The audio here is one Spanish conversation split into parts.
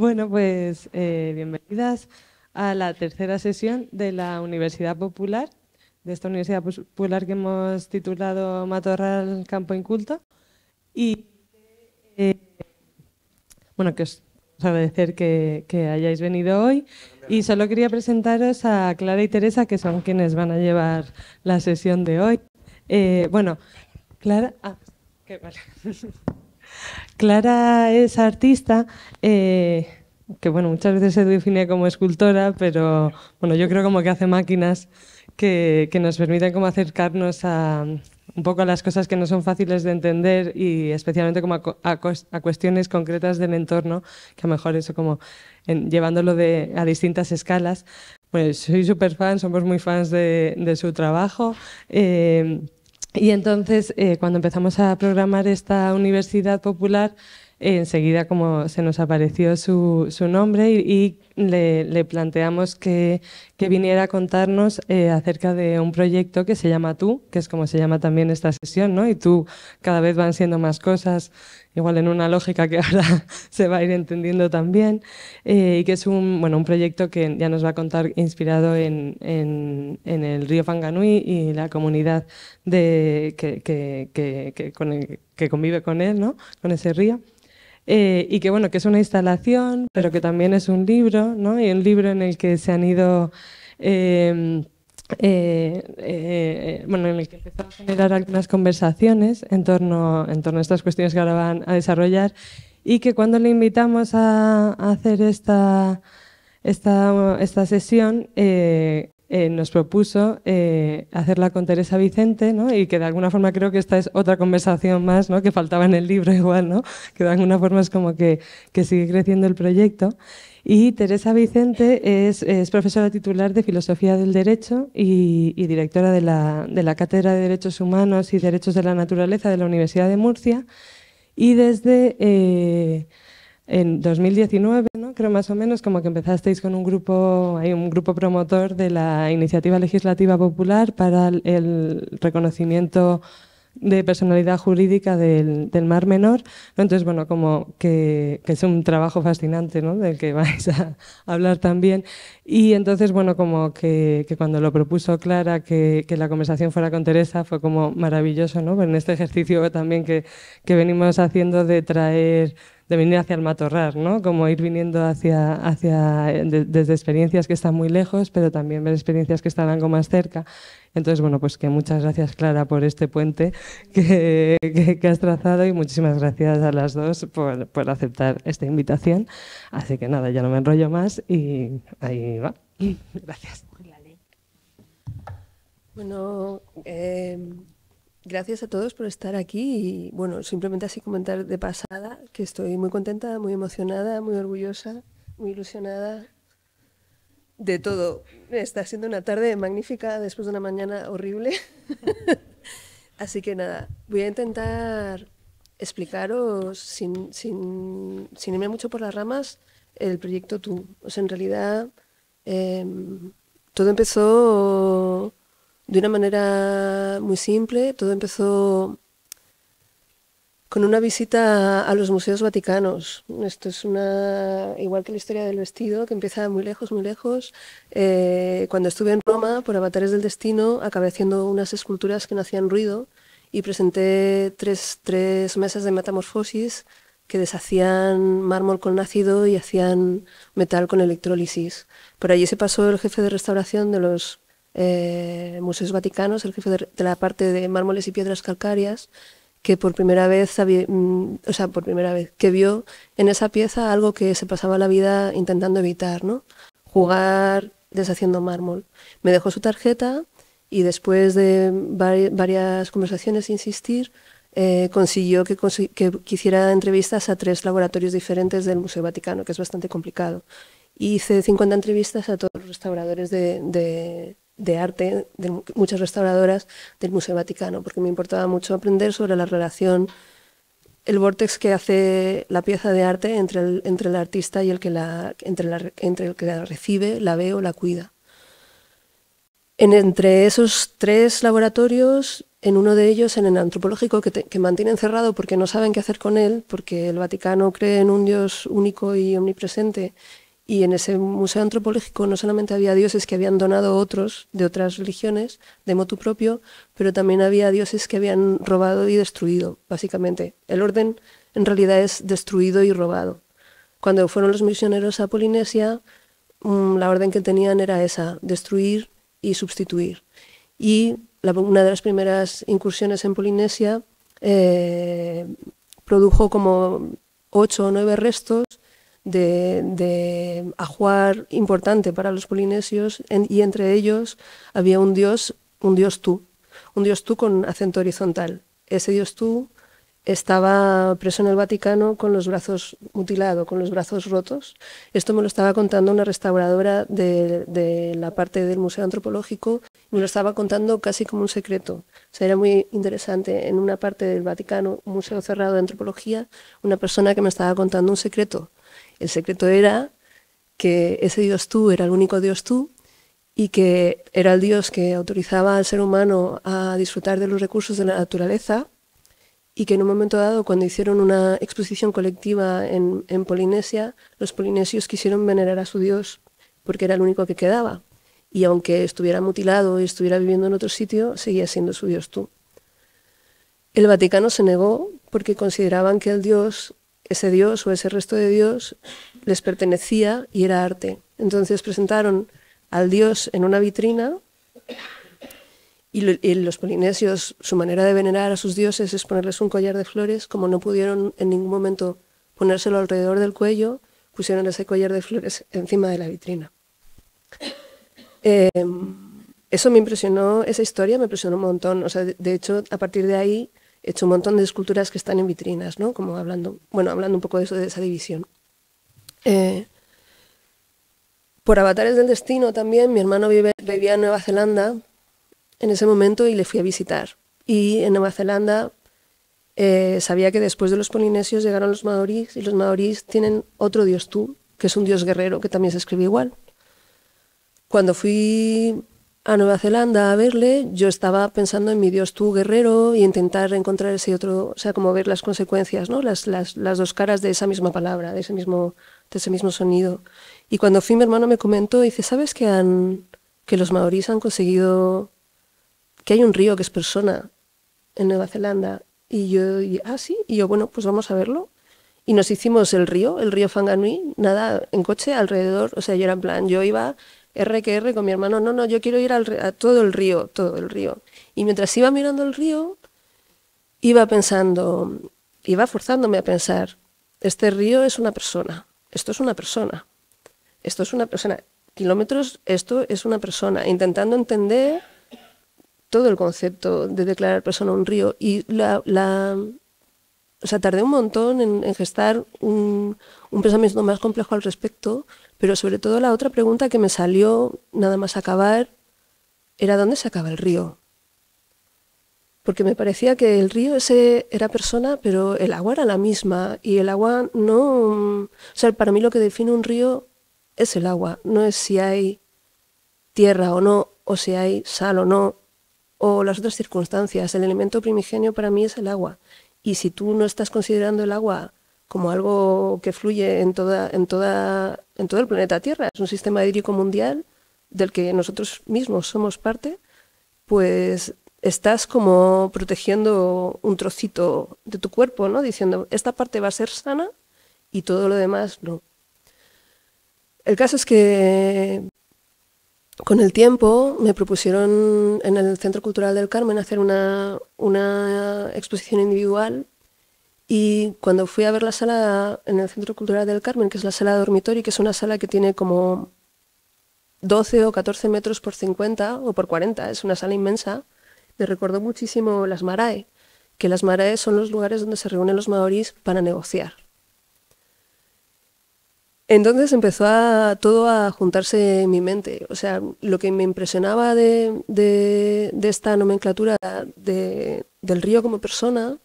Bueno, pues eh, bienvenidas a la tercera sesión de la Universidad Popular, de esta Universidad Popular que hemos titulado Matorral Campo Inculto. Y eh, bueno, que os agradecer que, hayáis venido hoy. Y solo quería presentaros a Clara y Teresa, que son quienes van a llevar la sesión de hoy. Eh, bueno, Clara. Ah, vale. Clara es artista. Eh, que bueno, muchas veces se define como escultora, pero bueno, yo creo como que hace máquinas que, nos permiten como acercarnos a, un poco a las cosas que no son fáciles de entender y especialmente como a, cuestiones concretas del entorno, que a lo mejor eso como llevándolo a distintas escalas. Bueno, pues soy súper fan, somos muy fans de, su trabajo. Eh, y entonces, eh, cuando empezamos a programar esta universidad popular, eh, enseguida como se nos apareció su, su nombre y, le, planteamos que, que, viniera a contarnos eh, acerca de un proyecto que se llama Tú, que es como se llama también esta sesión, ¿no? Y tú cada vez van siendo más cosas igual en una lógica que ahora se va a ir entendiendo también, eh, y que es un, bueno, un proyecto que ya nos va a contar inspirado en, el río Fanganui y la comunidad de, que, que, convive con él, ¿no? con ese río. Eh, y que bueno, que es una instalación, pero que también es un libro, ¿no? Y un libro en el que se han ido eh, eh, eh, bueno, en el que empezamos a generar algunas conversaciones en torno, en torno a estas cuestiones que ahora van a desarrollar y que cuando le invitamos a, hacer esta, esta, esta sesión eh, nos propuso hacerla con Teresa Vicente ¿no? y que de alguna forma creo que esta es otra conversación más ¿no? que faltaba en el libro igual, ¿no? que de alguna forma es como que, que sigue creciendo el proyecto. Y Teresa Vicente es, profesora titular de Filosofía del Derecho y, directora de la, Cátedra de Derechos Humanos y Derechos de la Naturaleza de la Universidad de Murcia. Y desde eh, en 2019, creo más o menos, como que empezasteis con un grupo, hay un grupo promotor de la iniciativa legislativa popular para el reconocimiento de personalidad jurídica del, Mar Menor. Entonces, bueno, como que, es un trabajo fascinante, ¿no? Del que vais a hablar también. Y entonces, bueno, como que, cuando lo propuso Clara que, que, la conversación fuera con Teresa fue como maravilloso, ¿no? En este ejercicio también que, que venimos haciendo de traer de venir hacia el matorral, ¿no? Como ir viniendo hacia, eh, desde experiencias que están muy lejos, pero también ver experiencias que están algo más cerca. Entonces, bueno, pues que muchas gracias, Clara, por este puente que, has trazado y muchísimas gracias a las dos por, aceptar esta invitación. Así que nada, ya no me enrollo más y ahí va. Gracias. Bueno, eh, Gracias a todos por estar aquí y bueno, simplemente así comentar de pasada que estoy muy contenta, muy emocionada, muy orgullosa, muy ilusionada de todo. Está siendo una tarde magnífica después de una mañana horrible. así que nada, voy a intentar explicaros sin, sin, irme mucho por las ramas el proyecto Tú. O sea, en realidad em, todo empezó de una manera muy simple. Todo empezó con una visita a los museos vaticanos. Esto es una, igual que la historia del vestido, que empieza muy lejos, muy lejos. Eh, cuando estuve en Roma, por avatares del destino, acabé haciendo unas esculturas que no hacían ruido y presenté tres, tres mesas de metamorfosis que deshacían mármol con ácido y hacían metal con electrólisis. Por allí se pasó el jefe de restauración de los eh, Museos Vaticanos, el jefe de, la parte de mármoles y piedras calcáreas, que por primera vez, mm, o sea, por primera vez, que vio en esa pieza algo que se pasaba la vida intentando evitar, ¿no? Jugar deshaciendo mármol. Me dejó su tarjeta y después de varias conversaciones insistir, eh, consiguió que, hiciera quisiera entrevistas a tres laboratorios diferentes del Museo Vaticano, que es bastante complicado. Hice 50 entrevistas a todos los restauradores de de arte de muchas restauradoras del Museo Vaticano, porque me importaba mucho aprender sobre la relación, el vortex que hace la pieza de arte entre el, entre el artista y el que la, entre, entre el que la recibe, la ve o la cuida. En, entre esos tres laboratorios, en uno de ellos, en el antropológico, que, mantiene que mantienen cerrado porque no saben qué hacer con él, porque el Vaticano cree en un Dios único y omnipresente y en ese museo antropológico no solamente había dioses que habían donado otros de otras religiones de motu propio, pero también había dioses que habían robado y destruido, básicamente. El orden en realidad es destruido y robado. Cuando fueron los misioneros a Polinesia, mm, la orden que tenían era esa, destruir y sustituir. Y una de las primeras incursiones en Polinesia eh, produjo como ocho o nueve restos de, ajuar importante para los polinesios y entre ellos había un dios, un dios tú, un dios tú con acento horizontal. Ese dios tú estaba preso en el Vaticano con los brazos mutilados, con los brazos rotos. Esto me lo estaba contando una restauradora de, la parte del Museo Antropológico, y me lo estaba contando casi como un secreto. O sea, era muy interesante en una parte del Vaticano, un museo cerrado de antropología, una persona que me estaba contando un secreto el secreto era que ese Dios tú era el único Dios tú y que era el Dios que autorizaba al ser humano a disfrutar de los recursos de la naturaleza y que en un momento dado, cuando hicieron una exposición colectiva en, Polinesia, los polinesios quisieron venerar a su Dios porque era el único que quedaba. Y aunque estuviera mutilado y estuviera viviendo en otro sitio, seguía siendo su Dios tú. El Vaticano se negó porque consideraban que el Dios ese dios o ese resto de dios les pertenecía y era arte. Entonces presentaron al dios en una vitrina y, los polinesios, su manera de venerar a sus dioses es ponerles un collar de flores, como no pudieron en ningún momento ponérselo alrededor del cuello, pusieron ese collar de flores encima de la vitrina. Em, eso me impresionó, esa historia me impresionó un montón. O sea, de hecho, a partir de ahí he hecho un montón de esculturas que están en vitrinas, ¿no? Como hablando, bueno, hablando un poco de eso, de esa división. Eh, por Avatares del Destino también, mi hermano vivía en Nueva Zelanda en ese momento y le fui a visitar. Y en Nueva Zelanda eh, sabía que después de los polinesios llegaron los maorís y los maorís tienen otro dios tú, que es un dios guerrero que también se escribe igual. Cuando fui a Nueva Zelanda a verle, yo estaba pensando en mi Dios tú guerrero y intentar encontrar ese otro, o sea, como ver las consecuencias, ¿no? Las, las, las dos caras de esa misma palabra, de ese mismo, de ese mismo sonido. Y cuando fui, mi hermano me comentó, dice, ¿sabes que han, que los maoríes han conseguido, que hay un río que es persona en Nueva Zelanda? Y yo, ah, sí, y yo, bueno, pues vamos a verlo. Y nos hicimos el río, el río Fanganui, nada, en coche alrededor, o sea, yo era en plan, yo iba R que R con mi hermano, no, no, yo quiero ir al, a todo el río, todo el río. Y mientras iba mirando el río, iba pensando, iba forzándome a pensar, este río es una persona, esto es una persona, esto es una persona, kilómetros, esto es una persona, intentando entender todo el concepto de declarar persona un río. Y la, la o sea, tardé un montón en, gestar un pensamiento más complejo al respecto, pero sobre todo la otra pregunta que me salió nada más acabar era dónde se acaba el río. Porque me parecía que el río ese era persona, pero el agua era la misma. Y el agua no... O sea, para mí lo que define un río es el agua. No es si hay tierra o no, o si hay sal o no, o las otras circunstancias. El elemento primigenio para mí es el agua. Y si tú no estás considerando el agua como algo que fluye en, toda, en, en todo el planeta Tierra. Es un sistema hídrico mundial del que nosotros mismos somos parte, pues estás como protegiendo un trocito de tu cuerpo, ¿no? Diciendo, esta parte va a ser sana y todo lo demás no. El caso es que con el tiempo me propusieron en el Centro Cultural del Carmen hacer una, una exposición individual y cuando fui a ver la sala en el Centro Cultural del Carmen, que es la sala de dormitorio, que es una sala que tiene como 12 o 14 metros por 50 o por 40, es una sala inmensa, me recordó muchísimo las marae, que las marae son los lugares donde se reúnen los maorís para negociar. Entonces empezó todo a juntarse en mi mente. O sea, lo que me impresionaba de, esta nomenclatura del río como persona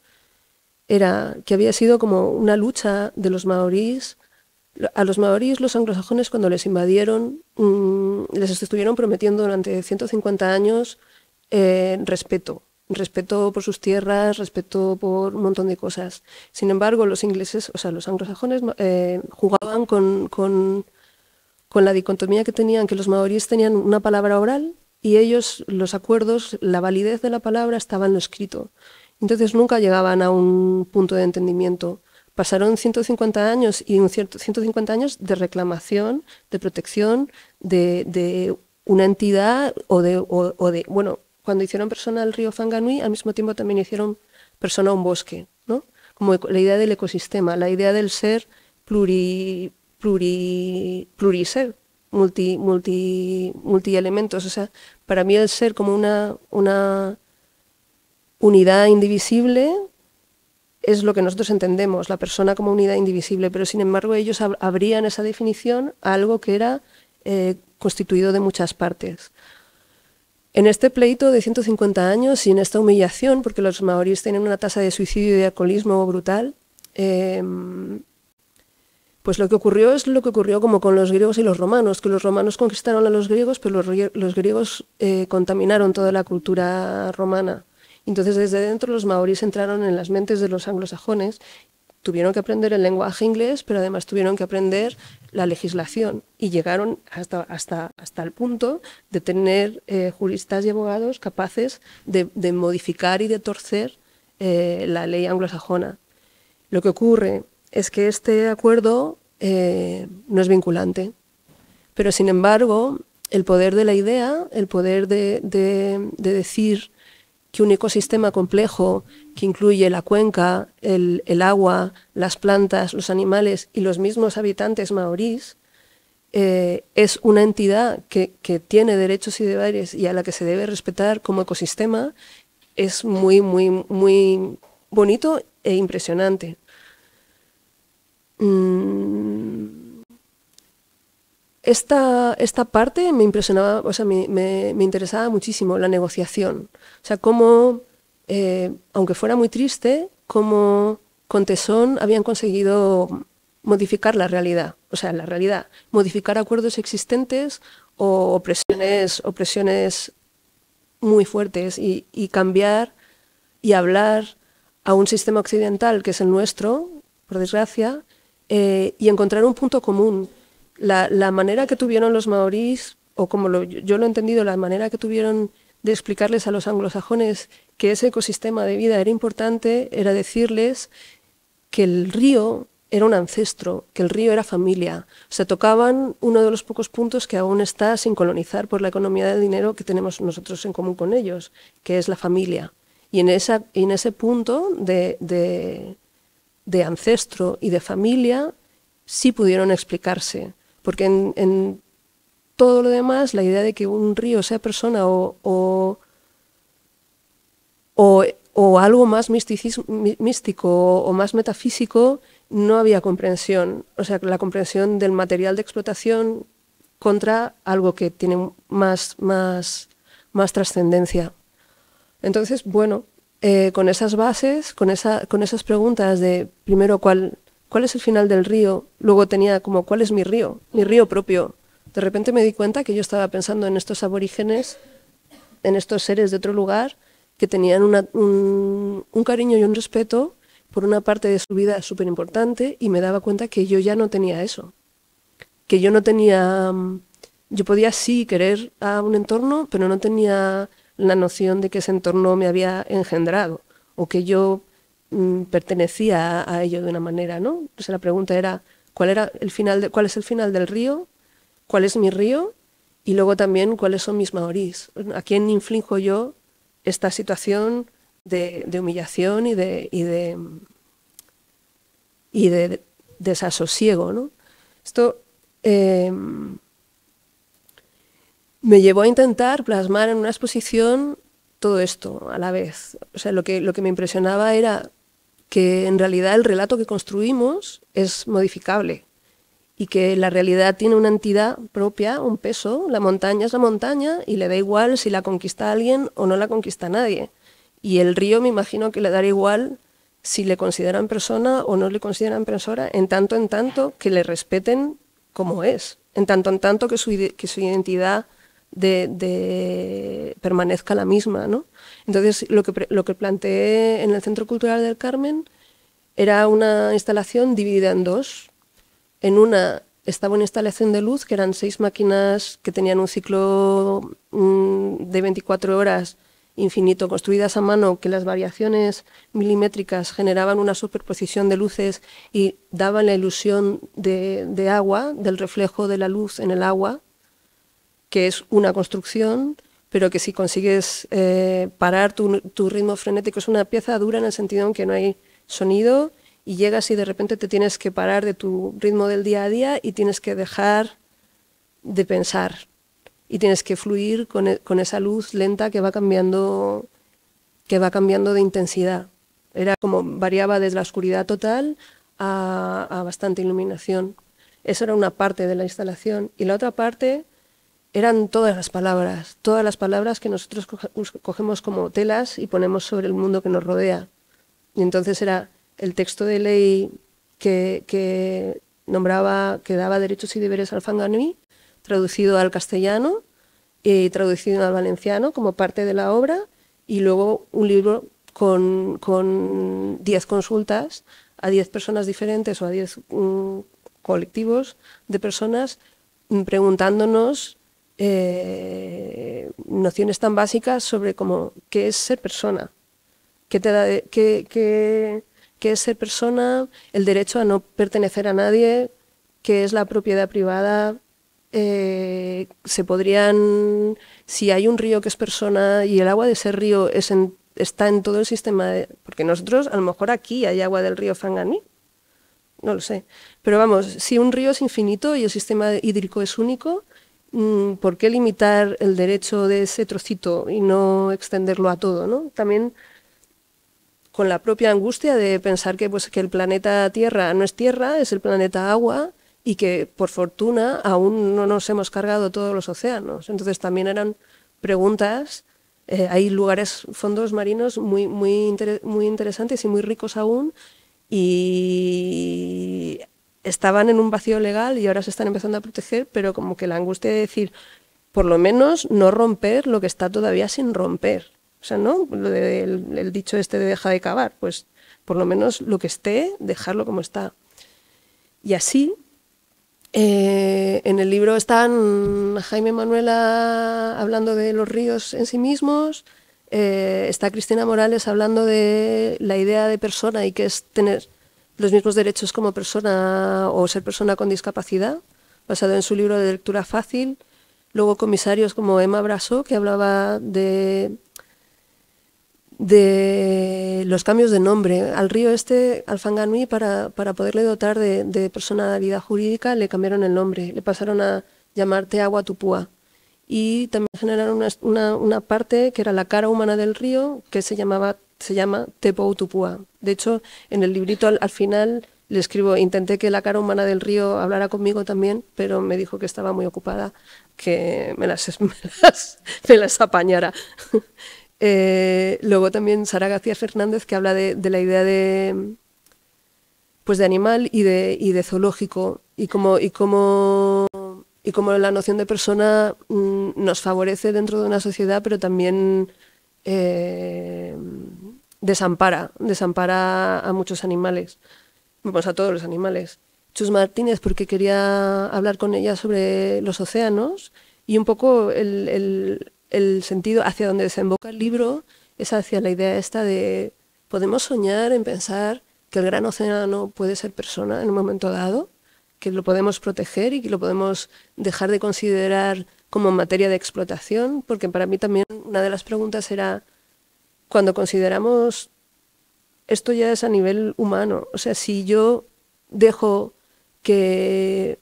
era que había sido como una lucha de los maoríes. A los maoríes, los anglosajones cuando les invadieron mm, les estuvieron prometiendo durante 150 años eh, respeto, respeto por sus tierras, respeto por un montón de cosas. Sin embargo, los ingleses, o sea, los anglosajones eh, jugaban con, con, con, la dicotomía que tenían, que los maoríes tenían una palabra oral y ellos, los acuerdos, la validez de la palabra estaba en lo escrito. Entonces nunca llegaban a un punto de entendimiento. Pasaron 150 años y un cierto, 150 años de reclamación, de protección, de, una entidad o de, o, de, Bueno, cuando hicieron persona al río Fanganui, al mismo tiempo también hicieron persona a un bosque, ¿no? Como la idea del ecosistema, la idea del ser pluri, pluriser, multi, elementos. O sea, para mí el ser como una, una unidad indivisible es lo que nosotros entendemos, la persona como unidad indivisible, pero sin embargo ellos habrían abrían esa definición a algo que era eh, constituido de muchas partes. En este pleito de 150 años y en esta humillación, porque los maoríes tienen una tasa de suicidio y de alcoholismo brutal, em, pues lo que ocurrió es lo que ocurrió como con los griegos y los romanos, que los romanos conquistaron a los griegos, pero los, griegos eh, contaminaron toda la cultura romana. Entonces desde dentro los maoríes entraron en las mentes de los anglosajones, tuvieron que aprender el lenguaje inglés, pero además tuvieron que aprender la legislación y llegaron hasta, hasta, hasta el punto de tener eh, juristas y abogados capaces de, modificar y de torcer eh, la ley anglosajona. Lo que ocurre es que este acuerdo eh, no es vinculante, pero sin embargo el poder de la idea, el poder de decir que un ecosistema complejo que incluye la cuenca, el, agua, las plantas, los animales y los mismos habitantes maorís, eh, es una entidad que, tiene derechos y deberes y a la que se debe respetar como ecosistema, es muy, muy, muy bonito e impresionante. Mm, esta, parte me impresionaba, o sea, me interesaba muchísimo, la negociación. O sea, cómo, eh, aunque fuera muy triste, cómo con tesón habían conseguido modificar la realidad, o sea, la realidad, modificar acuerdos existentes o opresiones, opresiones muy fuertes y, cambiar y hablar a un sistema occidental que es el nuestro, por desgracia, eh, y encontrar un punto común. La, manera que tuvieron los maorís, o como yo lo he entendido, la manera que tuvieron de explicarles a los anglosajones que ese ecosistema de vida era importante era decirles que el río era un ancestro, que el río era familia. Se tocaban uno de los pocos puntos que aún está sin colonizar por la economía del dinero que tenemos nosotros en común con ellos, que es la familia. Y en, ese punto de, ancestro y de familia sí pudieron explicarse, porque en todo lo demás, la idea de que un río sea persona o, o, algo más místico o, más metafísico, no había comprensión. O sea, la comprensión del material de explotación contra algo que tiene más, más, más trascendencia. Entonces, bueno, eh, con esas bases, con, esa, con esas preguntas de primero cuál, cuál es el final del río, luego tenía como cuál es mi río, mi río propio, de repente me di cuenta que yo estaba pensando en estos aborígenes, en estos seres de otro lugar, que tenían un, cariño y un respeto por una parte de su vida súper importante y me daba cuenta que yo ya no tenía eso. Que yo no tenía... Mm, yo podía sí querer a un entorno, pero no tenía la noción de que ese entorno me había engendrado o que yo mm, pertenecía a, ello de una manera, ¿no? Entonces la pregunta era, ¿cuál, era el final de, ¿cuál es el final del río? cuál es mi río y luego también cuáles son mis maorís, a quién inflijo yo esta situación de, humillación y de, y de, y de desasosiego. ¿no? Esto em, me llevó a intentar plasmar en una exposición todo esto a la vez. O sea, lo que, lo que me impresionaba era que en realidad el relato que construimos es modificable y que la realidad tiene una entidad propia, un peso, la montaña es la montaña y le da igual si la conquista alguien o no la conquista nadie. Y el río me imagino que le dará igual si le consideran persona o no le consideran persona, en tanto en tanto que le respeten como es, en tanto en tanto que su, identidad de, permanezca la misma. ¿no? Entonces, lo que, lo que planteé en el Centro Cultural del Carmen era una instalación dividida en dos, en una estaba una instalación de luz que eran seis máquinas que tenían un ciclo mm, de 24 horas infinito, construidas a mano, que las variaciones milimétricas generaban una superposición de luces y daban la ilusión de, agua, del reflejo de la luz en el agua, que es una construcción, pero que si consigues eh, parar tu, tu ritmo frenético, es una pieza dura en el sentido en que no hay sonido y llegas y de repente te tienes que parar de tu ritmo del día a día y tienes que dejar de pensar y tienes que fluir con, e, esa luz lenta que va cambiando que va cambiando de intensidad. Era como variaba desde la oscuridad total a, bastante iluminación. Eso era una parte de la instalación. Y la otra parte eran todas las palabras, todas las palabras que nosotros cogemos como telas y ponemos sobre el mundo que nos rodea. Y entonces era el texto de ley que, nombraba, que daba derechos y deberes al Fanganui, traducido al castellano y traducido al valenciano como parte de la obra, y luego un libro con diez consultas a diez personas diferentes o a 10 mm, colectivos de personas mm, preguntándonos eh, nociones tan básicas sobre cómo qué es ser persona, qué te da, qué es ser persona, el derecho a no pertenecer a nadie, que es la propiedad privada. Eh, se podrían, si hay un río que es persona y el agua de ese río está en todo el sistema, porque nosotros a lo mejor aquí hay agua del río Fangani. no lo sé. Pero vamos, si un río es infinito y el sistema hídrico es único, mm, ¿por qué limitar el derecho de ese trocito y no extenderlo a todo? ¿no? También con la propia angustia de pensar que, pues, que el planeta Tierra no es Tierra, es el planeta agua y que por fortuna aún no nos hemos cargado todos los océanos. Entonces también eran preguntas. Eh, hay lugares, fondos marinos muy, muy, muy interesantes y muy ricos aún y estaban en un vacío legal y ahora se están empezando a proteger, pero como que la angustia de decir, por lo menos no romper lo que está todavía sin romper. O sea, ¿no? Lo dicho este de deja de cavar, pues por lo menos lo que esté, dejarlo como está. Y así, eh, en el libro están Jaime Manuela hablando de los ríos en sí mismos, eh, está Cristina Morales hablando de la idea de persona y que es tener los mismos derechos como persona o ser persona con discapacidad, basado en su libro de lectura fácil. Luego comisarios como Emma Brasó, que hablaba de de los cambios de nombre. Al río este, al Fanganui, para, para poderle dotar de, personalidad jurídica, le cambiaron el nombre, le pasaron a llamarte Agua Tupúa. Y también generaron una, parte que era la cara humana del río, que se, llamaba, se llama Tepou Tupúa. De hecho, en el librito al, final le escribo, intenté que la cara humana del río hablara conmigo también, pero me dijo que estaba muy ocupada, que me las, me las apañara. Eh, luego también Sara García Fernández que habla de, la idea de pues de animal y de, de zoológico y cómo y y como la noción de persona mm, nos favorece dentro de una sociedad pero también eh, desampara desampara a muchos animales a todos los animales Chus Martínez porque quería hablar con ella sobre los océanos y un poco el el sentido hacia donde desemboca el libro es hacia la idea esta de podemos soñar en pensar que el gran océano puede ser persona en un momento dado, que lo podemos proteger y que lo podemos dejar de considerar como materia de explotación, porque para mí también una de las preguntas era cuando consideramos esto ya es a nivel humano, o sea, si yo dejo que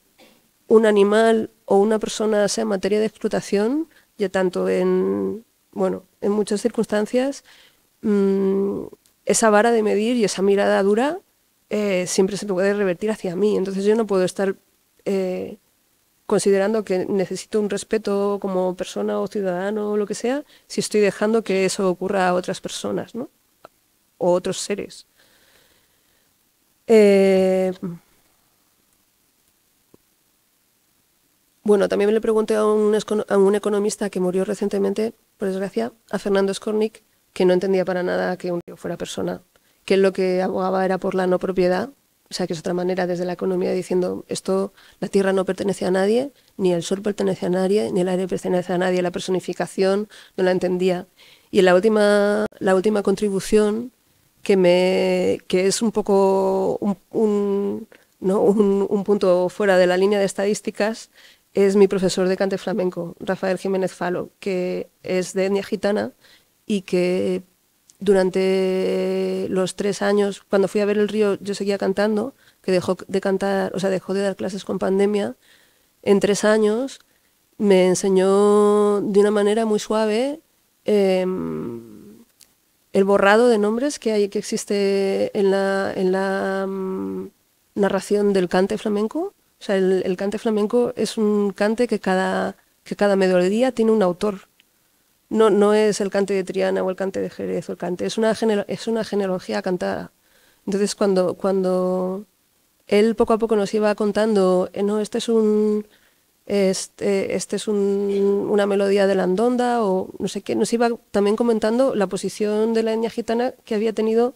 un animal o una persona sea materia de explotación, ya tanto en, bueno, en muchas circunstancias, mm, esa vara de medir y esa mirada dura eh, siempre se puede revertir hacia mí. Entonces yo no puedo estar eh, considerando que necesito un respeto como persona o ciudadano o lo que sea, si estoy dejando que eso ocurra a otras personas, ¿no? O otros seres. Eh, Bueno, también le pregunté a un, economista que murió recientemente, por desgracia, a Fernando Skornik, que no entendía para nada que un río fuera persona, que lo que abogaba era por la no propiedad, o sea, que es otra manera desde la economía diciendo esto, la tierra no pertenece a nadie, ni el sol pertenece a nadie, ni el aire pertenece a nadie, la personificación no la entendía. Y la última, la última contribución que, me, que es un poco un, un punto fuera de la línea de estadísticas es mi profesor de cante flamenco, Rafael Jiménez Falo, que es de etnia gitana y que durante los tres años, cuando fui a ver el río, yo seguía cantando, que dejó de cantar, o sea, dejó de dar clases con pandemia. En tres años me enseñó de una manera muy suave em, el borrado de nombres que hay que existe en la, mm, narración del cante flamenco o sea, el, cante flamenco es un cante que cada, que cada melodía tiene un autor. No, no es el cante de Triana o el cante de Jerez o el cante, es una, es una genealogía cantada. Entonces, cuando, cuando él poco a poco nos iba contando, eh, no, este es un, este, este es un, una melodía de la andonda o no sé qué, nos iba también comentando la posición de la etnia gitana que había tenido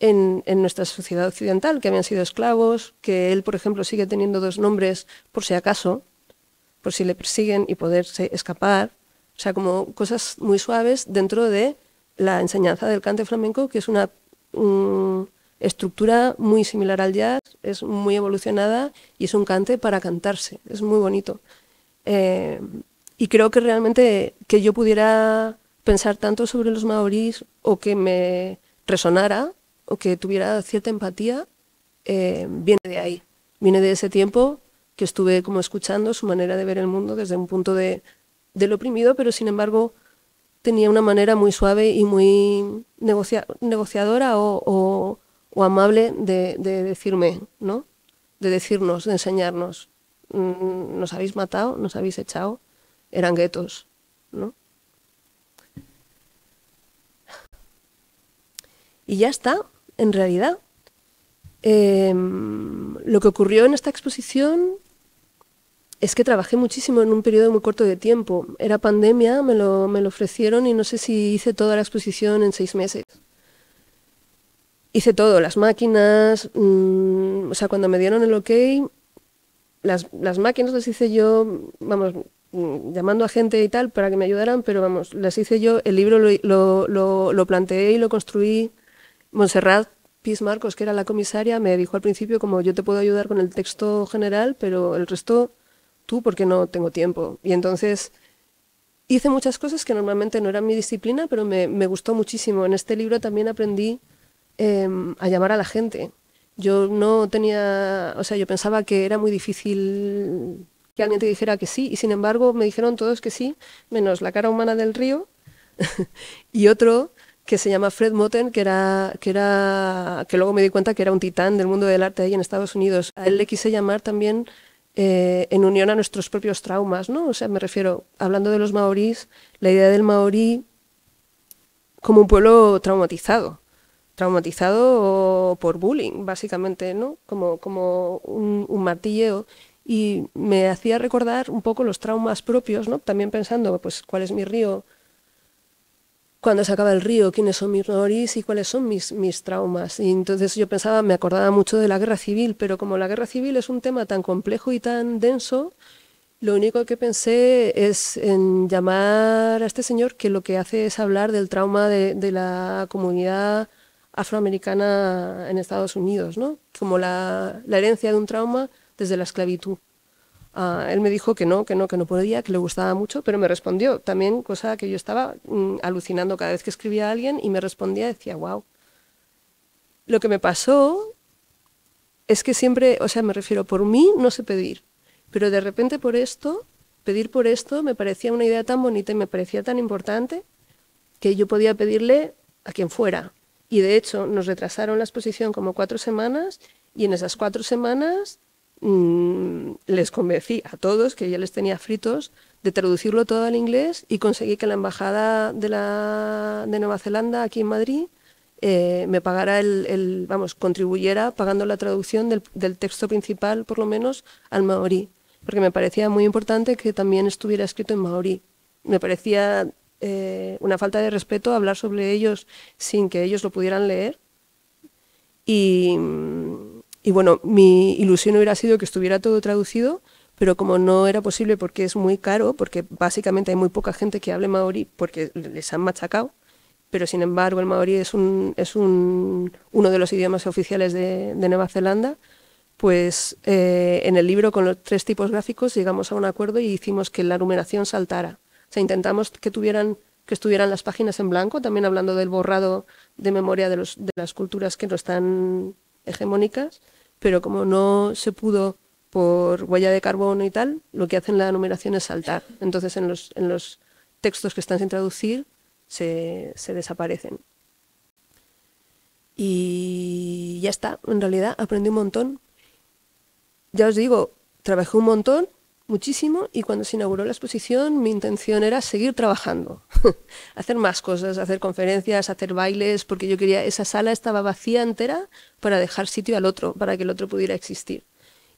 en, nuestra sociedad occidental, que habían sido esclavos, que él, por ejemplo, sigue teniendo dos nombres por si acaso, por si le persiguen y poderse escapar. O sea, como cosas muy suaves dentro de la enseñanza del cante flamenco, que es una estructura muy similar al jazz, es muy evolucionada y es un cante para cantarse, es muy bonito. Eh, y creo que realmente que yo pudiera pensar tanto sobre los maorís o que me resonara o que tuviera cierta empatía eh, viene de ahí, viene de ese tiempo que estuve como escuchando su manera de ver el mundo desde un punto de, del oprimido, pero sin embargo tenía una manera muy suave y muy negociadora o, amable de, decirme, ¿no? De decirnos, de enseñarnos. Mm, nos habéis matado, nos habéis echado, eran guetos, Y ya está, en realidad, em, lo que ocurrió en esta exposición es que trabajé muchísimo en un periodo muy corto de tiempo. Era pandemia, me lo, me lo ofrecieron y no sé si hice toda la exposición en seis meses. Hice todo, las máquinas, mm, o sea, cuando me dieron el ok, las, las máquinas las hice yo, vamos, mm, llamando a gente y tal para que me ayudaran, pero vamos, las hice yo, el libro lo, lo, lo, lo planteé y lo construí Montserrat Piz Marcos, que era la comisaria, me dijo al principio como yo te puedo ayudar con el texto general, pero el resto tú porque no tengo tiempo. Y entonces hice muchas cosas que normalmente no eran mi disciplina, pero me, gustó muchísimo. En este libro también aprendí em, a llamar a la gente. Yo no tenía, o sea, yo pensaba que era muy difícil que alguien te dijera que sí, y sin embargo me dijeron todos que sí, menos la cara humana del río y otro que se llama Fred Moten, que era, que era, que luego me di cuenta que era un titán del mundo del arte ahí en Estados Unidos. A él le quise llamar también eh, en unión a nuestros propios traumas, ¿no? O sea, me refiero, hablando de los maoríes la idea del maorí como un pueblo traumatizado, traumatizado por bullying, básicamente, ¿no? Como, como un, un martilleo. Y me hacía recordar un poco los traumas propios, ¿no? También pensando, pues, ¿cuál es mi río? cuando se acaba el río, quiénes son mis noris y cuáles son mis, mis traumas. Y entonces yo pensaba, me acordaba mucho de la guerra civil, pero como la guerra civil es un tema tan complejo y tan denso, lo único que pensé es en llamar a este señor que lo que hace es hablar del trauma de, la comunidad afroamericana en Estados Unidos, ¿no? como la herencia de un trauma desde la esclavitud. Ah, él me dijo que no, que no, que no podía, que le gustaba mucho, pero me respondió también, cosa que yo estaba mm, alucinando cada vez que escribía a alguien y me respondía, decía, wow. Lo que me pasó es que siempre, o sea, me refiero, por mí no sé pedir, pero de repente por esto, pedir por esto me parecía una idea tan bonita y me parecía tan importante que yo podía pedirle a quien fuera. Y de hecho nos retrasaron la exposición como cuatro semanas y en esas cuatro semanas Mm, les convencí a todos, que ya les tenía fritos, de traducirlo todo al inglés y conseguí que la embajada de, Nueva Zelanda aquí en Madrid eh, me pagara el, el, vamos, contribuyera pagando la traducción del, texto principal, por lo menos, al maorí, porque me parecía muy importante que también estuviera escrito en maorí. Me parecía eh, una falta de respeto hablar sobre ellos sin que ellos lo pudieran leer. Y, mm, y bueno, mi ilusión hubiera sido que estuviera todo traducido, pero como no era posible porque es muy caro, porque básicamente hay muy poca gente que hable maorí porque les han machacado, pero sin embargo el maorí es, un, es un, uno de los idiomas oficiales de, de Nueva Zelanda, pues eh, en el libro con los tres tipos gráficos llegamos a un acuerdo y hicimos que la numeración saltara. O sea, intentamos que tuvieran que estuvieran las páginas en blanco, también hablando del borrado de memoria de, los, de las culturas que no están hegemónicas, pero como no se pudo por huella de carbono y tal, lo que hacen la numeración es saltar. Entonces en los, textos que están sin traducir se desaparecen. Y ya está, en realidad aprendí un montón. Ya os digo, trabajé un montón muchísimo y cuando se inauguró la exposición mi intención era seguir trabajando, hacer más cosas, hacer conferencias, hacer bailes, porque yo quería, esa sala estaba vacía entera para dejar sitio al otro, para que el otro pudiera existir.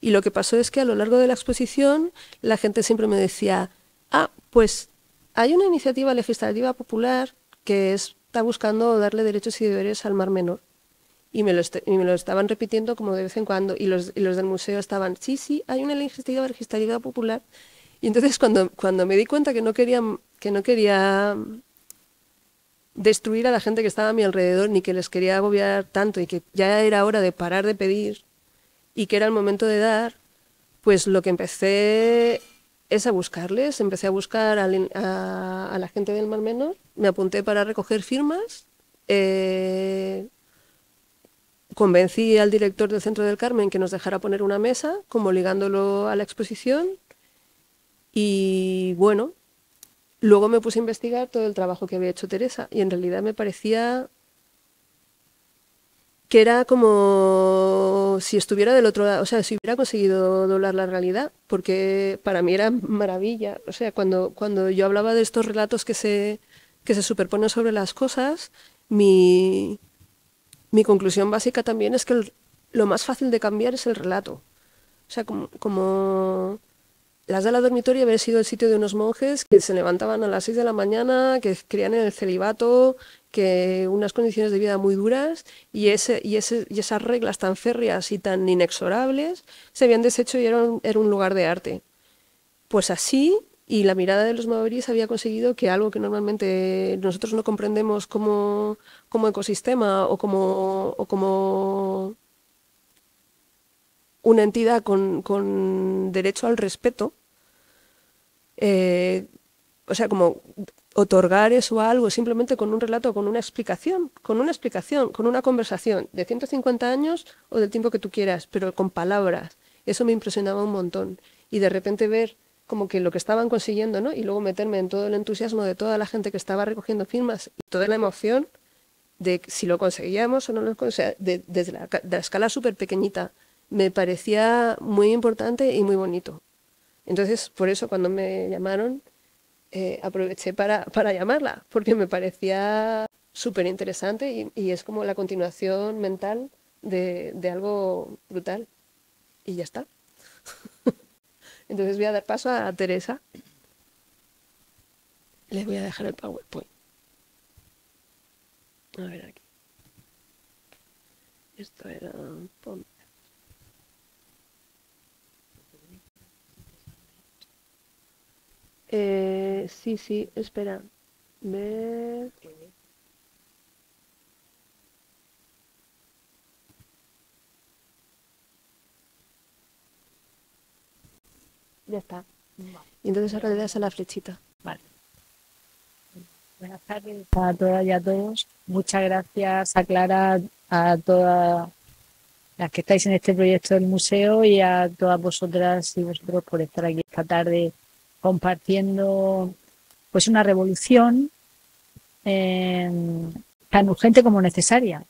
Y lo que pasó es que a lo largo de la exposición la gente siempre me decía, ah, pues hay una iniciativa legislativa popular que está buscando darle derechos y deberes al mar menor y me, lo estaban repitiendo como de vez en cuando y los, del museo estaban, sí, sí, hay una legislativa, legislativa popular. Y entonces cuando, cuando me di cuenta que no, quería, que no quería destruir a la gente que estaba a mi alrededor ni que les quería agobiar tanto y que ya era hora de parar de pedir y que era el momento de dar, pues lo que empecé es a buscarles, empecé a buscar a, la gente del Mar Menor, me apunté para recoger firmas. Eh, convencí al director del Centro del Carmen que nos dejara poner una mesa, como ligándolo a la exposición. Y bueno, luego me puse a investigar todo el trabajo que había hecho Teresa y en realidad me parecía que era como si estuviera del otro lado, o sea, si hubiera conseguido doblar la realidad, porque para mí era maravilla. O sea, cuando, cuando yo hablaba de estos relatos que se, que se superponen sobre las cosas, mi, mi conclusión básica también es que lo más fácil de cambiar es el relato. O sea, como, las de la dormitorio dormitoria había sido el sitio de unos monjes que se levantaban a las 6 de la mañana, que creían en el celibato, que unas condiciones de vida muy duras y, esas reglas tan férreas y tan inexorables se habían deshecho y era un lugar de arte. Pues así y la mirada de los maoríes había conseguido que algo que normalmente nosotros no comprendemos como, ecosistema o como, como una entidad con, derecho al respeto, eh, o sea, como otorgar eso a algo simplemente con un relato, con una explicación, con una explicación, con una conversación de 150 años o del tiempo que tú quieras, pero con palabras. Eso me impresionaba un montón. Y de repente ver como que lo que estaban consiguiendo, ¿no? Y luego meterme en todo el entusiasmo de toda la gente que estaba recogiendo firmas y toda la emoción de si lo conseguíamos o no lo conseguíamos, desde la, escala súper pequeñita, me parecía muy importante y muy bonito. Entonces, por eso cuando me llamaron, eh, aproveché para, llamarla, porque me parecía súper interesante y, es como la continuación mental de algo brutal. Y ya está. Entonces voy a dar paso a Teresa. Les voy a dejar el PowerPoint. A ver aquí. Esto era... Eh, sí, sí, espera. Me... Ya está. Y entonces ahora le das a la flechita. Vale. Buenas tardes a todas y a todos. Muchas gracias a Clara, a todas las que estáis en este proyecto del museo y a todas vosotras y vosotros por estar aquí esta tarde compartiendo pues una revolución eh, tan urgente como necesaria,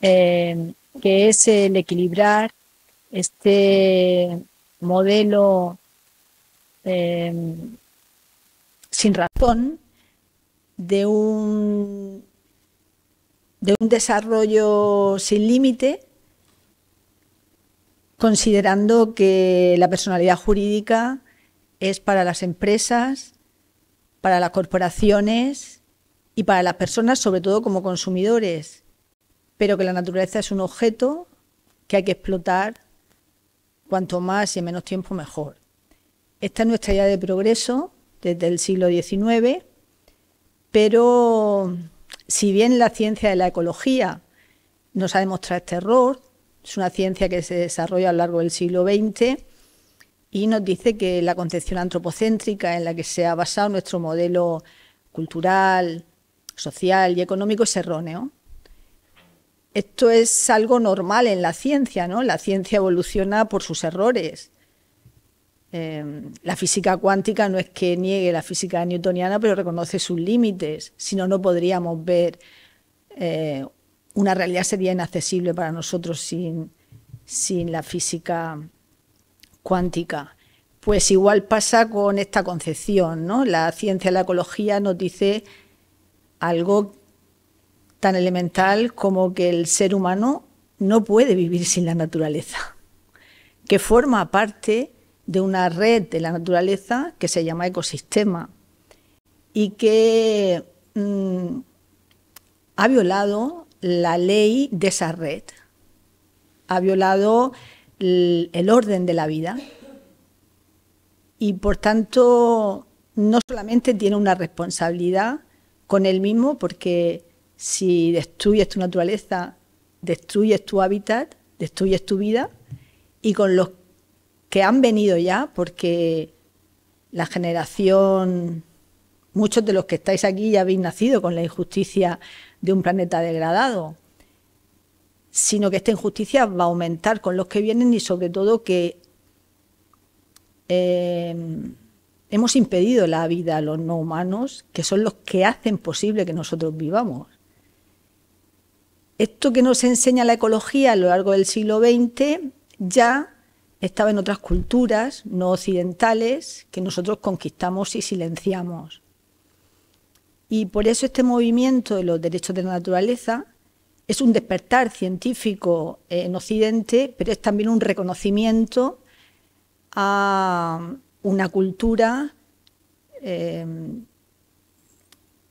eh, que es el equilibrar este modelo eh, sin razón de un, de un desarrollo sin límite, considerando que la personalidad jurídica es para las empresas, para las corporaciones y para las personas, sobre todo como consumidores, pero que la naturaleza es un objeto que hay que explotar cuanto más y en menos tiempo mejor. Esta es nuestra idea de progreso desde el siglo XIX, pero si bien la ciencia de la ecología nos ha demostrado este error, es una ciencia que se desarrolla a lo largo del siglo XX y nos dice que la concepción antropocéntrica en la que se ha basado nuestro modelo cultural, social y económico es erróneo. Esto es algo normal en la ciencia, ¿no? La ciencia evoluciona por sus errores. Em, la física cuántica no es que niegue la física newtoniana, pero reconoce sus límites. Si no, no podríamos ver eh, una realidad sería inaccesible para nosotros sin, sin la física cuántica. Pues igual pasa con esta concepción, ¿no? La ciencia, la ecología nos dice algo tan elemental como que el ser humano no puede vivir sin la naturaleza, que forma parte de una red de la naturaleza que se llama ecosistema y que mm, ha violado la ley de esa red, ha violado el orden de la vida y por tanto no solamente tiene una responsabilidad con él mismo porque si destruyes tu naturaleza, destruyes tu hábitat, destruyes tu vida y con los que han venido ya, porque la generación, muchos de los que estáis aquí ya habéis nacido con la injusticia de un planeta degradado, sino que esta injusticia va a aumentar con los que vienen y sobre todo que eh, hemos impedido la vida a los no humanos, que son los que hacen posible que nosotros vivamos. Esto que nos enseña la ecología a lo largo del siglo XX ya estaba en otras culturas no occidentales que nosotros conquistamos y silenciamos. Y por eso este movimiento de los derechos de la naturaleza es un despertar científico en Occidente, pero es también un reconocimiento a una cultura eh,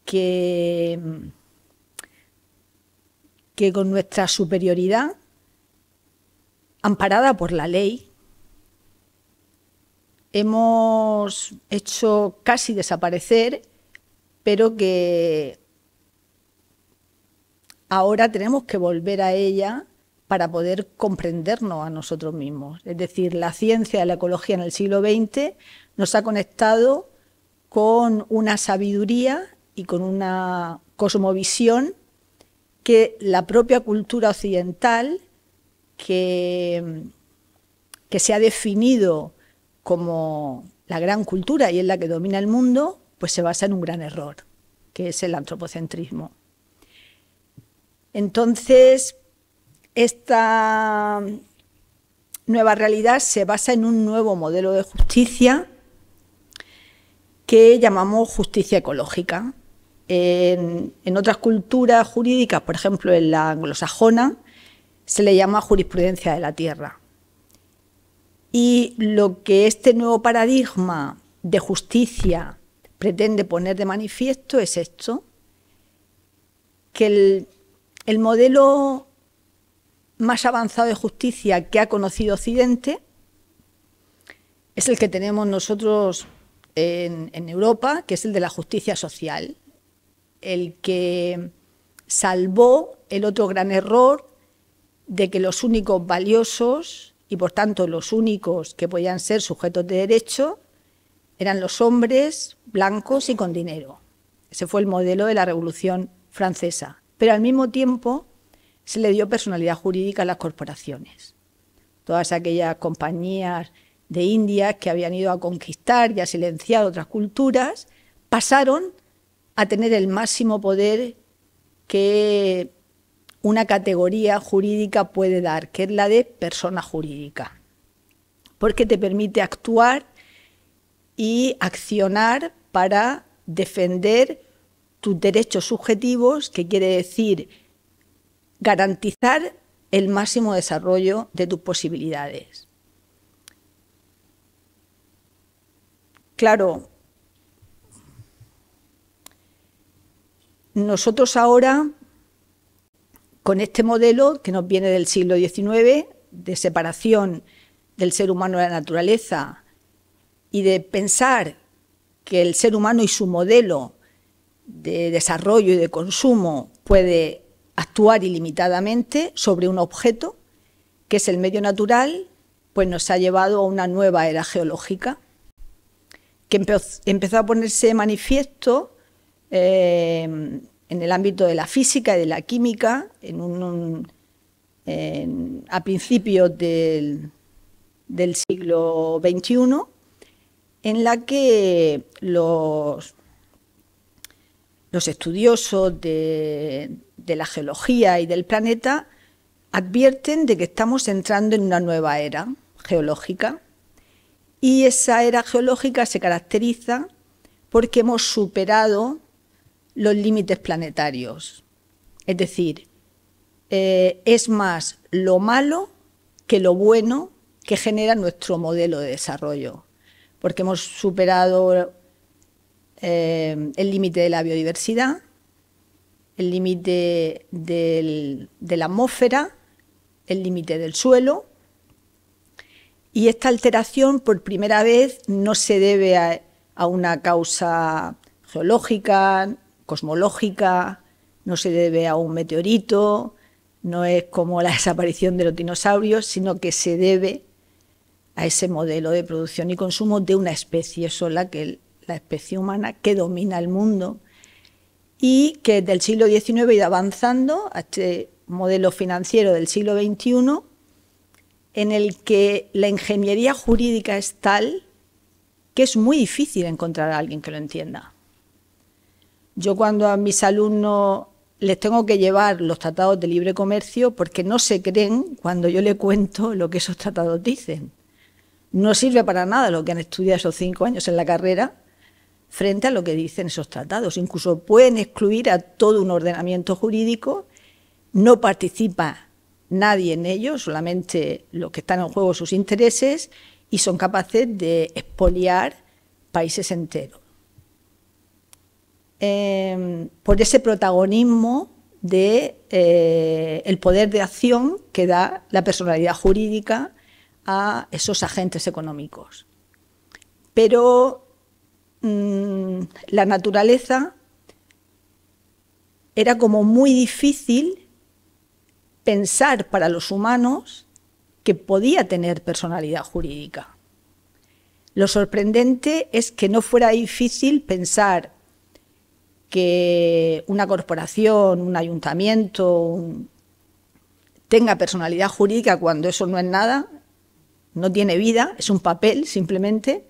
que que con nuestra superioridad, amparada por la ley, hemos hecho casi desaparecer, pero que ahora tenemos que volver a ella para poder comprendernos a nosotros mismos. Es decir, la ciencia de la ecología en el siglo XX nos ha conectado con una sabiduría y con una cosmovisión que la propia cultura occidental, que, que se ha definido como la gran cultura y es la que domina el mundo, pues se basa en un gran error, que es el antropocentrismo. Entonces, esta nueva realidad se basa en un nuevo modelo de justicia que llamamos justicia ecológica, en, otras culturas jurídicas, por ejemplo en la anglosajona, se le llama jurisprudencia de la tierra. Y lo que este nuevo paradigma de justicia pretende poner de manifiesto es esto, que el, modelo más avanzado de justicia que ha conocido Occidente es el que tenemos nosotros en Europa, que es el de la justicia social el que salvó el otro gran error de que los únicos valiosos y por tanto los únicos que podían ser sujetos de derecho eran los hombres blancos y con dinero. Ese fue el modelo de la Revolución Francesa. Pero al mismo tiempo se le dio personalidad jurídica a las corporaciones. Todas aquellas compañías de indias que habían ido a conquistar y a silenciar otras culturas pasaron a tener el máximo poder que una categoría jurídica puede dar, que es la de persona jurídica, porque te permite actuar y accionar para defender tus derechos subjetivos, que quiere decir garantizar el máximo desarrollo de tus posibilidades. Claro, nosotros ahora, con este modelo que nos viene del siglo XIX, de separación del ser humano de la naturaleza y de pensar que el ser humano y su modelo de desarrollo y de consumo puede actuar ilimitadamente sobre un objeto, que es el medio natural, pues nos ha llevado a una nueva era geológica, que empezó a ponerse manifiesto eh, en el ámbito de la física y de la química, en un, a principios del, siglo XXI, en la que los, estudiosos de la geología y del planeta advierten de que estamos entrando en una nueva era geológica y esa era geológica se caracteriza porque hemos superado los límites planetarios. Es decir, eh, es más lo malo que lo bueno que genera nuestro modelo de desarrollo, porque hemos superado eh, el límite de la biodiversidad, el límite de la atmósfera, el límite del suelo, y esta alteración por primera vez no se debe a una causa geológica cosmológica, no se debe a un meteorito, no es como la desaparición de los dinosaurios, sino que se debe a ese modelo de producción y consumo de una especie sola, que es la especie humana, que domina el mundo y que del siglo XIX ha ido avanzando a este modelo financiero del siglo XXI, en el que la ingeniería jurídica es tal que es muy difícil encontrar a alguien que lo entienda. Yo cuando a mis alumnos les tengo que llevar los tratados de libre comercio porque no se creen cuando yo les cuento lo que esos tratados dicen. No sirve para nada lo que han estudiado esos cinco años en la carrera frente a lo que dicen esos tratados. Incluso pueden excluir a todo un ordenamiento jurídico, no participa nadie en ellos, solamente los que están en juego sus intereses y son capaces de expoliar países enteros. Em, por ese protagonismo de eh, el poder de acción que da la personalidad jurídica a esos agentes económicos. Pero mm, la naturaleza era como muy difícil pensar para los humanos que podía tener personalidad jurídica. Lo sorprendente es que no fuera difícil pensar que una corporación, un ayuntamiento tenga personalidad jurídica cuando eso no es nada, no tiene vida, es un papel simplemente.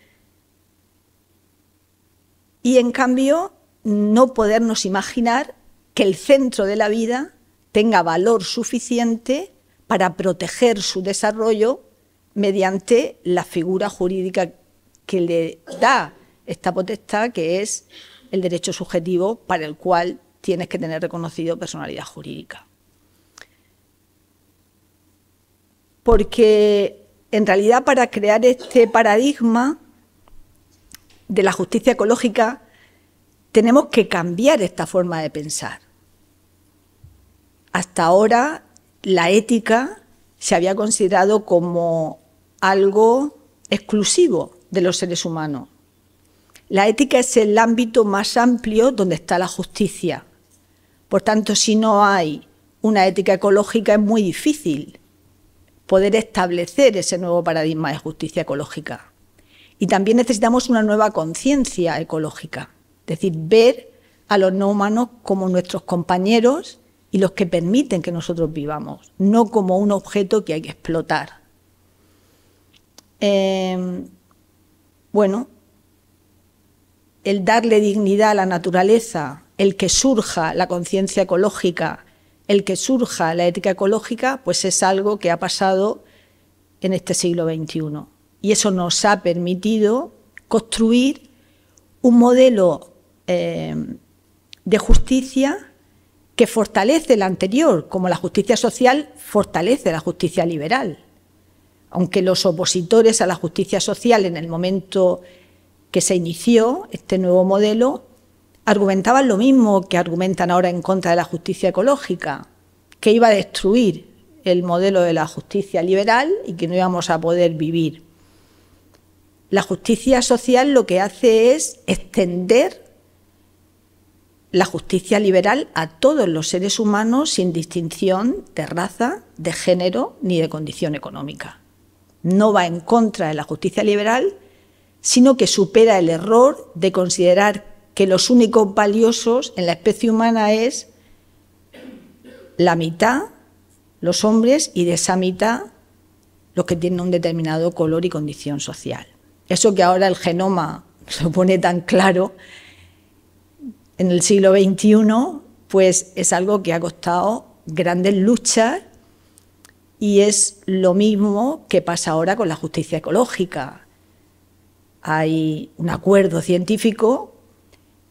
Y en cambio, no podernos imaginar que el centro de la vida tenga valor suficiente para proteger su desarrollo mediante la figura jurídica que le da esta potestad, que es el derecho subjetivo para el cual tienes que tener reconocido personalidad jurídica. Porque en realidad para crear este paradigma de la justicia ecológica tenemos que cambiar esta forma de pensar. Hasta ahora la ética se había considerado como algo exclusivo de los seres humanos la ética es el ámbito más amplio donde está la justicia. Por tanto, si no hay una ética ecológica, es muy difícil poder establecer ese nuevo paradigma de justicia ecológica. Y también necesitamos una nueva conciencia ecológica, es decir, ver a los no humanos como nuestros compañeros y los que permiten que nosotros vivamos, no como un objeto que hay que explotar. Eh, bueno, el darle dignidad a la naturaleza, el que surja la conciencia ecológica, el que surja la ética ecológica, pues es algo que ha pasado en este siglo XXI. Y eso nos ha permitido construir un modelo eh, de justicia que fortalece el anterior, como la justicia social fortalece la justicia liberal. Aunque los opositores a la justicia social en el momento que se inició este nuevo modelo argumentaban lo mismo que argumentan ahora en contra de la justicia ecológica, que iba a destruir el modelo de la justicia liberal y que no íbamos a poder vivir. La justicia social lo que hace es extender la justicia liberal a todos los seres humanos sin distinción de raza, de género ni de condición económica. No va en contra de la justicia liberal, sino que supera el error de considerar que los únicos valiosos en la especie humana es la mitad, los hombres, y de esa mitad los que tienen un determinado color y condición social. Eso que ahora el genoma lo pone tan claro, en el siglo XXI, pues es algo que ha costado grandes luchas y es lo mismo que pasa ahora con la justicia ecológica hay un acuerdo científico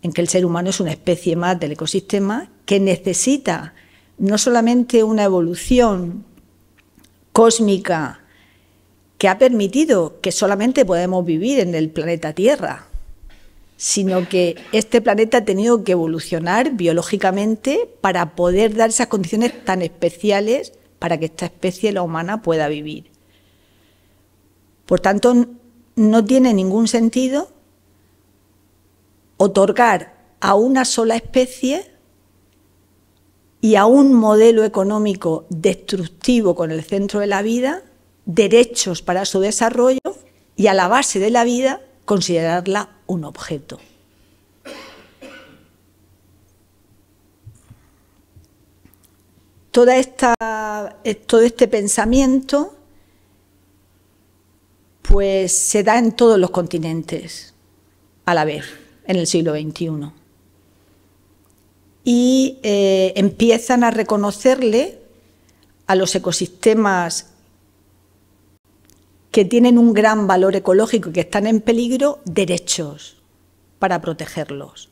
en que el ser humano es una especie más del ecosistema que necesita no solamente una evolución cósmica que ha permitido que solamente podemos vivir en el planeta Tierra, sino que este planeta ha tenido que evolucionar biológicamente para poder dar esas condiciones tan especiales para que esta especie, la humana, pueda vivir. Por tanto, no tiene ningún sentido otorgar a una sola especie y a un modelo económico destructivo con el centro de la vida derechos para su desarrollo y a la base de la vida considerarla un objeto. Toda esta, todo este pensamiento pues se da en todos los continentes a la vez, en el siglo XXI. Y eh, empiezan a reconocerle a los ecosistemas que tienen un gran valor ecológico y que están en peligro, derechos para protegerlos.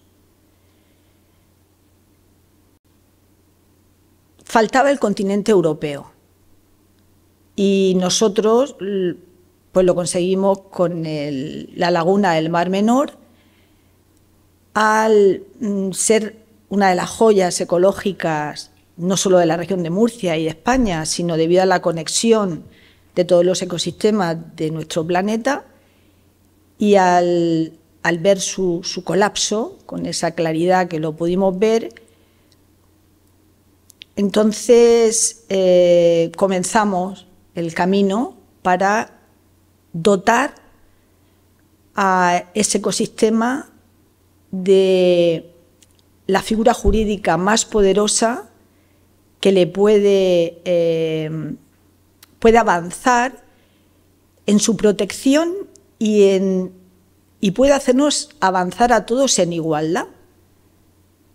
Faltaba el continente europeo y nosotros lo conseguimos con la laguna del Mar Menor. Al mm, ser una de las joyas ecológicas, no solo de la región de Murcia y de España, sino debido a la conexión de todos los ecosistemas de nuestro planeta, y al, ver su, colapso, con esa claridad que lo pudimos ver, entonces eh, comenzamos el camino para dotar a ese ecosistema de la figura jurídica más poderosa que le puede, eh, puede avanzar en su protección y, y puede hacernos avanzar a todos en igualdad.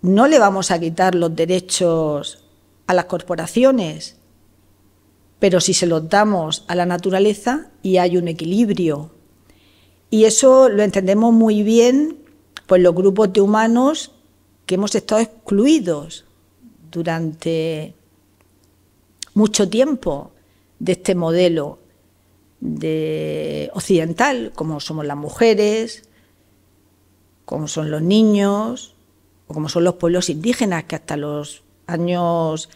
No le vamos a quitar los derechos a las corporaciones, pero si se los damos a la naturaleza y hay un equilibrio. Y eso lo entendemos muy bien por pues, los grupos de humanos que hemos estado excluidos durante mucho tiempo de este modelo de occidental, como somos las mujeres, como son los niños, o como son los pueblos indígenas, que hasta los años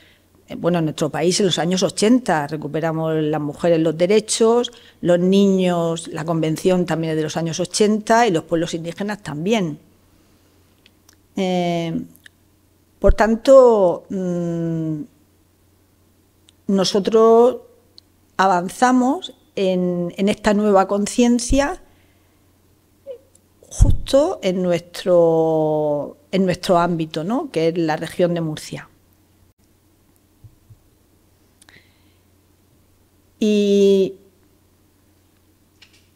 eh, bueno, en nuestro país en los años 80 recuperamos las mujeres los derechos, los niños, la convención también es de los años 80 y los pueblos indígenas también. Eh, por tanto, mm, nosotros avanzamos en, esta nueva conciencia justo en nuestro, en nuestro ámbito, ¿no? que es la región de Murcia. Y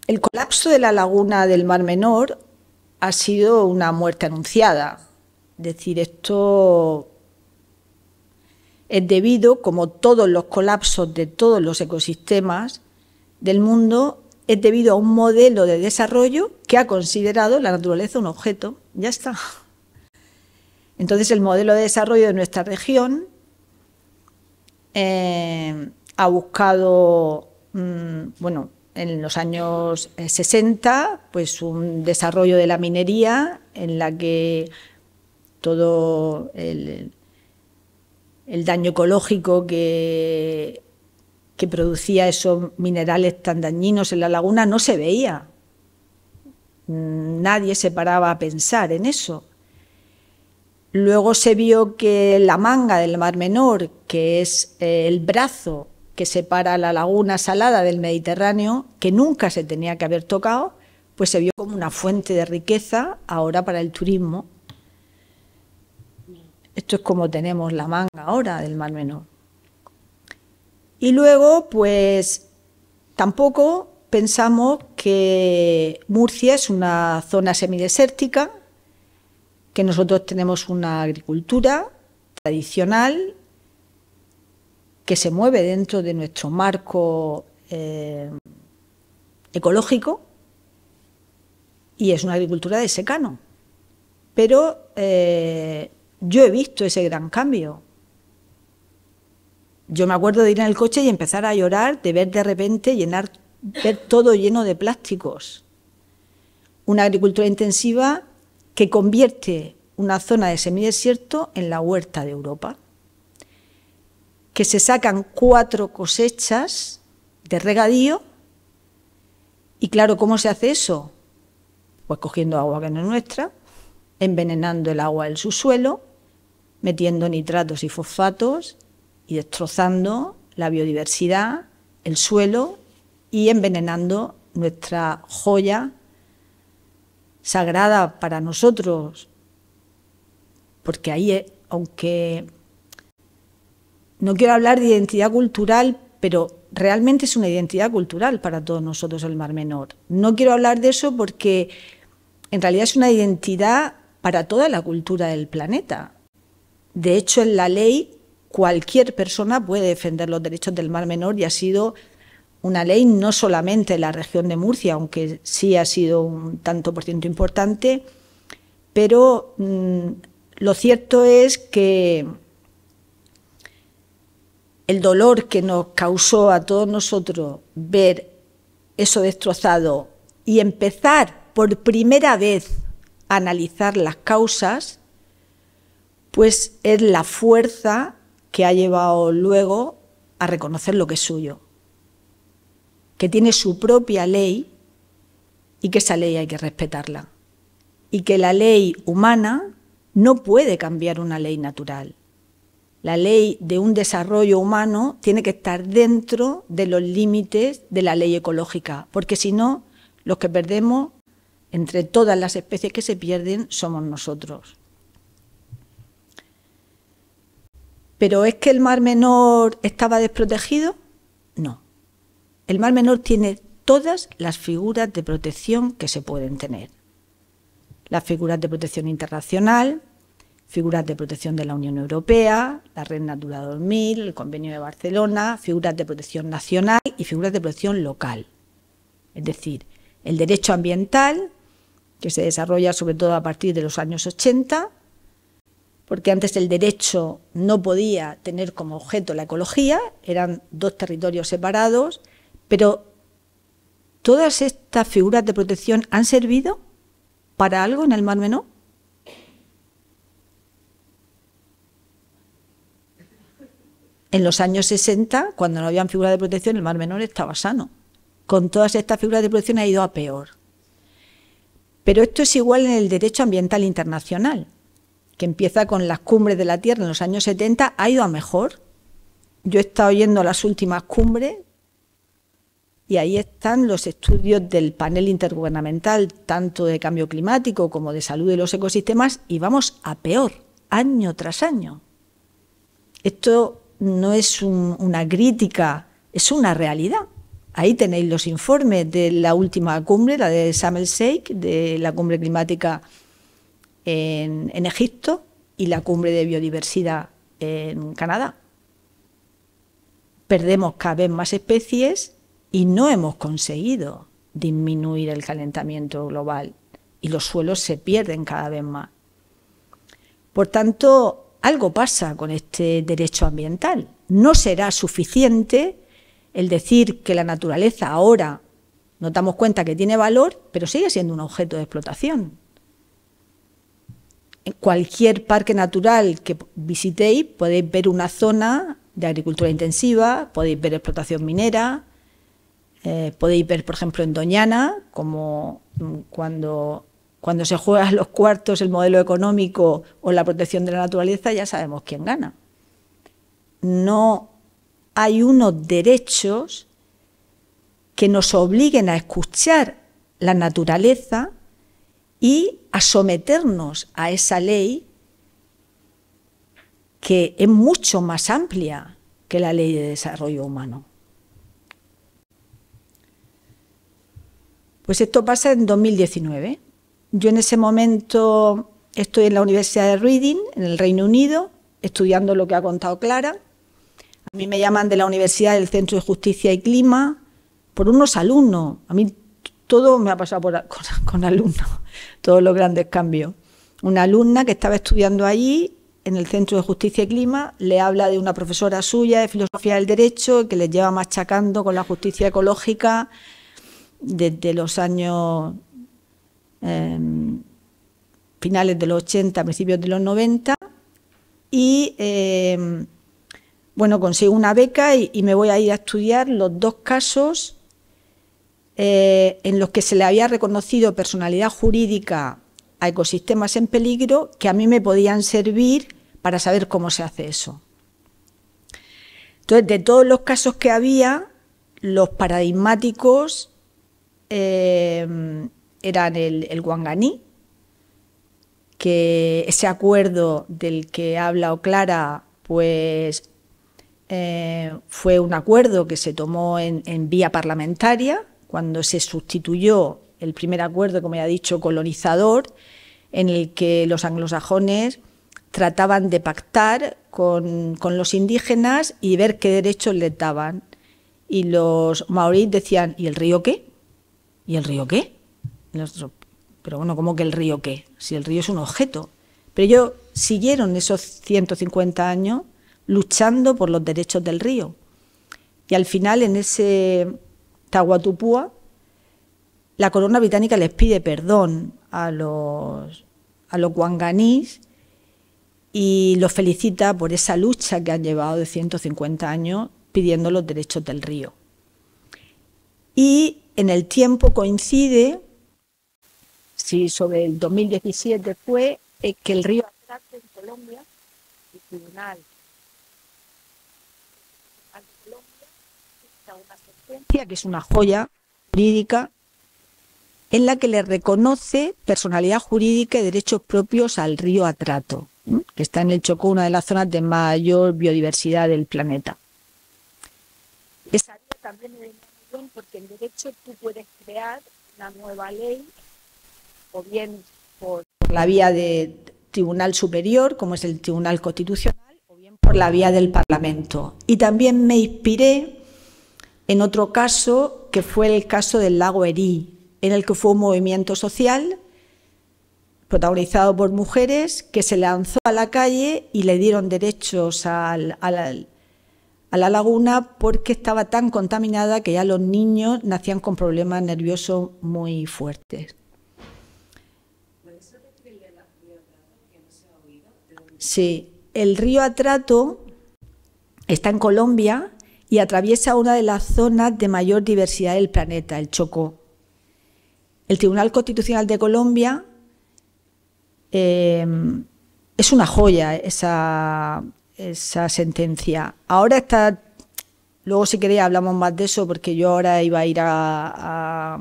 el colapso de la laguna del Mar Menor ha sido una muerte anunciada. Es decir, esto es debido, como todos los colapsos de todos los ecosistemas del mundo, es debido a un modelo de desarrollo que ha considerado la naturaleza un objeto. Ya está. Entonces, el modelo de desarrollo de nuestra región eh, ha buscado, mm, bueno, en los años 60, eh, pues un desarrollo de la minería en la que todo el, daño ecológico que, que producía esos minerales tan dañinos en la laguna no se veía. Mm, nadie se paraba a pensar en eso. Luego se vio que la manga del Mar Menor, que es eh, el brazo que separa la laguna salada del Mediterráneo, que nunca se tenía que haber tocado, pues se vio como una fuente de riqueza ahora para el turismo. Esto es como tenemos la manga ahora del Mar Menor. Y luego, pues tampoco pensamos que Murcia es una zona semidesértica, que nosotros tenemos una agricultura tradicional que se mueve dentro de nuestro marco eh, ecológico y es una agricultura de secano. Pero eh, yo he visto ese gran cambio. Yo me acuerdo de ir en el coche y empezar a llorar, de ver de repente llenar, ver todo lleno de plásticos. Una agricultura intensiva que convierte una zona de semidesierto en la huerta de Europa que se sacan cuatro cosechas de regadío. Y claro, ¿cómo se hace eso? Pues cogiendo agua que no es nuestra, envenenando el agua del subsuelo, metiendo nitratos y fosfatos y destrozando la biodiversidad, el suelo y envenenando nuestra joya sagrada para nosotros, porque ahí, eh, aunque no quiero hablar de identidad cultural, pero realmente es una identidad cultural para todos nosotros el Mar Menor. No quiero hablar de eso porque en realidad es una identidad para toda la cultura del planeta. De hecho, en la ley cualquier persona puede defender los derechos del Mar Menor y ha sido una ley no solamente en la región de Murcia, aunque sí ha sido un tanto por ciento importante, pero mm, lo cierto es que el dolor que nos causó a todos nosotros ver eso destrozado y empezar por primera vez a analizar las causas, pues es la fuerza que ha llevado luego a reconocer lo que es suyo, que tiene su propia ley y que esa ley hay que respetarla, y que la ley humana no puede cambiar una ley natural la ley de un desarrollo humano tiene que estar dentro de los límites de la ley ecológica, porque si no, los que perdemos entre todas las especies que se pierden somos nosotros. ¿Pero es que el mar menor estaba desprotegido? No. El mar menor tiene todas las figuras de protección que se pueden tener. Las figuras de protección internacional, figuras de protección de la Unión Europea, la Red Natura 2000, el Convenio de Barcelona, figuras de protección nacional y figuras de protección local. Es decir, el derecho ambiental, que se desarrolla sobre todo a partir de los años 80, porque antes el derecho no podía tener como objeto la ecología, eran dos territorios separados, pero todas estas figuras de protección han servido para algo en el Mar Menor. En los años 60, cuando no habían figuras de protección, el mar menor estaba sano. Con todas estas figuras de protección ha ido a peor. Pero esto es igual en el derecho ambiental internacional, que empieza con las cumbres de la Tierra en los años 70, ha ido a mejor. Yo he estado oyendo las últimas cumbres y ahí están los estudios del panel intergubernamental, tanto de cambio climático como de salud de los ecosistemas, y vamos a peor, año tras año. Esto no es una crítica, es una realidad. Ahí tenéis los informes de la última cumbre, la de Samuel Sheikh, de la cumbre climática en, en Egipto y la cumbre de biodiversidad en Canadá. Perdemos cada vez más especies y no hemos conseguido disminuir el calentamiento global y los suelos se pierden cada vez más. Por tanto, algo pasa con este derecho ambiental. No será suficiente el decir que la naturaleza ahora nos damos cuenta que tiene valor, pero sigue siendo un objeto de explotación. En cualquier parque natural que visitéis podéis ver una zona de agricultura intensiva, podéis ver explotación minera, eh, podéis ver, por ejemplo, en Doñana, como mm, cuando cuando se juegan los cuartos, el modelo económico o la protección de la naturaleza, ya sabemos quién gana. No hay unos derechos que nos obliguen a escuchar la naturaleza y a someternos a esa ley que es mucho más amplia que la ley de desarrollo humano. Pues esto pasa en 2019. Yo en ese momento estoy en la Universidad de Reading, en el Reino Unido, estudiando lo que ha contado Clara. A mí me llaman de la Universidad del Centro de Justicia y Clima por unos alumnos. A mí todo me ha pasado con, con alumnos, todos los grandes cambios. Una alumna que estaba estudiando allí en el Centro de Justicia y Clima le habla de una profesora suya de Filosofía del Derecho que les lleva machacando con la justicia ecológica desde los años Em, finales de los 80, principios de los 90, y em, bueno, consigo una beca y, me voy a ir a estudiar los dos casos eh, en los que se le había reconocido personalidad jurídica a ecosistemas en peligro que a mí me podían servir para saber cómo se hace eso. Entonces, de todos los casos que había, los paradigmáticos em, eran el, el que ese acuerdo del que habla Clara, pues eh, fue un acuerdo que se tomó en, vía parlamentaria, cuando se sustituyó el primer acuerdo, como ya he dicho, colonizador, en el que los anglosajones trataban de pactar con, con los indígenas y ver qué derechos les daban. Y los maoríes decían, ¿y el río qué? ¿Y el río qué? Pero bueno, ¿cómo que el río qué? Si el río es un objeto. Pero ellos siguieron esos 150 años luchando por los derechos del río. Y al final, en ese Tahuatupúa, la corona británica les pide perdón a los, a los y los felicita por esa lucha que han llevado de 150 años pidiendo los derechos del río. Y en el tiempo coincide sí, sobre el 2017 fue eh, que el río Atrato en Colombia, el tribunal de Colombia, una que es una joya jurídica en la que le reconoce personalidad jurídica y derechos propios al río Atrato, que está en el Chocó, una de las zonas de mayor biodiversidad del planeta. Esa también es porque en derecho tú puedes crear una nueva ley o bien por, la vía de Tribunal Superior, como es el Tribunal Constitucional, o bien por la vía del Parlamento. Y también me inspiré en otro caso, que fue el caso del lago Erí, en el que fue un movimiento social protagonizado por mujeres que se lanzó a la calle y le dieron derechos al, a la laguna porque estaba tan contaminada que ya los niños nacían con problemas nerviosos muy fuertes. Sí, el río Atrato está en Colombia y atraviesa una de las zonas de mayor diversidad del planeta, el Chocó. El Tribunal Constitucional de Colombia em, es una joya esa, sentencia. Ahora está, luego si queréis hablamos más de eso, porque yo ahora iba a ir a,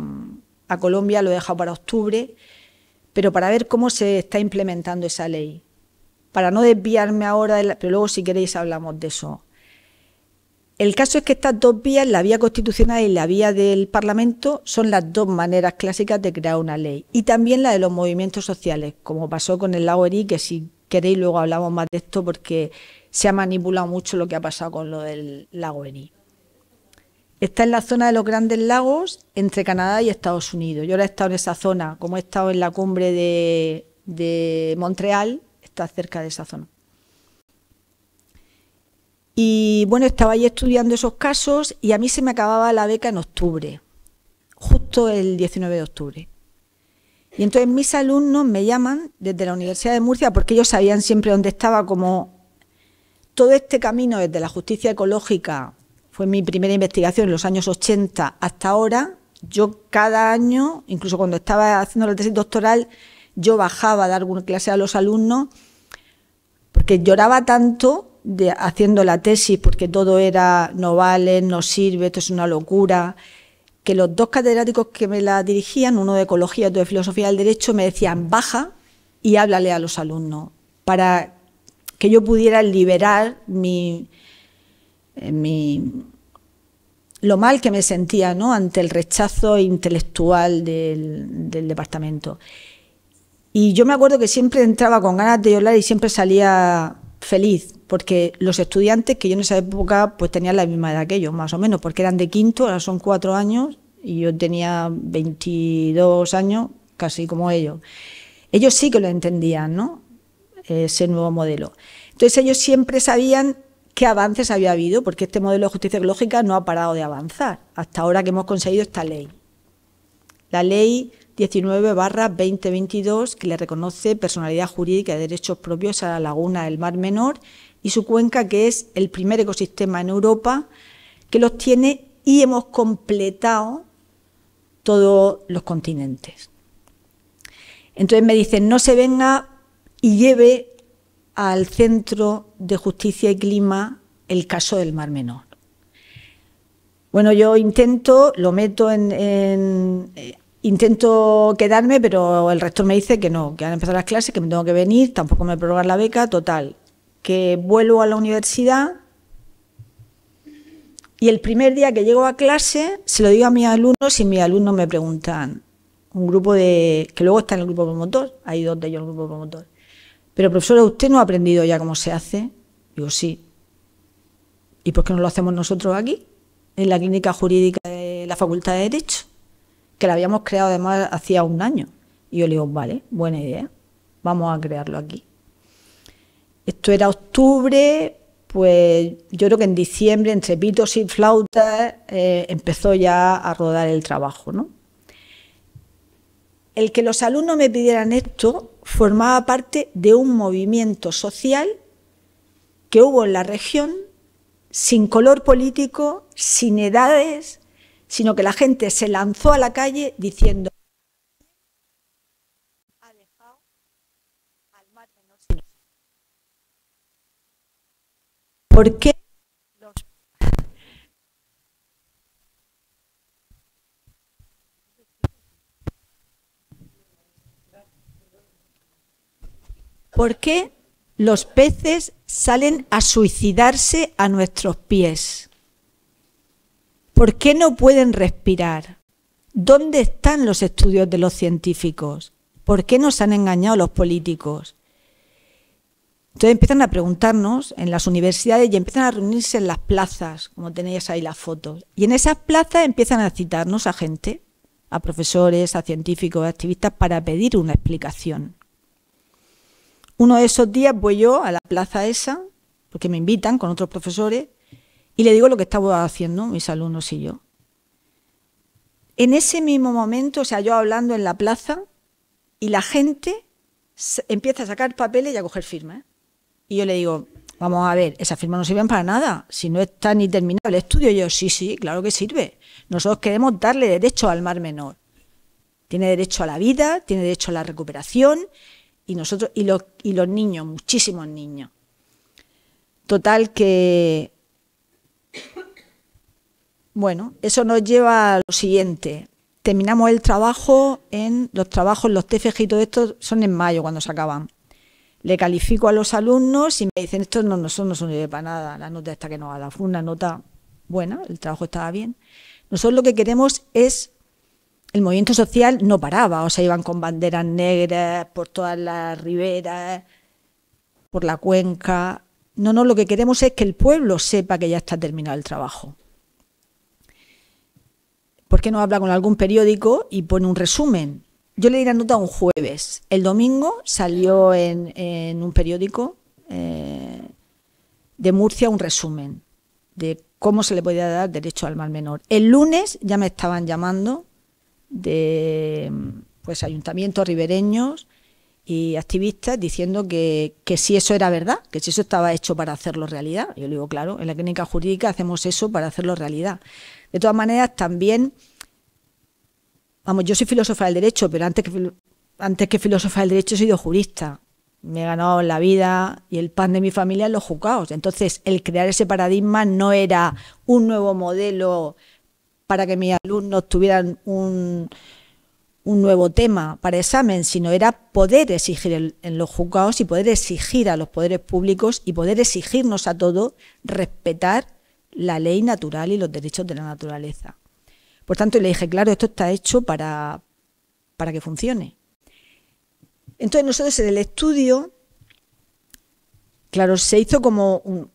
a Colombia, lo he dejado para octubre, pero para ver cómo se está implementando esa ley para no desviarme ahora, pero luego si queréis hablamos de eso. El caso es que estas dos vías, la vía constitucional y la vía del Parlamento, son las dos maneras clásicas de crear una ley. Y también la de los movimientos sociales, como pasó con el lago Erí, que si queréis luego hablamos más de esto porque se ha manipulado mucho lo que ha pasado con lo del lago Erí. Está en la zona de los grandes lagos entre Canadá y Estados Unidos. Yo ahora he estado en esa zona, como he estado en la cumbre de Montreal, está cerca de esa zona. Y bueno, estaba ahí estudiando esos casos y a mí se me acababa la beca en octubre, justo el 19 de octubre. Y entonces mis alumnos me llaman desde la Universidad de Murcia porque ellos sabían siempre dónde estaba como todo este camino desde la justicia ecológica fue mi primera investigación en los años 80 hasta ahora. Yo cada año, incluso cuando estaba haciendo la tesis doctoral, yo bajaba a dar una clase a los alumnos porque lloraba tanto haciendo la tesis porque todo era no vale, no sirve, esto es una locura, que los dos catedráticos que me la dirigían, uno de ecología y otro de filosofía del derecho, me decían baja y háblale a los alumnos para que yo pudiera liberar mi, eh, lo mal que me sentía ¿no? ante el rechazo intelectual del departamento. Y yo me acuerdo que siempre entraba con ganas de llorar y siempre salía feliz, porque los estudiantes que yo en esa época pues tenían la misma edad que ellos, más o menos, porque eran de quinto, ahora son cuatro años, y yo tenía 22 años, casi como ellos. Ellos sí que lo entendían, ¿no? Ese nuevo modelo. Entonces ellos siempre sabían qué avances había habido, porque este modelo de justicia ecológica no ha parado de avanzar, hasta ahora que hemos conseguido esta ley. La ley 19-2022 que le reconoce personalidad jurídica de derechos propios a la laguna del Mar Menor y su cuenca, que es el primer ecosistema en Europa que los tiene y hemos completado todos los continentes. Entonces me dicen, no se venga y lleve al Centro de Justicia y Clima el caso del Mar Menor. Bueno, yo intento, lo meto en eh, Intento quedarme, pero el rector me dice que no, que han empezado las clases, que me tengo que venir, tampoco me prorrogar la beca, total. Que vuelvo a la universidad y el primer día que llego a clase se lo digo a mis alumnos y mis alumnos me preguntan, un grupo de. que luego está en el grupo promotor, hay dos de ellos en el grupo promotor. Pero profesora, ¿usted no ha aprendido ya cómo se hace? Digo, sí. ¿Y por qué no lo hacemos nosotros aquí? En la clínica jurídica de la Facultad de Derecho que la habíamos creado además hacía un año. Y yo le digo, vale, buena idea, vamos a crearlo aquí. Esto era octubre, pues yo creo que en diciembre, entre pitos y flautas, eh, empezó ya a rodar el trabajo, ¿no? El que los alumnos me pidieran esto formaba parte de un movimiento social que hubo en la región, sin color político, sin edades, sino que la gente se lanzó a la calle diciendo ¿Por qué ¿Por qué los peces salen a suicidarse a nuestros pies? ¿Por qué no pueden respirar? ¿Dónde están los estudios de los científicos? ¿Por qué nos han engañado los políticos? Entonces empiezan a preguntarnos en las universidades y empiezan a reunirse en las plazas, como tenéis ahí las fotos. Y en esas plazas empiezan a citarnos a gente, a profesores, a científicos, a activistas, para pedir una explicación. Uno de esos días voy yo a la plaza esa, porque me invitan con otros profesores, y le digo lo que estaba haciendo mis alumnos y yo. En ese mismo momento, o sea, yo hablando en la plaza y la gente empieza a sacar papeles y a coger firmas. ¿eh? Y yo le digo, vamos a ver, esas firmas no sirven para nada, si no está ni terminado el estudio. yo, sí, sí, claro que sirve. Nosotros queremos darle derecho al mar menor. Tiene derecho a la vida, tiene derecho a la recuperación y nosotros y los, y los niños, muchísimos niños. Total que bueno, eso nos lleva a lo siguiente. Terminamos el trabajo en los trabajos, los TFG y todo esto son en mayo cuando se acaban. Le califico a los alumnos y me dicen, esto no, no, son, no para nada, la nota esta que nos ha dado fue una nota buena, el trabajo estaba bien. Nosotros lo que queremos es el movimiento social no paraba, o sea, iban con banderas negras por todas las riberas, por la cuenca. No, no, lo que queremos es que el pueblo sepa que ya está terminado el trabajo. ¿por qué no habla con algún periódico y pone un resumen? Yo le di la nota un jueves. El domingo salió en, un periódico eh, de Murcia un resumen de cómo se le podía dar derecho al mal menor. El lunes ya me estaban llamando de pues ayuntamientos ribereños y activistas diciendo que, que, si eso era verdad, que si eso estaba hecho para hacerlo realidad. Yo le digo, claro, en la clínica jurídica hacemos eso para hacerlo realidad. De todas maneras, también, vamos, yo soy filósofa del derecho, pero antes que, antes que filósofa del derecho he sido jurista. Me he ganado la vida y el pan de mi familia en los juzgados. Entonces, el crear ese paradigma no era un nuevo modelo para que mis alumnos tuvieran un, nuevo tema para examen, sino era poder exigir en los juzgados y poder exigir a los poderes públicos y poder exigirnos a todos respetar la ley natural y los derechos de la naturaleza. Por tanto, le dije, claro, esto está hecho para, que funcione. Entonces nosotros en el estudio, claro, se hizo como un,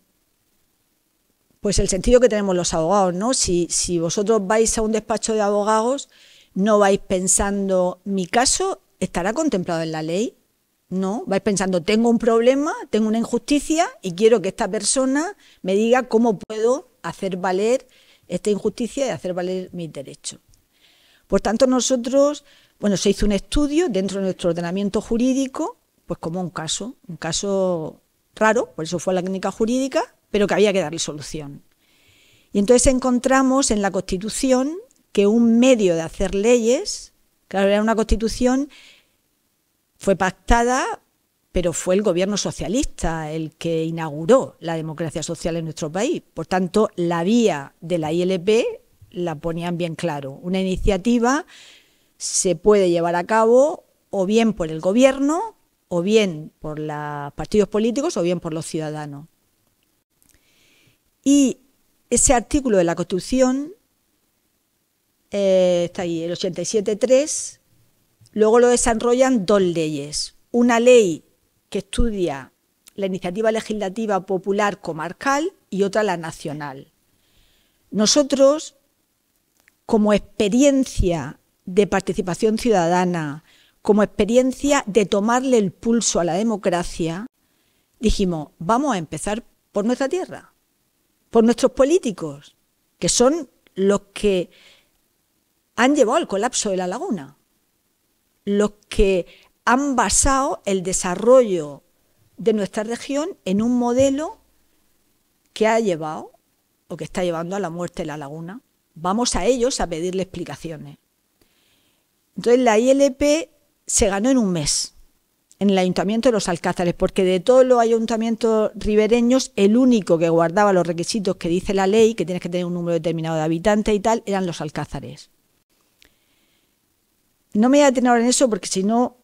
pues el sentido que tenemos los abogados, ¿no? si vosotros vais a un despacho de abogados, no vais pensando, mi caso estará contemplado en la ley, ¿no? Vais pensando, tengo un problema, tengo una injusticia y quiero que esta persona me diga cómo puedo hacer valer esta injusticia y hacer valer mis derechos. Por tanto, nosotros, bueno, se hizo un estudio dentro de nuestro ordenamiento jurídico, pues como un caso, un caso raro, por eso fue la clínica jurídica, pero que había que darle solución. Y entonces encontramos en la Constitución que un medio de hacer leyes, claro, era una Constitución fue pactada, pero fue el gobierno socialista el que inauguró la democracia social en nuestro país. Por tanto, la vía de la ILP la ponían bien claro. Una iniciativa se puede llevar a cabo o bien por el gobierno, o bien por los partidos políticos, o bien por los ciudadanos. Y ese artículo de la Constitución, eh, está ahí, el 87.3, Luego lo desarrollan dos leyes. Una ley que estudia la iniciativa legislativa popular comarcal y otra la nacional. Nosotros, como experiencia de participación ciudadana, como experiencia de tomarle el pulso a la democracia, dijimos, vamos a empezar por nuestra tierra, por nuestros políticos, que son los que han llevado al colapso de la laguna los que han basado el desarrollo de nuestra región en un modelo que ha llevado o que está llevando a la muerte de la laguna. Vamos a ellos a pedirle explicaciones. Entonces la ILP se ganó en un mes en el ayuntamiento de los Alcázares, porque de todos los ayuntamientos ribereños, el único que guardaba los requisitos que dice la ley, que tienes que tener un número determinado de habitantes y tal, eran los Alcázares. No me voy a detener ahora en eso porque si no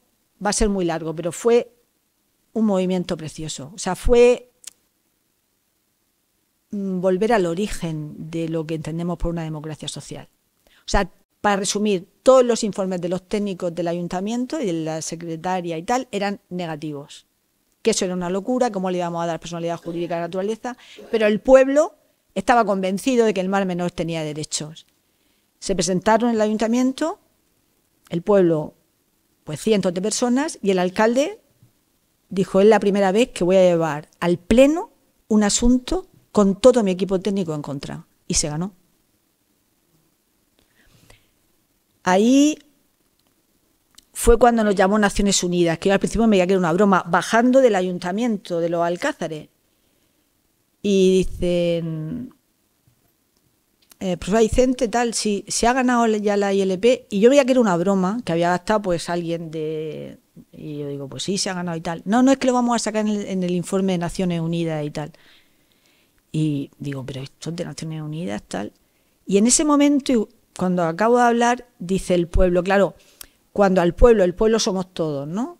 va a ser muy largo, pero fue un movimiento precioso. O sea, fue mm, volver al origen de lo que entendemos por una democracia social. O sea, para resumir, todos los informes de los técnicos del ayuntamiento y de la secretaria y tal eran negativos. Que eso era una locura, cómo le íbamos a dar personalidad jurídica a la naturaleza, pero el pueblo estaba convencido de que el mar menor tenía derechos. Se presentaron en el ayuntamiento el pueblo, pues cientos de personas, y el alcalde dijo, es la primera vez que voy a llevar al Pleno un asunto con todo mi equipo técnico en contra. Y se ganó. Ahí fue cuando nos llamó Naciones Unidas, que yo al principio me veía que era una broma, bajando del ayuntamiento de los Alcázares. Y dicen, eh, pues Vicente, tal, si se ha ganado ya la ILP, y yo veía que era una broma, que había gastado pues alguien de... Y yo digo, pues sí, se ha ganado y tal. No, no es que lo vamos a sacar en el, informe de Naciones Unidas y tal. Y digo, pero esto es de Naciones Unidas, tal. Y en ese momento, cuando acabo de hablar, dice el pueblo, claro, cuando al pueblo, el pueblo somos todos, ¿no?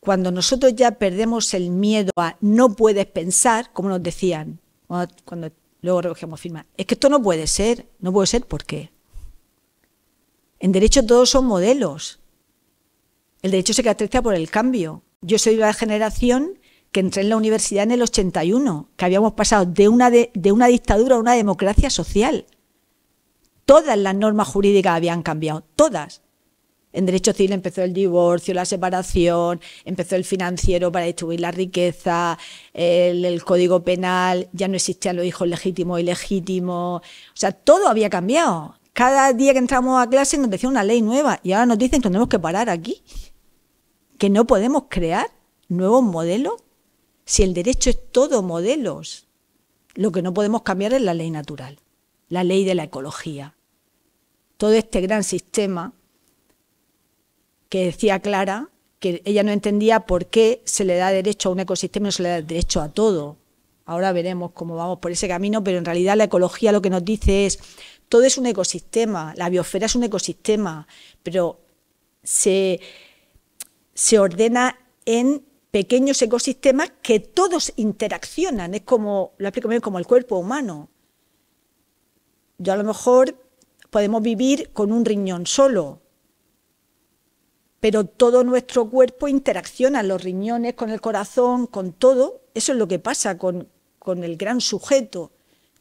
Cuando nosotros ya perdemos el miedo a no puedes pensar, como nos decían, cuando, cuando Luego recogemos firmas. Es que esto no puede ser, no puede ser, ¿por qué? En derecho todos son modelos. El derecho se caracteriza por el cambio. Yo soy de la generación que entré en la universidad en el 81, que habíamos pasado de una, de una dictadura a una democracia social. Todas las normas jurídicas habían cambiado, todas. En derecho civil empezó el divorcio, la separación, empezó el financiero para distribuir la riqueza, el, código penal, ya no existían los hijos legítimos y legítimos. O sea, todo había cambiado. Cada día que entramos a clase nos decía una ley nueva y ahora nos dicen que tenemos que parar aquí, que no podemos crear nuevos modelos si el derecho es todo modelos. Lo que no podemos cambiar es la ley natural, la ley de la ecología. Todo este gran sistema que decía Clara que ella no entendía por qué se le da derecho a un ecosistema y no se le da derecho a todo. Ahora veremos cómo vamos por ese camino, pero en realidad la ecología lo que nos dice es, todo es un ecosistema, la biosfera es un ecosistema, pero se, ordena en pequeños ecosistemas que todos interaccionan, es como, lo explico bien, como el cuerpo humano. Yo a lo mejor podemos vivir con un riñón solo, pero todo nuestro cuerpo interacciona, los riñones con el corazón, con todo. Eso es lo que pasa con, el gran sujeto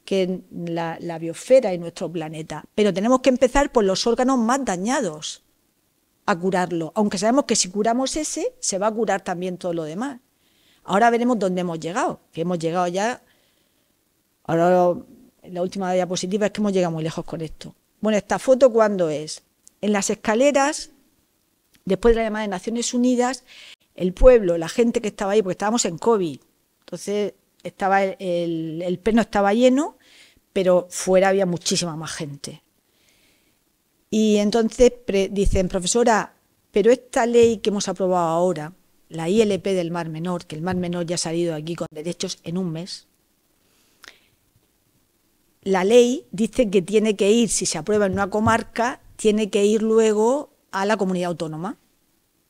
que es la, biosfera y nuestro planeta. Pero tenemos que empezar por los órganos más dañados a curarlo, aunque sabemos que si curamos ese, se va a curar también todo lo demás. Ahora veremos dónde hemos llegado, que hemos llegado ya, ahora la última diapositiva es que hemos llegado muy lejos con esto. Bueno, esta foto cuándo es? En las escaleras después de la llamada de Naciones Unidas, el pueblo, la gente que estaba ahí, porque estábamos en COVID, entonces estaba el, pleno estaba lleno, pero fuera había muchísima más gente. Y entonces dicen, profesora, pero esta ley que hemos aprobado ahora, la ILP del Mar Menor, que el Mar Menor ya ha salido aquí con derechos en un mes, la ley dice que tiene que ir, si se aprueba en una comarca, tiene que ir luego a la comunidad autónoma,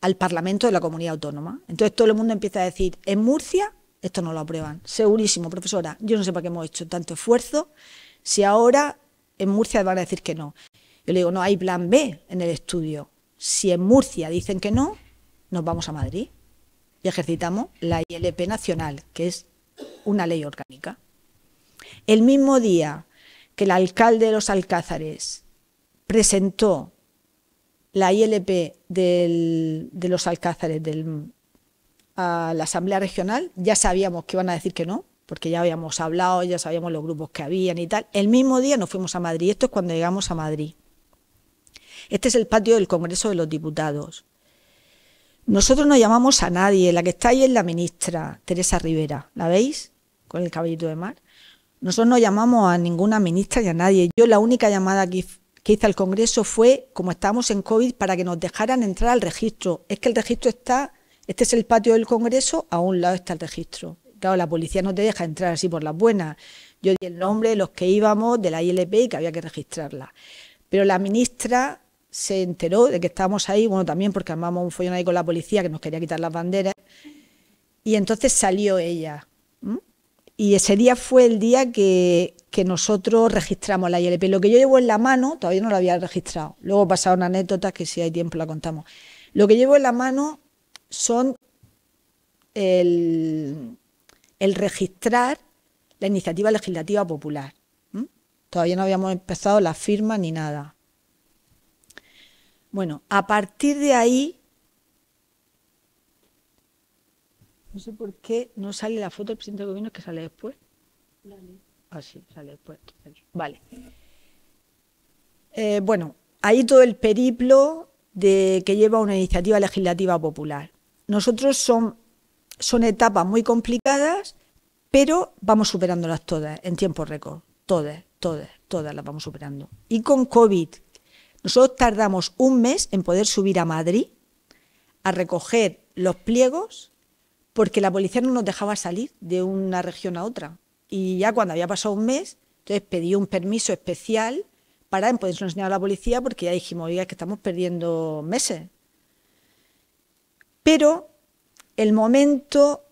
al Parlamento de la comunidad autónoma. Entonces todo el mundo empieza a decir, en Murcia esto no lo aprueban, segurísimo, profesora, yo no sé para qué hemos hecho tanto esfuerzo, si ahora en Murcia van a decir que no. Yo le digo, no, hay plan B en el estudio. Si en Murcia dicen que no, nos vamos a Madrid y ejercitamos la ILP nacional, que es una ley orgánica. El mismo día que el alcalde de los Alcázares presentó la ILP de los Alcázares del, a la Asamblea Regional, ya sabíamos que iban a decir que no, porque ya habíamos hablado, ya sabíamos los grupos que habían y tal. El mismo día nos fuimos a Madrid, esto es cuando llegamos a Madrid. Este es el patio del Congreso de los Diputados. Nosotros no llamamos a nadie, la que está ahí es la ministra, Teresa Rivera, ¿la veis? Con el caballito de mar. Nosotros no llamamos a ninguna ministra ni a nadie. Yo la única llamada que que hizo el Congreso fue, como estábamos en COVID, para que nos dejaran entrar al registro. Es que el registro está, este es el patio del Congreso, a un lado está el registro. Claro, la policía no te deja entrar así por las buenas. Yo di el nombre de los que íbamos, de la ILP y que había que registrarla. Pero la ministra se enteró de que estábamos ahí, bueno, también porque armamos un follón ahí con la policía que nos quería quitar las banderas. Y entonces salió ella. Y ese día fue el día que que nosotros registramos la ILP. Lo que yo llevo en la mano, todavía no lo había registrado. Luego pasado una anécdota que si hay tiempo la contamos. Lo que llevo en la mano son el, registrar la iniciativa legislativa popular. Todavía no habíamos empezado la firma ni nada. Bueno, a partir de ahí, no sé por qué no sale la foto del presidente del gobierno que sale después. Ah, sí, sale puesto. Vale. Eh, bueno, ahí todo el periplo de que lleva una iniciativa legislativa popular. Nosotros son, son etapas muy complicadas, pero vamos superándolas todas en tiempo récord. Todas, todas, todas las vamos superando. Y con COVID, nosotros tardamos un mes en poder subir a Madrid a recoger los pliegos porque la policía no nos dejaba salir de una región a otra y ya cuando había pasado un mes, entonces pedí un permiso especial para poder enseñar a la policía porque ya dijimos, oiga, que estamos perdiendo meses. Pero el momento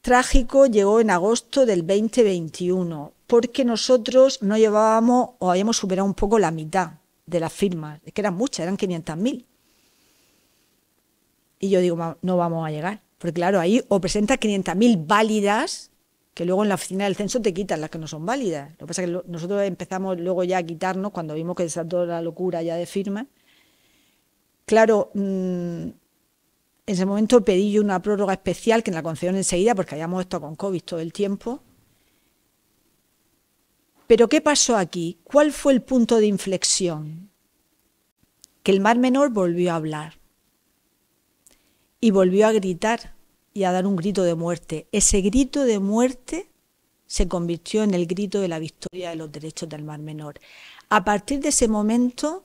trágico llegó en agosto del 2021, porque nosotros no llevábamos o habíamos superado un poco la mitad de las firmas, que eran muchas, eran 500.000. Y yo digo, no vamos a llegar, porque claro, ahí o presentas 500.000 válidas que luego en la oficina del censo te quitan las que no son válidas. Lo que pasa es que nosotros empezamos luego ya a quitarnos cuando vimos que toda la locura ya de firma. Claro, mm, en ese momento pedí yo una prórroga especial que me la concedieron enseguida porque habíamos estado con COVID todo el tiempo. Pero ¿qué pasó aquí? ¿Cuál fue el punto de inflexión? Que el mar menor volvió a hablar y volvió a gritar y a dar un grito de muerte. Ese grito de muerte se convirtió en el grito de la victoria de los derechos del mar menor. A partir de ese momento,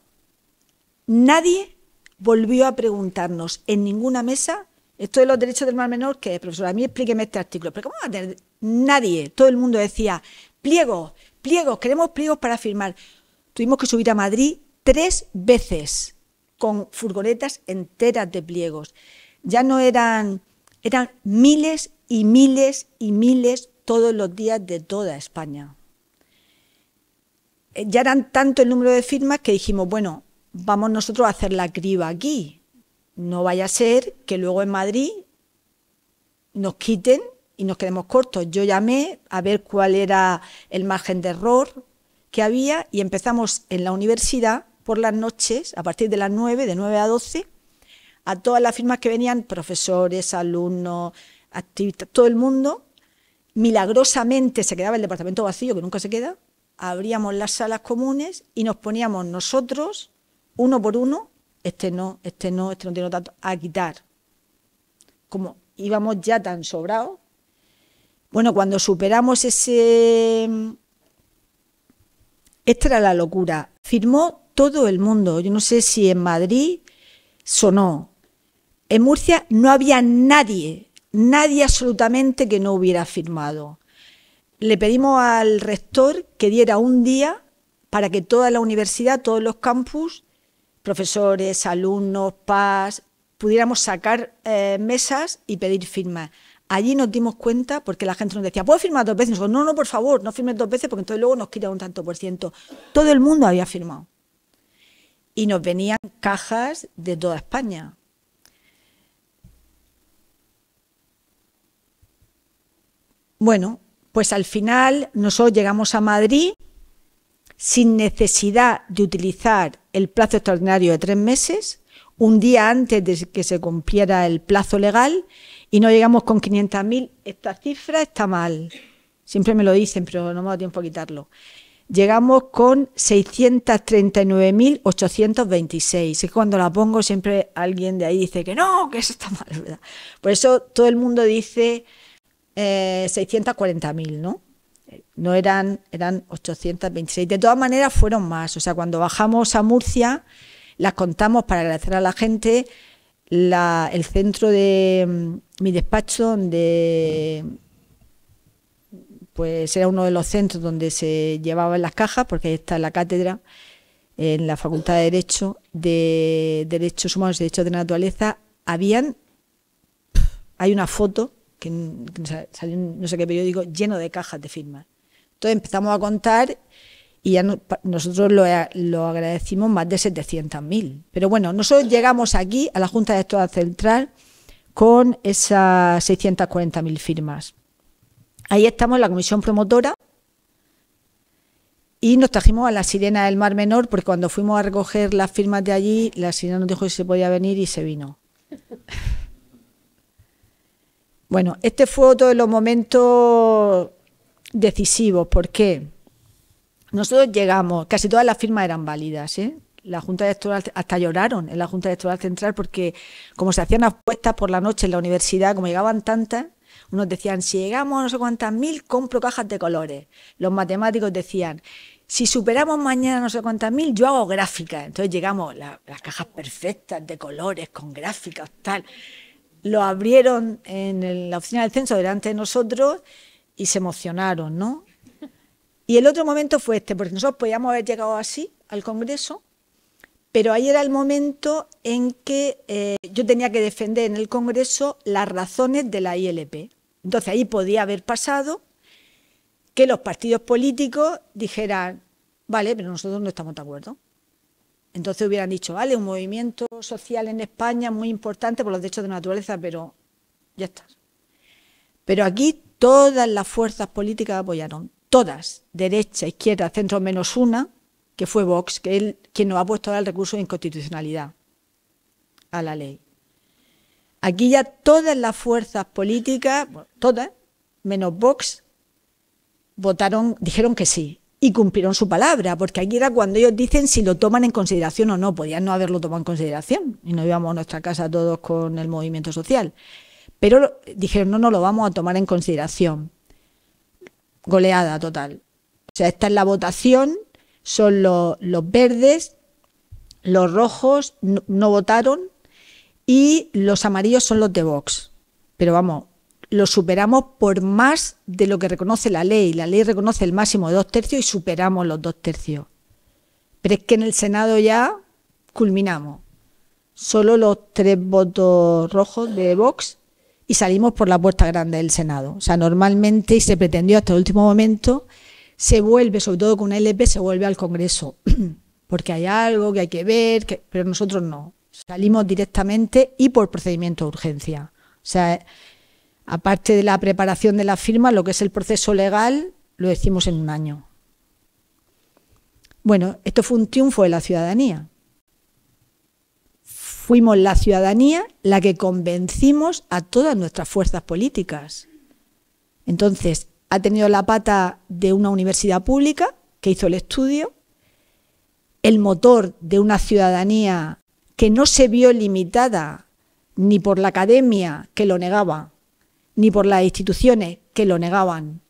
nadie volvió a preguntarnos en ninguna mesa esto de los derechos del mar menor, que profesora, a mí explíqueme este artículo. Pero ¿cómo va a tener? Nadie, todo el mundo decía, pliegos, pliegos, queremos pliegos para firmar. Tuvimos que subir a Madrid tres veces con furgonetas enteras de pliegos. Ya no eran eran miles y miles y miles todos los días de toda España. Eh, ya eran tanto el número de firmas que dijimos, bueno, vamos nosotros a hacer la criba aquí. No vaya a ser que luego en Madrid nos quiten y nos quedemos cortos. Yo llamé a ver cuál era el margen de error que había y empezamos en la universidad por las noches, a partir de las 9, de 9 a 12, a todas las firmas que venían, profesores, alumnos, activistas, todo el mundo. Milagrosamente se quedaba el departamento vacío, que nunca se queda. Abríamos las salas comunes y nos poníamos nosotros, uno por uno, este no, este no, este no tiene tanto, a quitar. Como íbamos ya tan sobrados. Bueno, cuando superamos ese... Esta era la locura. Firmó todo el mundo. Yo no sé si en Madrid sonó. En Murcia no había nadie, nadie absolutamente que no hubiera firmado. Le pedimos al rector que diera un día para que toda la universidad, todos los campus, profesores, alumnos, PAS, pudiéramos sacar eh, mesas y pedir firmas. Allí nos dimos cuenta, porque la gente nos decía, ¿puedo firmar dos veces? no, no, por favor, no firmes dos veces, porque entonces luego nos quita un tanto por ciento. Todo el mundo había firmado. Y nos venían cajas de toda España. Bueno, pues al final nosotros llegamos a Madrid sin necesidad de utilizar el plazo extraordinario de tres meses, un día antes de que se cumpliera el plazo legal, y no llegamos con 500.000. Esta cifra está mal. Siempre me lo dicen, pero no me da tiempo a quitarlo. Llegamos con 639.826. Es cuando la pongo siempre alguien de ahí dice que no, que eso está mal, ¿verdad? Por eso todo el mundo dice 640.000, eh, ¿no? No eran, eran 826. De todas maneras, fueron más. O sea, cuando bajamos a Murcia, las contamos para agradecer a la gente. el centro de mm, mi despacho, donde pues era uno de los centros donde se llevaban las cajas, porque ahí está la cátedra en la Facultad de Derecho de Derechos Humanos y Derechos de Naturaleza, habían, hay una foto que salió no sé qué periódico, lleno de cajas de firmas. Entonces empezamos a contar y ya nosotros eh, lo, agradecimos más de 700.000. Pero bueno, nosotros llegamos aquí a la Junta de Estudios Central con esas 640.000 firmas. Ahí estamos la comisión promotora y nos trajimos a la sirena del Mar Menor porque cuando fuimos a recoger las firmas de allí, la sirena nos dijo si se podía venir y se vino. Bueno, este fue otro de los momentos decisivos. porque Nosotros llegamos, casi todas las firmas eran válidas, ¿eh? la Junta Electoral, hasta lloraron en la Junta Electoral Central porque como se hacían apuestas por la noche en la universidad, como llegaban tantas, unos decían, si llegamos a no sé cuántas mil, compro cajas de colores. Los matemáticos decían, si superamos mañana no sé cuántas mil, yo hago gráficas. Entonces llegamos, las cajas perfectas de colores, con gráficas, tal lo abrieron en la oficina del censo delante de nosotros y se emocionaron, ¿no? Y el otro momento fue este, porque nosotros podíamos haber llegado así al Congreso, pero ahí era el momento en que eh, yo tenía que defender en el Congreso las razones de la ILP. Entonces ahí podía haber pasado que los partidos políticos dijeran, vale, pero nosotros no estamos de acuerdo. Entonces hubieran dicho, vale, un movimiento social en España muy importante por los derechos de naturaleza, pero ya está. Pero aquí todas las fuerzas políticas apoyaron, todas, derecha, izquierda, centro menos una, que fue Vox, que es quien nos ha puesto ahora el recurso de inconstitucionalidad a la ley. Aquí ya todas las fuerzas políticas, todas, menos Vox, votaron, dijeron que sí y cumplieron su palabra, porque aquí era cuando ellos dicen si lo toman en consideración o no, podían no haberlo tomado en consideración y no íbamos a nuestra casa todos con el movimiento social. Pero dijeron, no, no lo vamos a tomar en consideración. Goleada total. O sea, esta es la votación, son los, verdes, los rojos no, no votaron y los amarillos son los de Vox. Pero vamos, lo superamos por más de lo que reconoce la ley. La ley reconoce el máximo de dos tercios y superamos los dos tercios. Pero es que en el Senado ya culminamos. Solo los tres votos rojos de Vox y salimos por la puerta grande del Senado. O sea, normalmente, y se pretendió hasta el último momento, se vuelve, sobre todo con una LP, se vuelve al Congreso. Porque hay algo que hay que ver, pero nosotros no. Salimos directamente y por procedimiento de urgencia. O sea, Aparte de la preparación de la firma, lo que es el proceso legal lo decimos en un año. Bueno, esto fue un triunfo de la ciudadanía. Fuimos la ciudadanía la que convencimos a todas nuestras fuerzas políticas. Entonces, ha tenido la pata de una universidad pública que hizo el estudio, el motor de una ciudadanía que no se vio limitada ni por la academia que lo negaba, ni por las instituciones que lo negaban,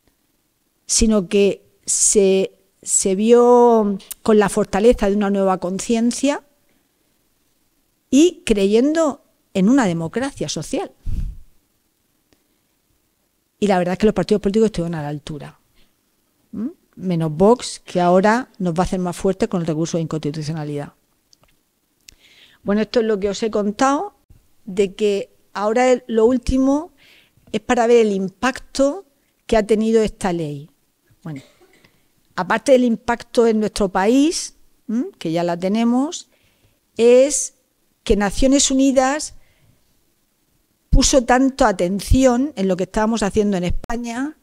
sino que se, vio con la fortaleza de una nueva conciencia y creyendo en una democracia social. Y la verdad es que los partidos políticos estuvieron a la altura. Menos Vox, que ahora nos va a hacer más fuertes con el recurso de inconstitucionalidad. Bueno, esto es lo que os he contado, de que ahora lo último es para ver el impacto que ha tenido esta ley. Bueno, aparte del impacto en nuestro país, que ya la tenemos, es que Naciones Unidas puso tanto atención en lo que estábamos haciendo en España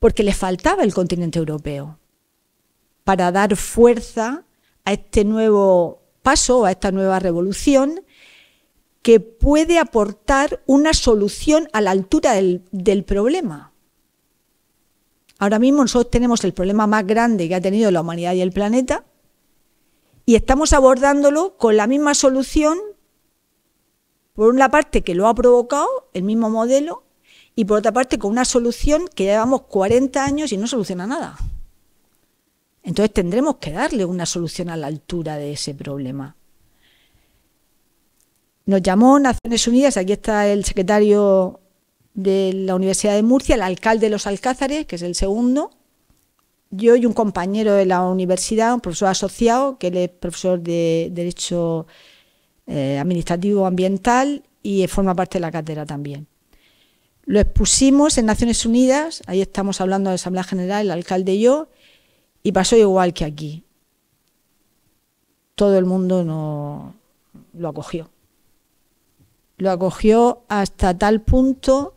porque le faltaba el continente europeo para dar fuerza a este nuevo paso, a esta nueva revolución que puede aportar una solución a la altura del, problema. Ahora mismo nosotros tenemos el problema más grande que ha tenido la humanidad y el planeta y estamos abordándolo con la misma solución, por una parte que lo ha provocado, el mismo modelo, y por otra parte con una solución que llevamos 40 años y no soluciona nada. Entonces tendremos que darle una solución a la altura de ese problema. Nos llamó Naciones Unidas, aquí está el secretario de la Universidad de Murcia, el alcalde de los Alcázares, que es el segundo, yo y un compañero de la universidad, un profesor asociado, que él es profesor de Derecho eh, Administrativo Ambiental y forma parte de la cátedra también. Lo expusimos en Naciones Unidas, ahí estamos hablando de la Asamblea General, el alcalde y yo, y pasó igual que aquí. Todo el mundo no lo acogió. Lo acogió hasta tal punto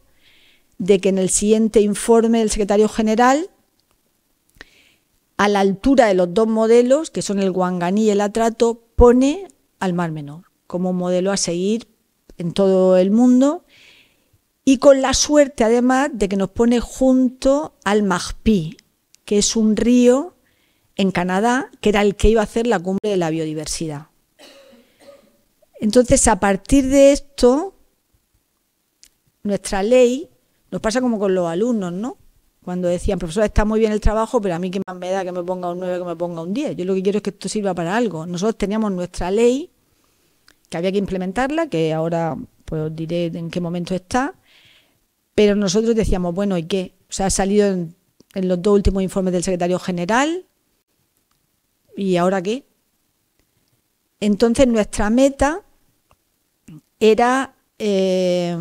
de que en el siguiente informe del secretario general, a la altura de los dos modelos, que son el guanganí y el atrato, pone al Mar Menor como modelo a seguir en todo el mundo y con la suerte además de que nos pone junto al Magpie, que es un río en Canadá que era el que iba a hacer la cumbre de la biodiversidad. Entonces, a partir de esto, nuestra ley nos pasa como con los alumnos, ¿no? Cuando decían, profesor, está muy bien el trabajo, pero a mí qué más me da que me ponga un 9, que me ponga un 10. Yo lo que quiero es que esto sirva para algo. Nosotros teníamos nuestra ley, que había que implementarla, que ahora pues diré en qué momento está, pero nosotros decíamos, bueno, ¿y qué? O sea, ha salido en, en los dos últimos informes del secretario general, ¿y ahora qué? Entonces nuestra meta era eh,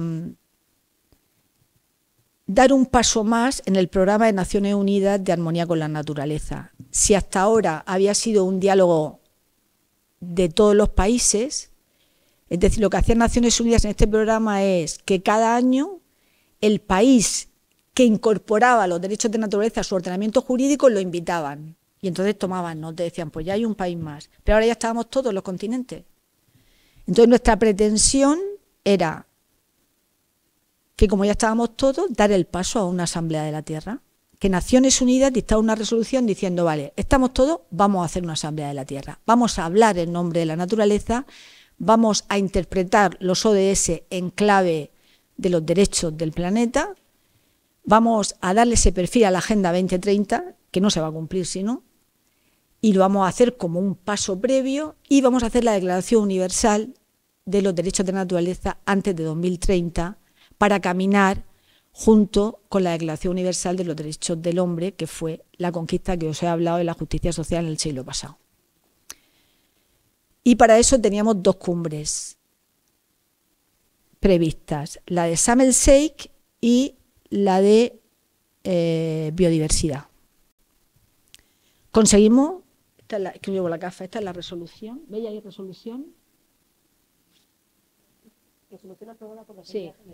dar un paso más en el programa de Naciones Unidas de Armonía con la Naturaleza. Si hasta ahora había sido un diálogo de todos los países, es decir, lo que hacían Naciones Unidas en este programa es que cada año el país que incorporaba los derechos de naturaleza a su ordenamiento jurídico lo invitaban. Y entonces tomaban, nos decían, pues ya hay un país más. Pero ahora ya estábamos todos los continentes. Entonces nuestra pretensión era que como ya estábamos todos, dar el paso a una Asamblea de la Tierra. Que Naciones Unidas dictara una resolución diciendo, vale, estamos todos, vamos a hacer una Asamblea de la Tierra, vamos a hablar en nombre de la naturaleza, vamos a interpretar los ODS en clave de los derechos del planeta, vamos a darle ese perfil a la Agenda 2030, que no se va a cumplir si no, y lo vamos a hacer como un paso previo y vamos a hacer la Declaración Universal de los Derechos de la Naturaleza antes de 2030 para caminar junto con la Declaración Universal de los Derechos del Hombre, que fue la conquista que os he hablado de la justicia social en el siglo pasado. Y para eso teníamos dos cumbres previstas, la de Sam Seik y la de eh, biodiversidad. Conseguimos la, que la esta es la resolución. ¿Veis ahí resolución? Resolución aprobada por la Asamblea sí.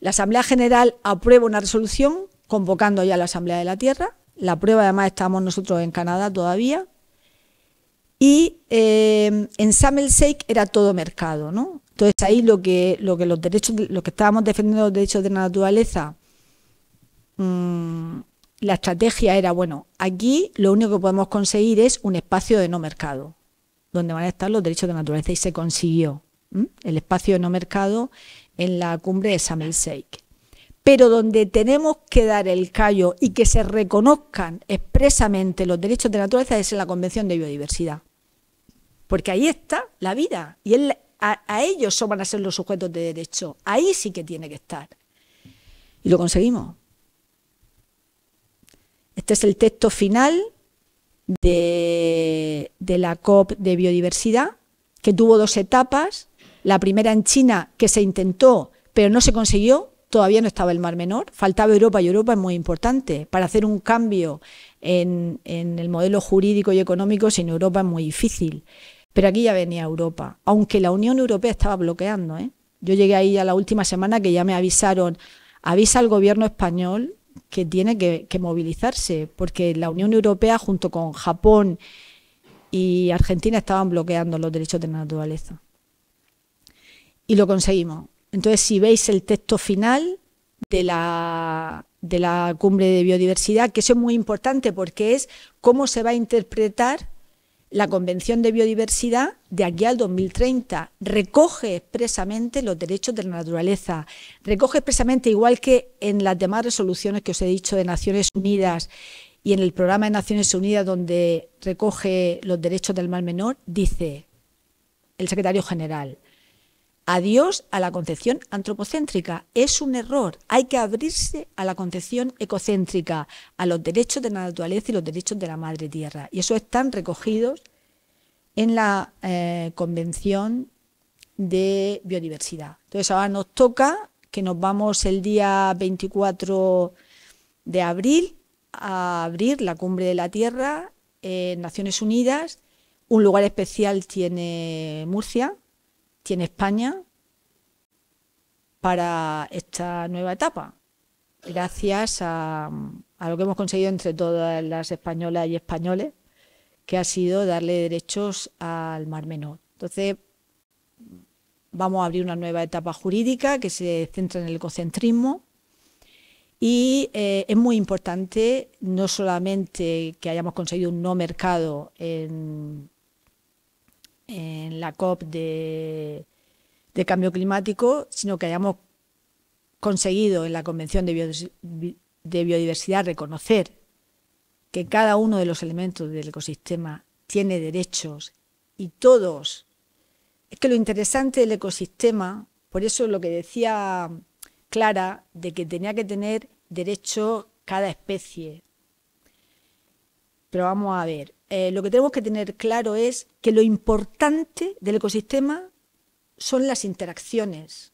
La Asamblea General aprueba una resolución convocando ya a la Asamblea de la Tierra. La prueba, además, estamos nosotros en Canadá todavía. Y eh, en Samuel era todo mercado, ¿no? Entonces ahí lo que, lo que los derechos, los que estábamos defendiendo los derechos de la naturaleza, mm, la estrategia era, bueno, aquí lo único que podemos conseguir es un espacio de no mercado, donde van a estar los derechos de naturaleza y se consiguió el espacio de no mercado en la cumbre de Samuel Pero donde tenemos que dar el callo y que se reconozcan expresamente los derechos de naturaleza es en la Convención de Biodiversidad. Porque ahí está la vida y a, a ellos son van a ser los sujetos de derecho. Ahí sí que tiene que estar. Y lo conseguimos. Este es el texto final de, la COP de biodiversidad, que tuvo dos etapas. La primera en China, que se intentó, pero no se consiguió, todavía no estaba el Mar Menor, faltaba Europa y Europa es muy importante. Para hacer un cambio en, el modelo jurídico y económico sin Europa es muy difícil. Pero aquí ya venía Europa, aunque la Unión Europea estaba bloqueando. ¿eh? Yo llegué ahí a la última semana que ya me avisaron, avisa al gobierno español que tiene que, movilizarse, porque la Unión Europea junto con Japón y Argentina estaban bloqueando los derechos de la naturaleza. Y lo conseguimos. Entonces, si veis el texto final de la, de la cumbre de biodiversidad, que eso es muy importante porque es cómo se va a interpretar la Convención de Biodiversidad de aquí al 2030 recoge expresamente los derechos de la naturaleza, recoge expresamente, igual que en las demás resoluciones que os he dicho de Naciones Unidas y en el programa de Naciones Unidas donde recoge los derechos del mal menor, dice el secretario general, Adiós a la concepción antropocéntrica. Es un error. Hay que abrirse a la concepción ecocéntrica, a los derechos de la naturaleza y los derechos de la madre tierra. Y eso están recogidos en la eh, Convención de Biodiversidad. Entonces ahora nos toca que nos vamos el día 24 de abril a abrir la Cumbre de la Tierra en Naciones Unidas. Un lugar especial tiene Murcia tiene España para esta nueva etapa, gracias a, lo que hemos conseguido entre todas las españolas y españoles, que ha sido darle derechos al Mar Menor. Entonces, vamos a abrir una nueva etapa jurídica que se centra en el ecocentrismo. Y eh, es muy importante no solamente que hayamos conseguido un no mercado en, en la COP de, cambio climático, sino que hayamos conseguido en la Convención de Biodiversidad reconocer que cada uno de los elementos del ecosistema tiene derechos y todos. Es que lo interesante del ecosistema, por eso lo que decía Clara, de que tenía que tener derecho cada especie, pero vamos a ver, eh, lo que tenemos que tener claro es que lo importante del ecosistema son las interacciones.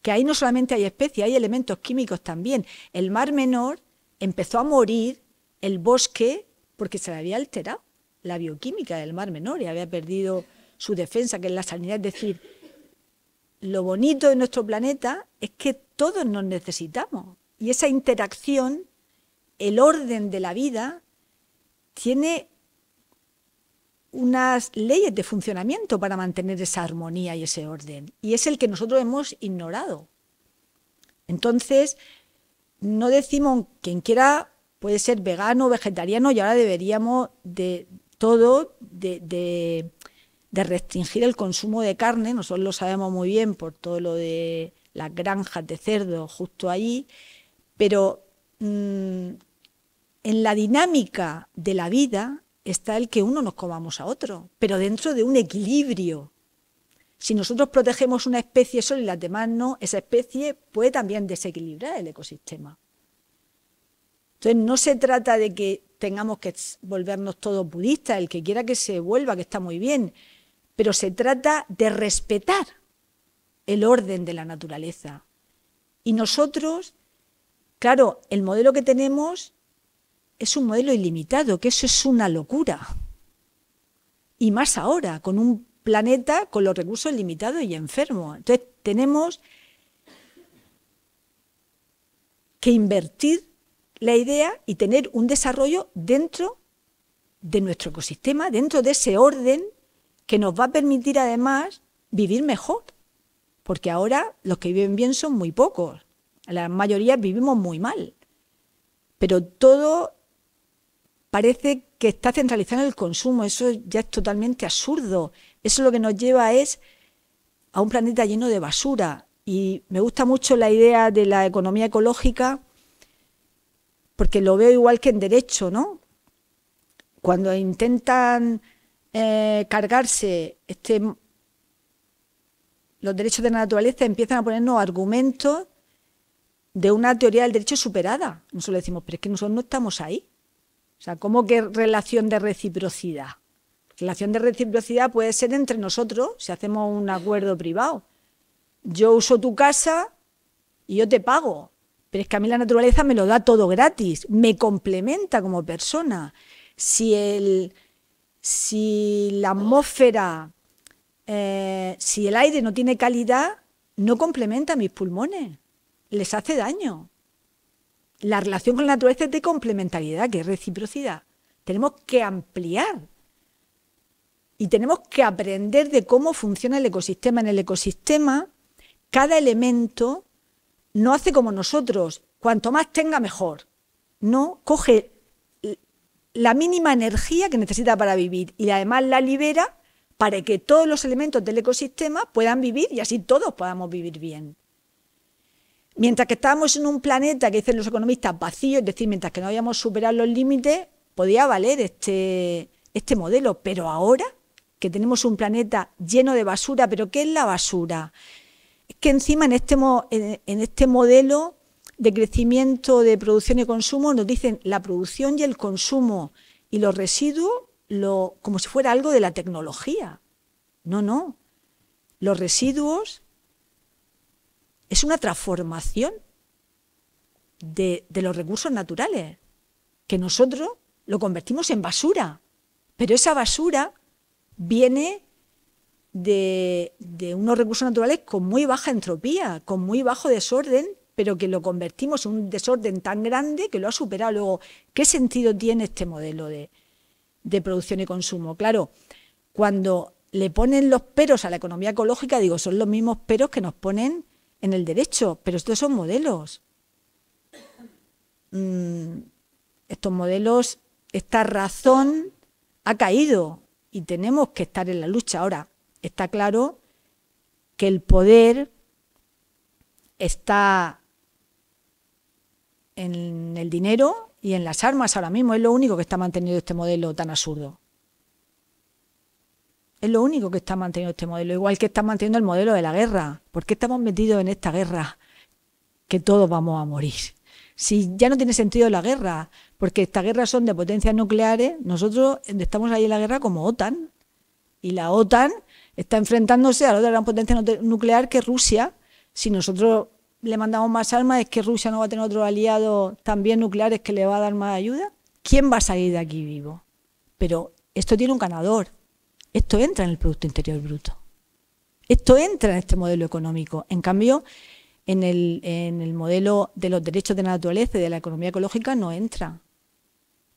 Que ahí no solamente hay especies, hay elementos químicos también. El mar menor empezó a morir, el bosque, porque se le había alterado la bioquímica del mar menor y había perdido su defensa, que es la sanidad. Es decir, lo bonito de nuestro planeta es que todos nos necesitamos y esa interacción el orden de la vida tiene unas leyes de funcionamiento para mantener esa armonía y ese orden. Y es el que nosotros hemos ignorado. Entonces, no decimos quien quiera puede ser vegano, vegetariano, y ahora deberíamos de todo, de, restringir el consumo de carne. Nosotros lo sabemos muy bien por todo lo de las granjas de cerdo justo ahí pero mm, en la dinámica de la vida está el que uno nos comamos a otro, pero dentro de un equilibrio. Si nosotros protegemos una especie solo y las demás no, esa especie puede también desequilibrar el ecosistema. Entonces no se trata de que tengamos que volvernos todos budistas, el que quiera que se vuelva, que está muy bien, pero se trata de respetar el orden de la naturaleza. Y nosotros, claro, el modelo que tenemos es un modelo ilimitado, que eso es una locura. Y más ahora, con un planeta con los recursos limitados y enfermo. Entonces tenemos que invertir la idea y tener un desarrollo dentro de nuestro ecosistema, dentro de ese orden que nos va a permitir además vivir mejor, porque ahora los que viven bien son muy pocos, la mayoría vivimos muy mal, pero todo parece que está centralizando el consumo. Eso ya es totalmente absurdo. Eso lo que nos lleva es a un planeta lleno de basura. Y me gusta mucho la idea de la economía ecológica porque lo veo igual que en derecho, ¿no? Cuando intentan eh, cargarse este, los derechos de la naturaleza, empiezan a ponernos argumentos de una teoría del derecho superada. Nosotros decimos, pero es que nosotros no estamos ahí. O sea, ¿cómo que relación de reciprocidad? Relación de reciprocidad puede ser entre nosotros, si hacemos un acuerdo privado. Yo uso tu casa y yo te pago, pero es que a mí la naturaleza me lo da todo gratis, me complementa como persona. Si, si la atmósfera, eh, si el aire no tiene calidad, no complementa mis pulmones, les hace daño la relación con la naturaleza es de complementariedad, que es reciprocidad. Tenemos que ampliar y tenemos que aprender de cómo funciona el ecosistema. En el ecosistema, cada elemento no hace como nosotros, cuanto más tenga mejor. No, coge la mínima energía que necesita para vivir y además la libera para que todos los elementos del ecosistema puedan vivir y así todos podamos vivir bien. Mientras que estábamos en un planeta que dicen los economistas vacío, es decir, mientras que no habíamos superado los límites, podía valer este, este modelo. Pero ahora que tenemos un planeta lleno de basura, pero ¿qué es la basura? Es que encima en este, este modelo de crecimiento de producción y consumo nos dicen la producción y el consumo y los residuos como si fuera algo de la tecnología. No, no. Los residuos es una transformación de, los recursos naturales, que nosotros lo convertimos en basura, pero esa basura viene de, unos recursos naturales con muy baja entropía, con muy bajo desorden, pero que lo convertimos en un desorden tan grande que lo ha superado. Luego, ¿qué sentido tiene este modelo de, de producción y consumo? Claro, cuando le ponen los peros a la economía ecológica, digo, son los mismos peros que nos ponen en el derecho, pero estos son modelos. Mm, estos modelos, esta razón ha caído y tenemos que estar en la lucha. Ahora, está claro que el poder está en el dinero y en las armas ahora mismo. Es lo único que está manteniendo este modelo tan absurdo. Es lo único que está manteniendo este modelo, igual que está manteniendo el modelo de la guerra. ¿Por qué estamos metidos en esta guerra? Que todos vamos a morir. Si ya no tiene sentido la guerra, porque estas guerras son de potencias nucleares, nosotros estamos ahí en la guerra como OTAN. Y la OTAN está enfrentándose a la otra gran potencia nuclear que es Rusia. Si nosotros le mandamos más armas, es que Rusia no va a tener otro aliado también nucleares que le va a dar más ayuda. ¿Quién va a salir de aquí vivo? Pero esto tiene un ganador. Esto entra en el Producto Interior Bruto. Esto entra en este modelo económico. En cambio, en el, modelo de los derechos de la naturaleza y de la economía ecológica no entra.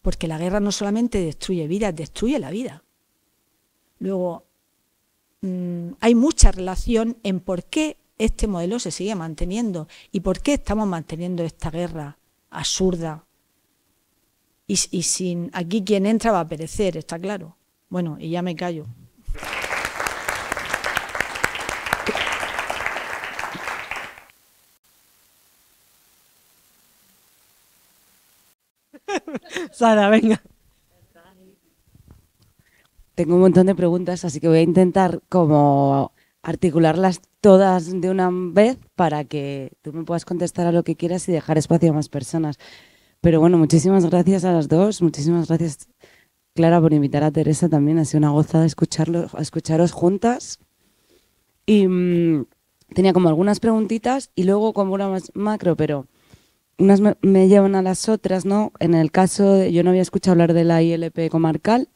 Porque la guerra no solamente destruye vidas, destruye la vida. Luego, mm, hay mucha relación en por qué este modelo se sigue manteniendo y por qué estamos manteniendo esta guerra absurda. Y, y sin aquí quien entra va a perecer, está claro. Bueno, y ya me callo. Sara, venga. Tengo un montón de preguntas, así que voy a intentar como articularlas todas de una vez para que tú me puedas contestar a lo que quieras y dejar espacio a más personas. Pero bueno, muchísimas gracias a las dos, muchísimas gracias Clara por invitar a Teresa también. Ha sido una gozada escucharos juntas. Y mm, tenía como algunas preguntitas y luego como una más macro, pero unas me, llevan a las otras, ¿no? En el caso, yo no había escuchado hablar de la ILP comarcal,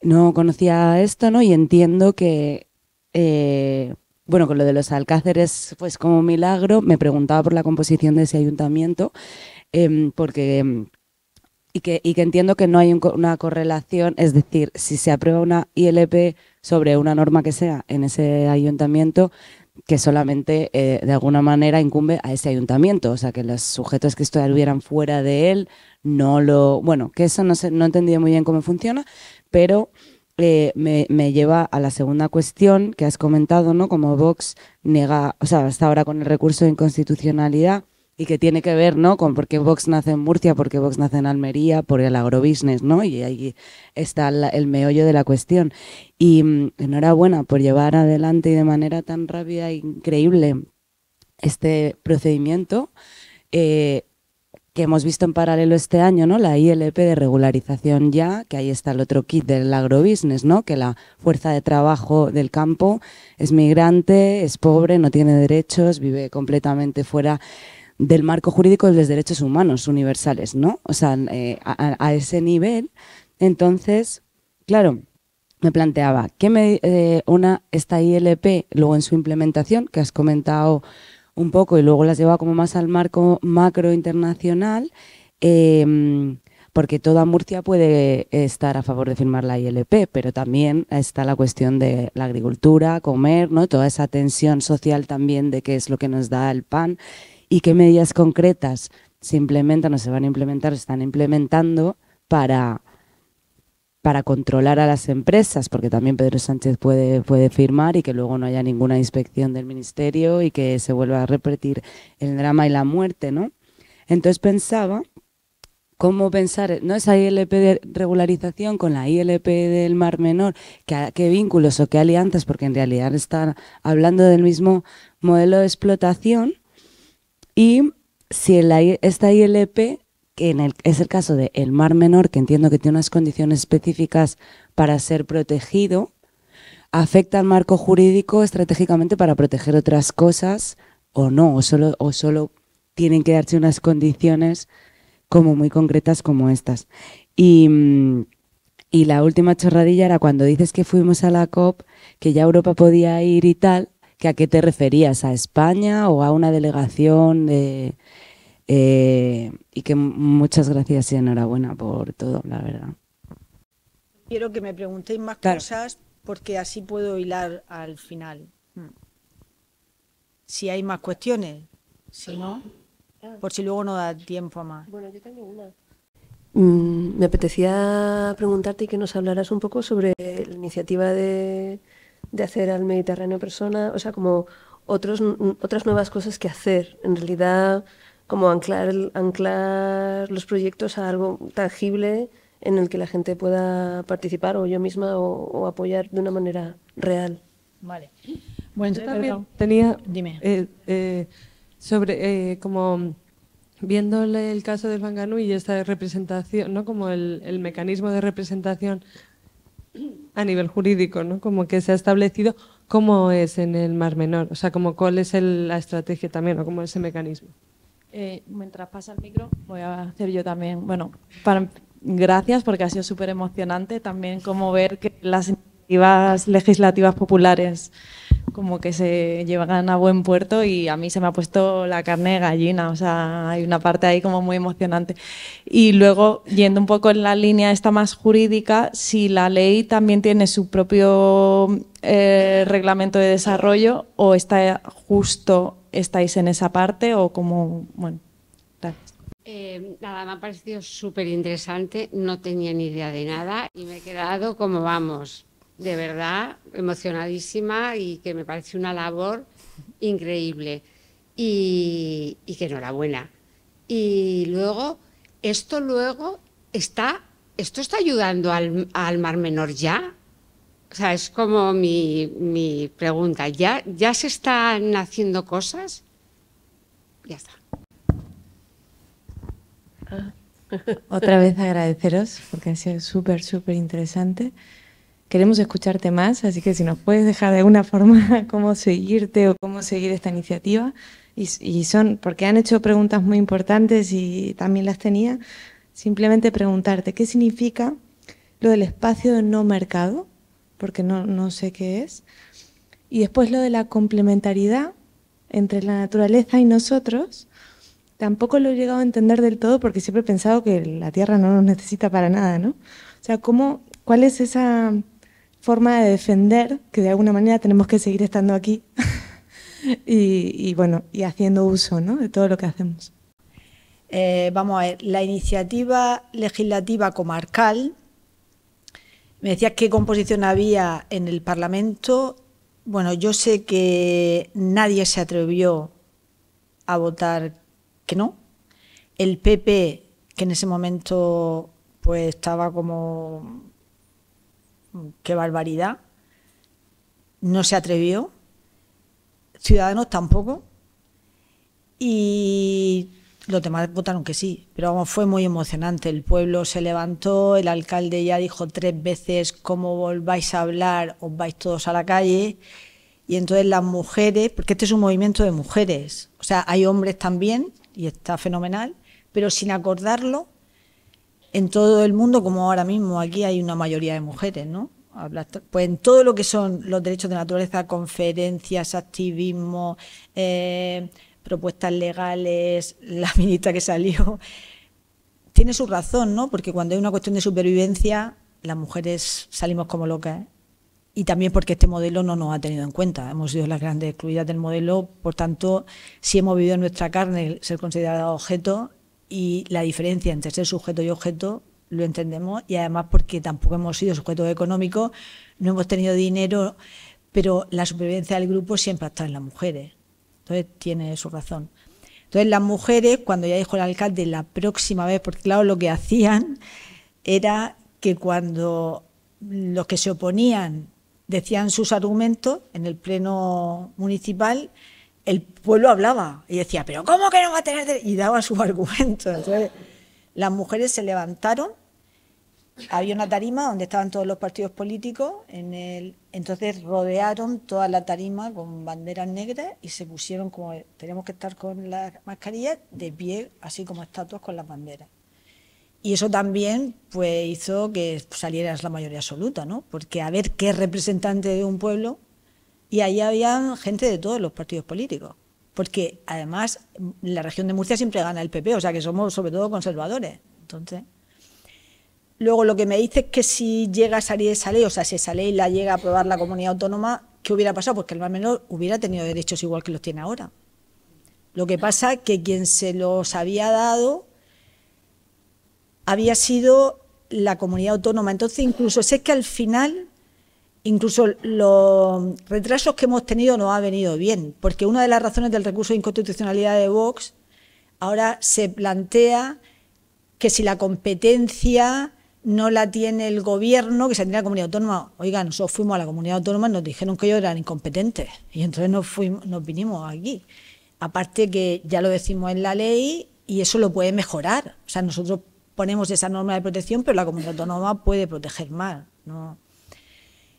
no conocía esto, ¿no? Y entiendo que, eh, bueno, con lo de los alcáceres, pues como milagro, me preguntaba por la composición de ese ayuntamiento, em, porque em, y que, entiendo que no hay una correlación, es decir, si se aprueba una ILP sobre una norma que sea en ese ayuntamiento, que solamente eh, de alguna manera incumbe a ese ayuntamiento, o sea, que los sujetos que estuvieran fuera de él no lo... Bueno, que eso no, sé, no muy bien cómo funciona, pero eh, me, lleva a la segunda cuestión que has comentado, ¿no? Como Vox niega, o sea, hasta ahora con el recurso de inconstitucionalidad, y que tiene que ver, ¿no? Con por qué Vox nace en Murcia, por qué Vox nace en Almería, por el agrobusiness, ¿no? Y ahí está el meollo de la cuestión. Y mm, enhorabuena por llevar adelante y de manera tan rápida e increíble este procedimiento. Eh, que hemos visto en paralelo este año, ¿no? La ILP de regularización ya, que ahí está el otro kit del agrobusiness, ¿no? Que la fuerza de trabajo del campo es migrante, es pobre, no tiene derechos, vive completamente fuera del marco jurídico de los derechos humanos universales, ¿no? O sea, eh, a, ese nivel. Entonces, claro, me planteaba que me, eh, una, esta ILP, luego en su implementación, que has comentado un poco y luego las lleva como más al marco macro internacional, em, porque toda Murcia puede estar a favor de firmar la ILP, pero también está la cuestión de la agricultura, comer, ¿no? Toda esa tensión social también de qué es lo que nos da el pan y qué medidas concretas se implementan o se van a implementar, se están implementando para, para controlar a las empresas, porque también Pedro Sánchez puede, puede firmar y que luego no haya ninguna inspección del ministerio y que se vuelva a repetir el drama y la muerte, ¿no? Entonces pensaba cómo pensar, ¿no? Esa ILP de regularización con la ILP del Mar Menor, ¿qué, qué vínculos o qué alianzas, porque en realidad están hablando del mismo modelo de explotación y si el, esta ILP, que en es el caso de el mar menor, que entiendo que tiene unas condiciones específicas para ser protegido, afecta al marco jurídico estratégicamente para proteger otras cosas o no, o solo, tienen que darse unas condiciones como muy concretas como estas. Mm, y la última chorradilla era cuando dices que fuimos a la COP, que ya Europa podía ir y tal, que a qué te referías, a España o a una delegación de... Eh, y que muchas gracias y enhorabuena por todo, la verdad. Quiero que me preguntéis más cosas porque así puedo hilar al final. Hmm. Si hay más cuestiones, si no, ah. por si luego no da tiempo a más. Bueno, yo tengo una. Mm, me apetecía preguntarte y que nos hablaras un poco sobre la iniciativa de de hacer al Mediterráneo persona, o sea, como otros, otras nuevas cosas que hacer. En realidad, como anclar, anclar los proyectos a algo tangible en el que la gente pueda participar o yo misma o, apoyar de una manera real. Vale. Bueno, yo también tenía... Dime. Eh, eh, sobre, eh, como viéndole el caso del Banganú y esta representación, ¿no? como el, el, mecanismo de representación a nivel jurídico, ¿no? Como que se ha establecido cómo es en el Mar Menor, o sea, como cuál es la estrategia también o cómo es el mecanismo. Eh, mientras pasa el micro, voy a hacer yo también, bueno, gracias porque ha sido súper emocionante también como ver que las iniciativas legislativas populares como que se llevan a buen puerto y a mí se me ha puesto la carne de gallina, o sea, hay una parte ahí como muy emocionante. Y luego, yendo un poco en la línea esta más jurídica, si la ley también tiene su propio eh, reglamento de desarrollo o está justo, estáis en esa parte o como, bueno, eh, nada, me ha parecido súper interesante, no tenía ni idea de nada y me he quedado como vamos de verdad emocionadísima y que me parece una labor increíble y, que enhorabuena. Y luego, esto luego está, esto está ayudando al, Mar Menor ya. O sea, es como mi, pregunta. ¿Ya, ¿Ya se están haciendo cosas? Ya está. Ah. Otra vez agradeceros porque ha sido súper, súper interesante. Queremos escucharte más, así que si nos puedes dejar de alguna forma cómo seguirte o cómo seguir esta iniciativa. Y, son, porque han hecho preguntas muy importantes y también las tenía, simplemente preguntarte qué significa lo del espacio de no mercado, porque no, no sé qué es, y después lo de la complementariedad entre la naturaleza y nosotros, tampoco lo he llegado a entender del todo porque siempre he pensado que la Tierra no nos necesita para nada, ¿no? O sea, ¿cómo, ¿cuál es esa forma de defender que de alguna manera tenemos que seguir estando aquí y, bueno, y haciendo uso de todo lo que hacemos. Eh, vamos a ver, la iniciativa legislativa comarcal, me decías qué composición había en el Parlamento. Bueno, yo sé que nadie se atrevió a votar que no. El PP, que en ese momento pues estaba como qué barbaridad. No se atrevió. Ciudadanos tampoco. Y los demás votaron que sí, pero fue muy emocionante. El pueblo se levantó, el alcalde ya dijo tres veces cómo volváis a hablar, os vais todos a la calle. Y entonces las mujeres, porque este es un movimiento de mujeres, o sea, hay hombres también, y está fenomenal, pero sin acordarlo, en todo el mundo, como ahora mismo aquí hay una mayoría de mujeres, ¿no? Pues en todo lo que son los derechos de naturaleza, conferencias, activismo, eh, propuestas legales, la ministra que salió, tiene su razón, ¿no? Porque cuando hay una cuestión de supervivencia, las mujeres salimos como locas. ¿eh? Y también porque este modelo no nos ha tenido en cuenta. Hemos sido las grandes excluidas del modelo, por tanto, si hemos vivido en nuestra carne ser considerado objeto, y la diferencia entre ser sujeto y objeto lo entendemos y además porque tampoco hemos sido sujetos económicos, no hemos tenido dinero, pero la supervivencia del grupo siempre ha estado en las mujeres. Entonces tiene su razón. Entonces las mujeres, cuando ya dijo el alcalde la próxima vez, porque claro, lo que hacían era que cuando los que se oponían decían sus argumentos en el pleno municipal, el pueblo hablaba y decía, pero ¿cómo que no va a tener Y daba su argumento. Entonces, las mujeres se levantaron, había una tarima donde estaban todos los partidos políticos, entonces rodearon toda la tarima con banderas negras y se pusieron como, tenemos que estar con las mascarillas, de pie, así como estatuas con las banderas. Y eso también pues, hizo que salieras la mayoría absoluta, ¿no? Porque a ver qué representante de un pueblo y ahí había gente de todos los partidos políticos. Porque además la región de Murcia siempre gana el PP, o sea que somos sobre todo conservadores. Entonces. Luego lo que me dice es que si llega a salir esa ley, o sea, si esa ley la llega a aprobar la comunidad autónoma, ¿qué hubiera pasado? Pues que el menos menor hubiera tenido derechos igual que los tiene ahora. Lo que pasa es que quien se los había dado había sido la comunidad autónoma. Entonces, incluso sé que al final incluso los retrasos que hemos tenido no ha venido bien, porque una de las razones del recurso de inconstitucionalidad de Vox ahora se plantea que si la competencia no la tiene el gobierno, que se tendría la comunidad autónoma. Oiga, nosotros fuimos a la comunidad autónoma y nos dijeron que ellos eran incompetentes y entonces nos, fuimos, nos vinimos aquí. Aparte que ya lo decimos en la ley y eso lo puede mejorar. O sea, nosotros ponemos esa norma de protección, pero la comunidad autónoma puede proteger más. ¿no?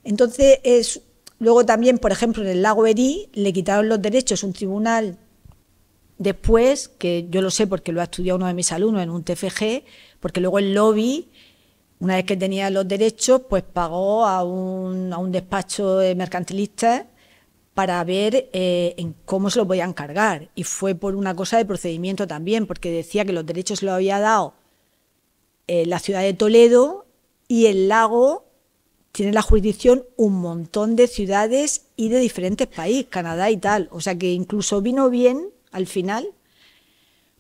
Entonces, luego también, por ejemplo, en el lago Erí le quitaron los derechos un tribunal después, que yo lo sé porque lo ha estudiado uno de mis alumnos en un TFG, porque luego el lobby, una vez que tenía los derechos, pues pagó a un, despacho de para ver eh, en cómo se lo podían cargar. Y fue por una cosa de procedimiento también, porque decía que los derechos lo había dado eh, la ciudad de Toledo y el lago tiene la jurisdicción un montón de ciudades y de diferentes países, Canadá y tal. O sea que incluso vino bien al final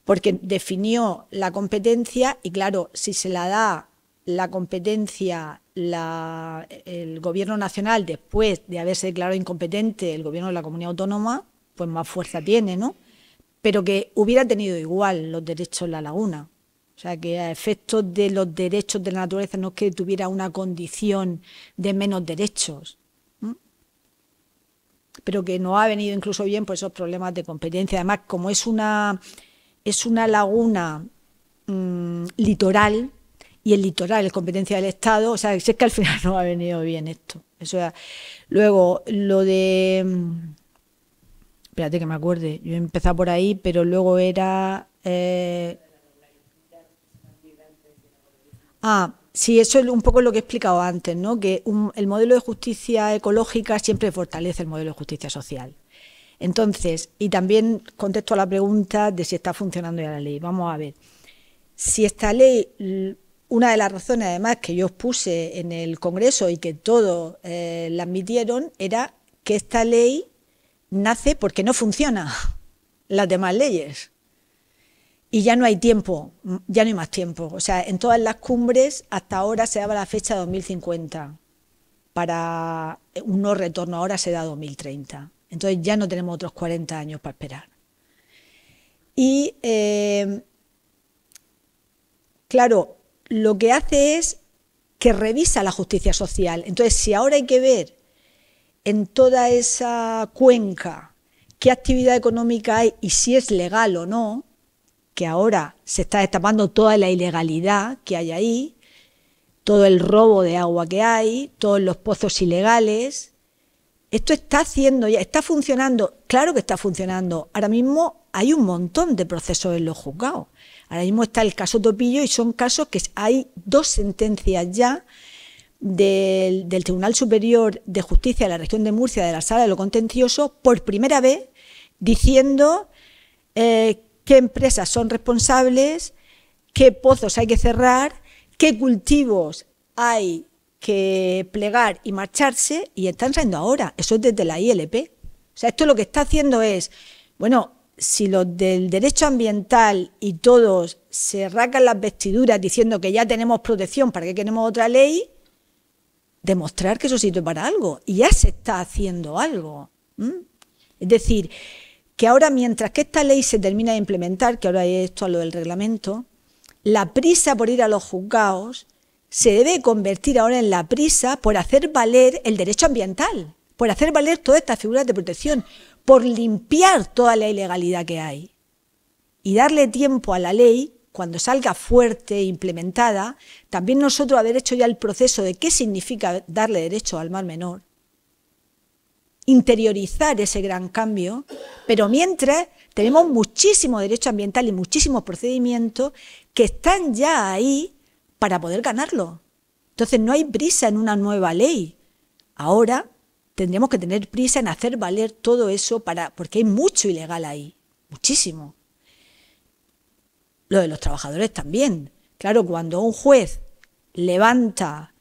porque definió la competencia y claro, si se la da la competencia el gobierno nacional después de haberse declarado incompetente el gobierno de la comunidad autónoma, pues más fuerza tiene, ¿no? Pero que hubiera tenido igual los derechos en la laguna. O sea, que a efectos de los derechos de la naturaleza no es que tuviera una condición de menos derechos, pero que no ha venido incluso bien por esos problemas de competencia. Además, como es una, es una laguna mm, litoral, y el litoral, es competencia del Estado, o sea, si es que al final no ha venido bien esto. Luego, lo de... Mm, espérate que me acuerde, yo he empezado por ahí, pero luego era... Eh, Ah, sí, eso es un poco lo que he explicado antes, ¿no? que el modelo de justicia ecológica siempre fortalece el modelo de justicia social. Entonces, y también contesto a la pregunta de si está funcionando ya la ley. Vamos a ver. Si esta ley, una de las razones además que yo puse en el Congreso y que todos eh, la admitieron, era que esta ley nace porque no funciona las demás leyes y ya no hay tiempo, ya no hay más tiempo. O sea, en todas las cumbres hasta ahora se daba la fecha 2050 para un no retorno, ahora se da 2030. Entonces ya no tenemos otros 40 años para esperar. Y eh, claro, lo que hace es que revisa la justicia social. Entonces, si ahora hay que ver en toda esa cuenca qué actividad económica hay y si es legal o no, que ahora se está destapando toda la ilegalidad que hay ahí, todo el robo de agua que hay, todos los pozos ilegales. Esto está haciendo ya, está funcionando, claro que está funcionando. Ahora mismo hay un montón de procesos en los juzgados. Ahora mismo está el caso Topillo y son casos que hay dos sentencias ya del, Tribunal Superior de Justicia de la Región de Murcia, de la Sala de lo Contencioso, por primera vez diciendo eh, qué empresas son responsables, qué pozos hay que cerrar, qué cultivos hay que plegar y marcharse, y están saliendo ahora. Eso es desde la ILP. O sea, esto lo que está haciendo es, bueno, si los del derecho ambiental y todos se racan las vestiduras diciendo que ya tenemos protección, ¿para qué queremos otra ley? Demostrar que eso sirve para algo. Y ya se está haciendo algo. Es decir, que ahora mientras que esta ley se termina de implementar, que ahora hay esto a lo del reglamento, la prisa por ir a los juzgados se debe convertir ahora en la prisa por hacer valer el derecho ambiental, por hacer valer todas estas figuras de protección, por limpiar toda la ilegalidad que hay y darle tiempo a la ley cuando salga fuerte e implementada, también nosotros haber hecho ya el proceso de qué significa darle derecho al mal menor, interiorizar ese gran cambio, pero mientras tenemos muchísimo derecho ambiental y muchísimos procedimientos que están ya ahí para poder ganarlo. Entonces no hay prisa en una nueva ley. Ahora tendríamos que tener prisa en hacer valer todo eso para porque hay mucho ilegal ahí, muchísimo. Lo de los trabajadores también. Claro, cuando un juez levanta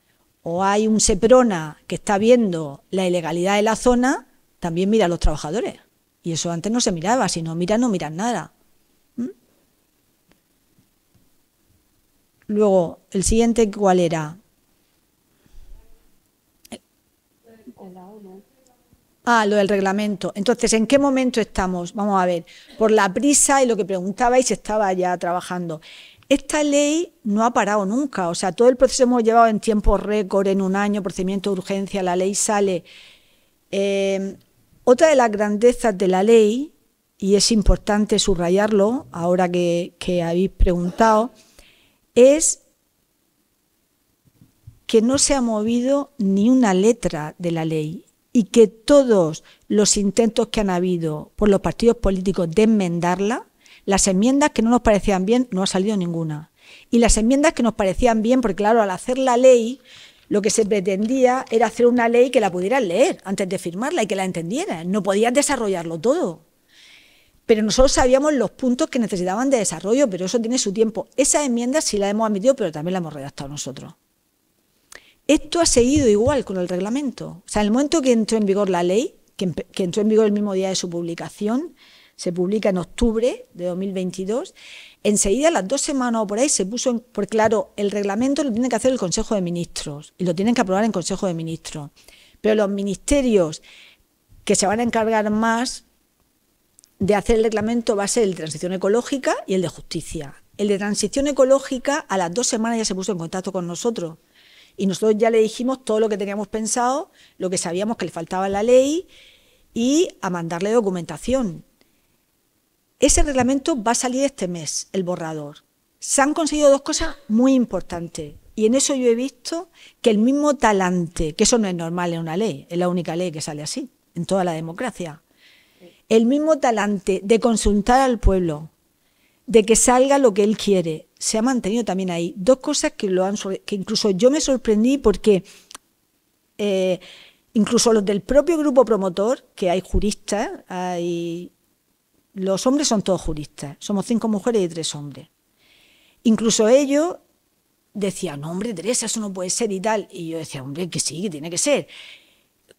o hay un Seprona que está viendo la ilegalidad de la zona, también mira a los trabajadores. Y eso antes no se miraba, si no miran, no miran nada. ¿Mm? Luego, el siguiente, ¿cuál era? Ah, lo del reglamento. Entonces, ¿en qué momento estamos? Vamos a ver, por la prisa y lo que preguntabais, estaba ya trabajando. Esta ley no ha parado nunca, o sea, todo el proceso hemos llevado en tiempo récord, en un año, procedimiento de urgencia, la ley sale. Eh, otra de las grandezas de la ley, y es importante subrayarlo ahora que, que habéis preguntado, es que no se ha movido ni una letra de la ley y que todos los intentos que han habido por los partidos políticos de enmendarla las enmiendas que no nos parecían bien, no ha salido ninguna. Y las enmiendas que nos parecían bien, porque claro, al hacer la ley, lo que se pretendía era hacer una ley que la pudieran leer antes de firmarla y que la entendieran, No podían desarrollarlo todo. Pero nosotros sabíamos los puntos que necesitaban de desarrollo, pero eso tiene su tiempo. Esa enmienda sí la hemos admitido, pero también la hemos redactado nosotros. Esto ha seguido igual con el reglamento. O sea, en el momento que entró en vigor la ley, que, entró en vigor el mismo día de su publicación, se publica en octubre de 2022. Enseguida, las dos semanas o por ahí, se puso, en, por claro, el reglamento lo tiene que hacer el Consejo de Ministros y lo tienen que aprobar en Consejo de Ministros. Pero los ministerios que se van a encargar más de hacer el reglamento va a ser el de transición ecológica y el de justicia. El de transición ecológica a las dos semanas ya se puso en contacto con nosotros y nosotros ya le dijimos todo lo que teníamos pensado, lo que sabíamos que le faltaba en la ley y a mandarle documentación. Ese reglamento va a salir este mes, el borrador. Se han conseguido dos cosas muy importantes. Y en eso yo he visto que el mismo talante, que eso no es normal en una ley, es la única ley que sale así, en toda la democracia, el mismo talante de consultar al pueblo, de que salga lo que él quiere, se ha mantenido también ahí. Dos cosas que, lo han, incluso yo me sorprendí porque eh, incluso los del propio grupo promotor, que hay juristas, hay los hombres son todos juristas, somos cinco mujeres y tres hombres. Incluso ellos decían, no, hombre, Teresa, eso no puede ser y tal. Y yo decía, hombre, que sí, que tiene que ser.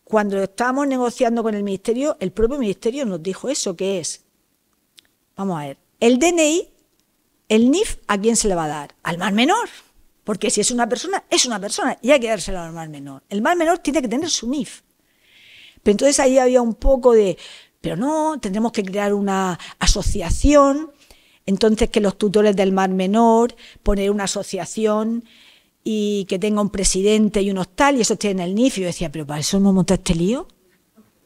Cuando estábamos negociando con el ministerio, el propio ministerio nos dijo eso, que es, vamos a ver, el DNI, el NIF, ¿a quién se le va a dar? Al mar menor. Porque si es una persona, es una persona y hay que dárselo al mar menor. El mar menor tiene que tener su NIF. Pero entonces ahí había un poco de, pero no, tendremos que crear una asociación, entonces que los tutores del mar menor, poner una asociación y que tenga un presidente y unos tal, y eso esté el NIF. Y yo decía, pero para eso hemos montado este lío,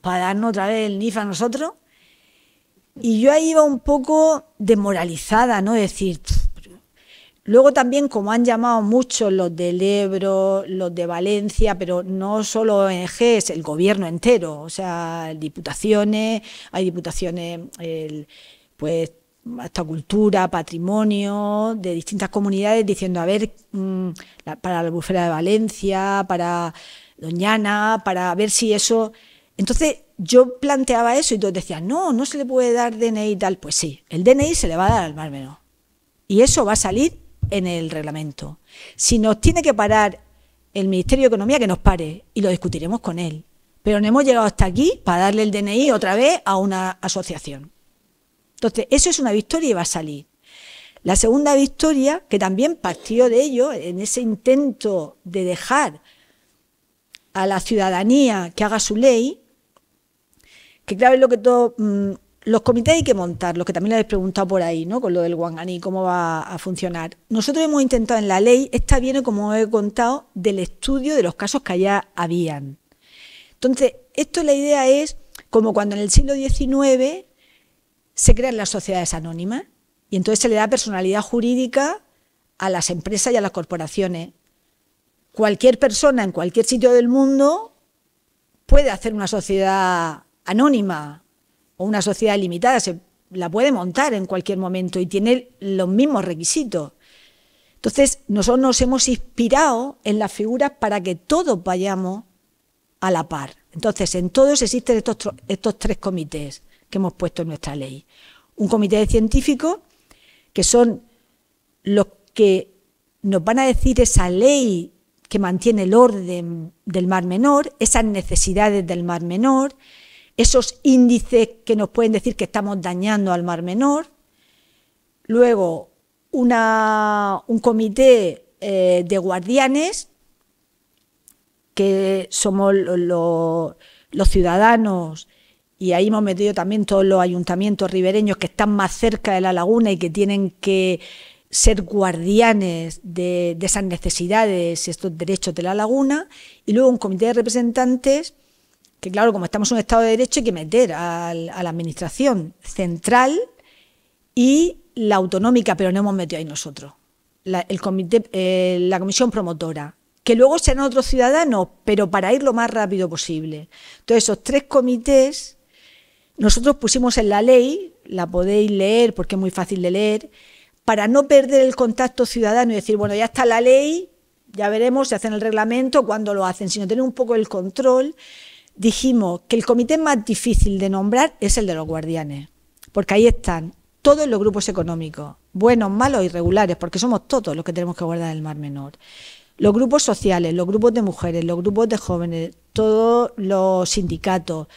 para darnos otra vez el NIF a nosotros. Y yo ahí iba un poco desmoralizada, ¿no? Es decir, Luego también, como han llamado muchos los del Ebro, los de Valencia, pero no solo es el gobierno entero, o sea, diputaciones, hay diputaciones, pues, hasta cultura, patrimonio, de distintas comunidades, diciendo, a ver, mm, para la bufera de Valencia, para Doñana, para ver si eso... Entonces, yo planteaba eso y todos decían, no, no se le puede dar DNI y tal. Pues sí, el DNI se le va a dar al Mar Y eso va a salir en el reglamento. Si nos tiene que parar el Ministerio de Economía, que nos pare y lo discutiremos con él. Pero no hemos llegado hasta aquí para darle el DNI otra vez a una asociación. Entonces, eso es una victoria y va a salir. La segunda victoria, que también partió de ello, en ese intento de dejar a la ciudadanía que haga su ley, que claro es lo que todo. Mm, los comités hay que montar, montarlos, que también le habéis preguntado por ahí, ¿no? Con lo del Wangani, cómo va a funcionar. Nosotros hemos intentado en la ley, esta viene, como os he contado, del estudio de los casos que allá habían. Entonces, esto la idea es como cuando en el siglo XIX se crean las sociedades anónimas y entonces se le da personalidad jurídica a las empresas y a las corporaciones. Cualquier persona en cualquier sitio del mundo puede hacer una sociedad anónima, o una sociedad limitada se la puede montar en cualquier momento y tiene los mismos requisitos. Entonces, nosotros nos hemos inspirado en las figuras para que todos vayamos a la par. Entonces, en todos existen estos, estos tres comités que hemos puesto en nuestra ley. Un comité de científicos, que son los que nos van a decir esa ley que mantiene el orden del mar menor, esas necesidades del mar menor, esos índices que nos pueden decir que estamos dañando al mar menor. Luego, un comité eh, de guardianes, que somos los ciudadanos, y ahí hemos metido también todos los ayuntamientos ribereños que están más cerca de la laguna y que tienen que ser guardianes de, de esas necesidades y estos derechos de la laguna, y luego un comité de representantes que claro, como estamos en un Estado de Derecho hay que meter a la Administración central y la autonómica, pero no hemos metido ahí nosotros. La, el comité, eh, la comisión promotora, que luego serán otros ciudadanos, pero para ir lo más rápido posible. Entonces, esos tres comités, nosotros pusimos en la ley, la podéis leer porque es muy fácil de leer, para no perder el contacto ciudadano y decir, bueno, ya está la ley, ya veremos si hacen el reglamento, cuándo lo hacen, sino tener un poco el control dijimos que el comité más difícil de nombrar es el de los guardianes, porque ahí están todos los grupos económicos, buenos, malos, irregulares, porque somos todos los que tenemos que guardar el mar menor. Los grupos sociales, los grupos de mujeres, los grupos de jóvenes, todos los sindicatos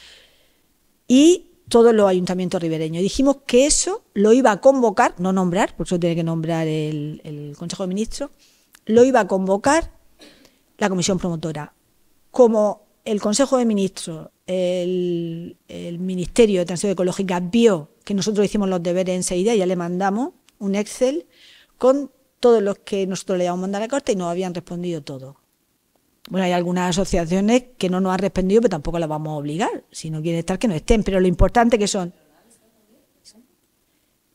y todos los ayuntamientos ribereños. Dijimos que eso lo iba a convocar, no nombrar, por eso tiene que nombrar el, el Consejo de Ministros, lo iba a convocar la comisión promotora. Como el Consejo de Ministros, el, Ministerio de Transición Ecológica vio que nosotros hicimos los deberes enseguida, ya le mandamos un Excel con todos los que nosotros le íbamos a mandar a la corte y no habían respondido todos. Bueno, hay algunas asociaciones que no nos han respondido, pero tampoco las vamos a obligar. Si no quieren estar, que no estén. Pero lo importante que son.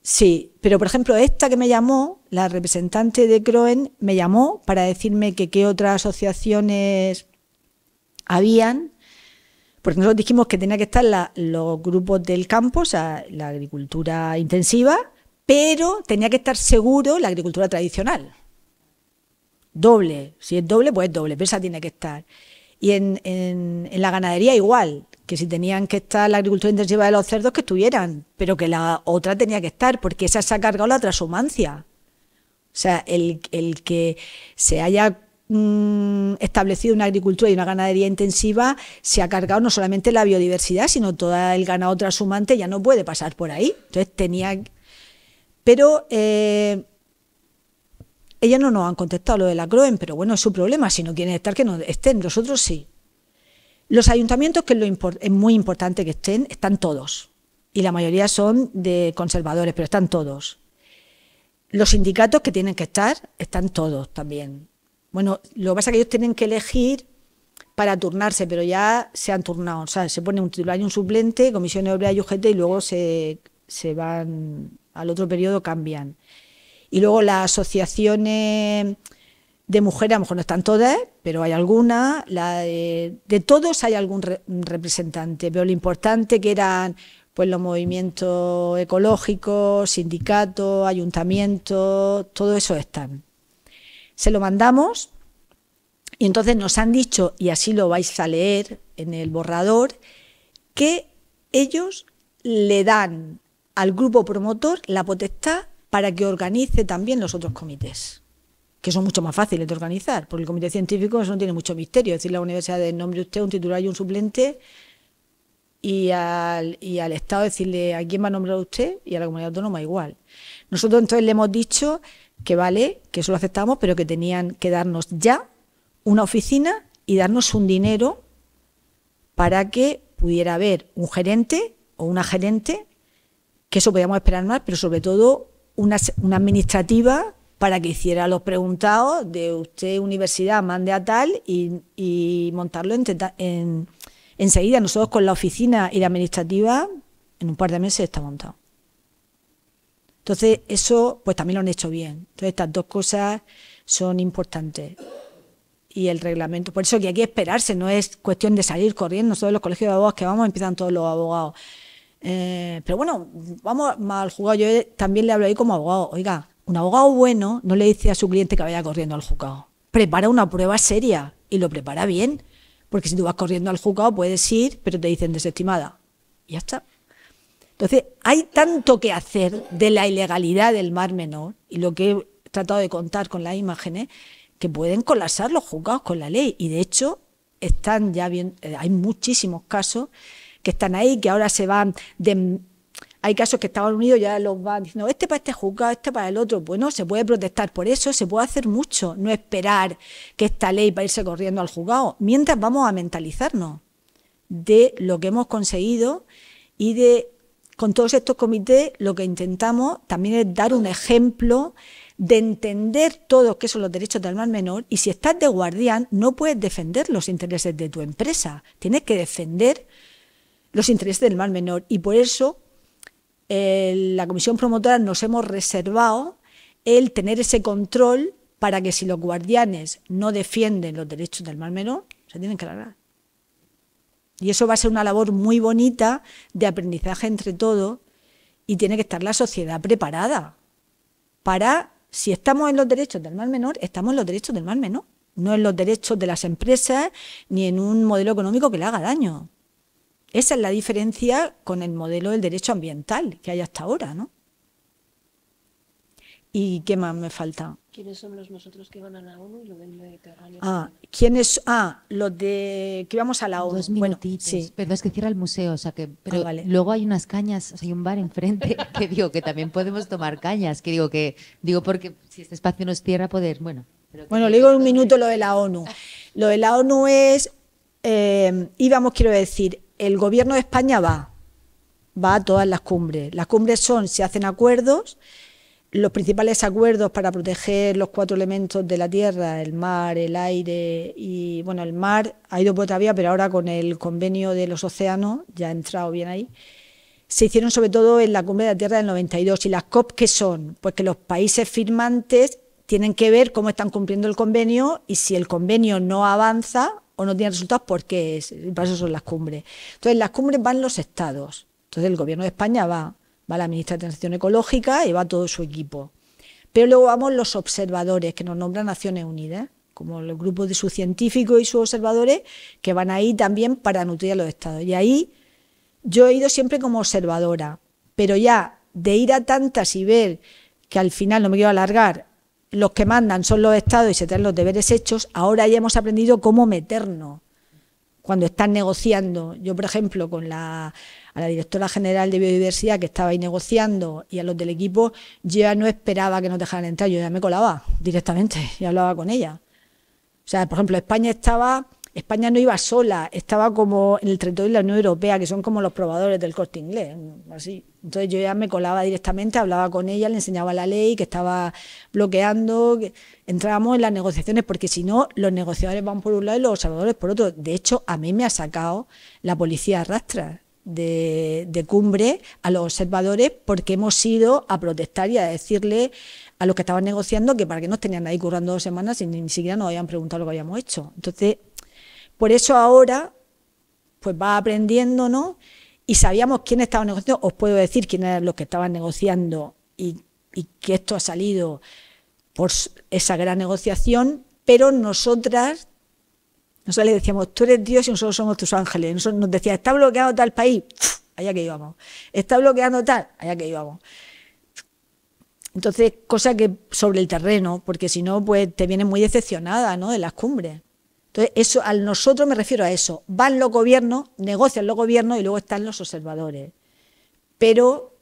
Sí, pero por ejemplo, esta que me llamó, la representante de Croen, me llamó para decirme que qué otras asociaciones habían, porque nosotros dijimos que tenía que estar los grupos del campo, o sea, la agricultura intensiva, pero tenía que estar seguro la agricultura tradicional. Doble, si es doble, pues doble, pero esa tiene que estar. Y en, la ganadería igual, que si tenían que estar la agricultura intensiva de los cerdos, que estuvieran, pero que la otra tenía que estar, porque esa se ha cargado la transhumancia. O sea, el, el que se haya Mm, establecido una agricultura y una ganadería intensiva, se ha cargado no solamente la biodiversidad, sino todo el ganado trashumante ya no puede pasar por ahí. Entonces tenía... Pero eh, ellas no nos han contestado lo de la Croen, pero bueno, es su problema. Si no quieren estar, que no estén. Nosotros sí. Los ayuntamientos, que es muy importante que estén, están todos. Y la mayoría son de conservadores, pero están todos. Los sindicatos que tienen que estar, están todos también bueno, lo que pasa es que ellos tienen que elegir para turnarse, pero ya se han turnado. O sea, se pone un titular y un suplente, Comisión obra y UGT, y luego se, van al otro periodo, cambian. Y luego las asociaciones de mujeres, a lo mejor no están todas, pero hay algunas, de, todos hay algún representante, pero lo importante que eran pues los movimientos ecológicos, sindicatos, ayuntamientos, todo eso están. Se lo mandamos y entonces nos han dicho, y así lo vais a leer en el borrador, que ellos le dan al grupo promotor la potestad para que organice también los otros comités, que son mucho más fáciles de organizar, porque el comité científico no tiene mucho misterio, es decir, la universidad de nombre usted, un titular y un suplente, y al, y al Estado decirle a quién va a nombrar usted y a la comunidad autónoma igual. Nosotros entonces le hemos dicho que vale, que eso lo aceptamos, pero que tenían que darnos ya una oficina y darnos un dinero para que pudiera haber un gerente o una gerente, que eso podíamos esperar más, pero sobre todo una, administrativa para que hiciera los preguntados de usted universidad mande a tal y, montarlo en, enseguida. Nosotros con la oficina y la administrativa en un par de meses está montado. Entonces, eso pues también lo han hecho bien. Entonces, estas dos cosas son importantes. Y el reglamento, por eso que hay que esperarse, no es cuestión de salir corriendo. Nosotros los colegios de abogados que vamos empiezan todos los abogados. Eh, pero bueno, vamos al juzgado. Yo también le hablo ahí como abogado. Oiga, un abogado bueno no le dice a su cliente que vaya corriendo al juzgado. Prepara una prueba seria y lo prepara bien. Porque si tú vas corriendo al juzgado puedes ir, pero te dicen desestimada. Y ya está. Entonces, hay tanto que hacer de la ilegalidad del Mar Menor y lo que he tratado de contar con las imágenes, que pueden colapsar los juzgados con la ley. Y de hecho, están ya eh, hay muchísimos casos que están ahí, que ahora se van hay casos que Estados Unidos ya los van diciendo, este para este juzgado, este para el otro. Bueno, se puede protestar por eso, se puede hacer mucho, no esperar que esta ley para irse corriendo al juzgado, mientras vamos a mentalizarnos de lo que hemos conseguido y de con todos estos comités lo que intentamos también es dar un ejemplo de entender todos qué son los derechos del mal menor y si estás de guardián no puedes defender los intereses de tu empresa, tienes que defender los intereses del mal menor y por eso la comisión promotora nos hemos reservado el tener ese control para que si los guardianes no defienden los derechos del mal menor, se tienen que largar. Y eso va a ser una labor muy bonita de aprendizaje entre todos y tiene que estar la sociedad preparada para, si estamos en los derechos del mal menor, estamos en los derechos del mal menor, no en los derechos de las empresas ni en un modelo económico que le haga daño. Esa es la diferencia con el modelo del derecho ambiental que hay hasta ahora, ¿no? ¿Y qué más me falta? ¿Quiénes somos nosotros que van a la ONU y lo del Mediterráneo? Ah, Ah, los de que íbamos a la ONU. Bueno, sí. Pero es que cierra el museo, sea que. Ah, pero luego hay unas cañas, hay un bar enfrente que digo que también podemos tomar cañas, que digo que digo porque si este espacio nos cierra poder, bueno. bueno, le digo en un minuto lo de la ONU. Lo de la ONU es eh, íbamos, quiero decir, el gobierno de España va, va a todas las cumbres. Las cumbres son, se hacen acuerdos los principales acuerdos para proteger los cuatro elementos de la tierra, el mar, el aire y bueno, el mar ha ido por otra vía, pero ahora con el convenio de los océanos ya ha entrado bien ahí. Se hicieron sobre todo en la cumbre de la tierra del 92 y las COP qué son, pues que los países firmantes tienen que ver cómo están cumpliendo el convenio y si el convenio no avanza o no tiene resultados, porque qué? Para eso son las cumbres. Entonces, las cumbres van los estados. Entonces, el gobierno de España va, va la ministra de Transición Ecológica y va todo su equipo. Pero luego vamos los observadores que nos nombran Naciones Unidas, como el grupo de sus científicos y sus observadores, que van ahí también para nutrir a los estados. Y ahí yo he ido siempre como observadora, pero ya de ir a tantas y ver que al final, no me quiero alargar, los que mandan son los estados y se traen los deberes hechos, ahora ya hemos aprendido cómo meternos cuando están negociando. Yo, por ejemplo, con la a la directora general de biodiversidad que estaba ahí negociando y a los del equipo, yo ya no esperaba que nos dejaran entrar, yo ya me colaba directamente y hablaba con ella. O sea, por ejemplo, España estaba, España no iba sola, estaba como en el territorio de la Unión Europea, que son como los probadores del corte inglés, así. Entonces yo ya me colaba directamente, hablaba con ella, le enseñaba la ley que estaba bloqueando, que entrábamos en las negociaciones, porque si no, los negociadores van por un lado y los observadores por otro. De hecho, a mí me ha sacado la policía arrastra de, cumbre a los observadores porque hemos ido a protestar y a decirle a los que estaban negociando que para qué nos tenían ahí currando dos semanas y ni siquiera nos habían preguntado lo que habíamos hecho. Entonces, por eso ahora pues va aprendiendo, ¿no? Y sabíamos quién estaba negociando, os puedo decir quién eran los que estaban negociando y que esto ha salido por esa gran negociación, pero nosotras nosotros le decíamos, tú eres Dios y nosotros somos tus ángeles. nos decía, está bloqueado tal país, allá que íbamos. Está bloqueando tal, allá que íbamos. Entonces, cosa que sobre el terreno, porque si no, pues te vienes muy decepcionada, ¿no? De las cumbres. Entonces, eso, al nosotros me refiero a eso. Van los gobiernos, negocian los gobiernos y luego están los observadores. Pero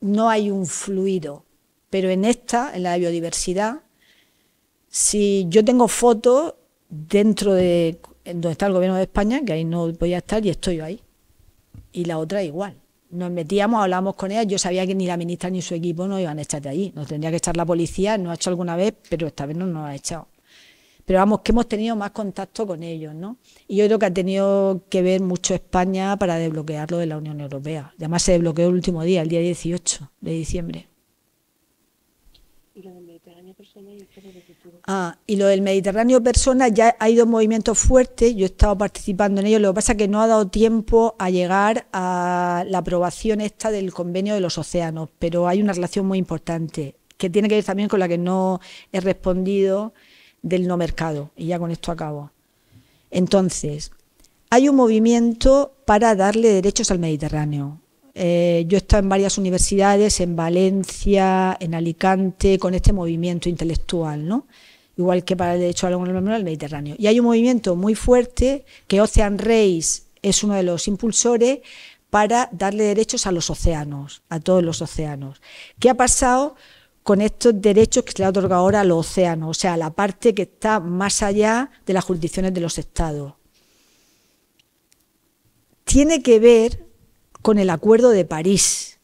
no hay un fluido. Pero en esta, en la biodiversidad, si yo tengo fotos dentro de donde está el gobierno de España, que ahí no podía estar, y estoy yo ahí. Y la otra igual. Nos metíamos, hablábamos con ella, yo sabía que ni la ministra ni su equipo no iban a echar de allí. Nos tendría que echar la policía, no ha hecho alguna vez, pero esta vez no nos ha echado. Pero vamos, que hemos tenido más contacto con ellos, ¿no? Y yo creo que ha tenido que ver mucho España para desbloquearlo de la Unión Europea. Además se desbloqueó el último día, el día 18 de diciembre. ¿Y la Ah, y lo del Mediterráneo Persona ya ha ido movimientos movimiento fuerte, yo he estado participando en ello, lo que pasa es que no ha dado tiempo a llegar a la aprobación esta del convenio de los océanos, pero hay una relación muy importante que tiene que ver también con la que no he respondido del no mercado, y ya con esto acabo. Entonces, hay un movimiento para darle derechos al Mediterráneo. Eh, yo he estado en varias universidades, en Valencia, en Alicante, con este movimiento intelectual, ¿no? igual que para el derecho a la del Mediterráneo. Y hay un movimiento muy fuerte que Ocean Race es uno de los impulsores para darle derechos a los océanos, a todos los océanos. ¿Qué ha pasado con estos derechos que se le ha otorgado ahora a los océanos? O sea, la parte que está más allá de las jurisdicciones de los estados. Tiene que ver con el Acuerdo de París,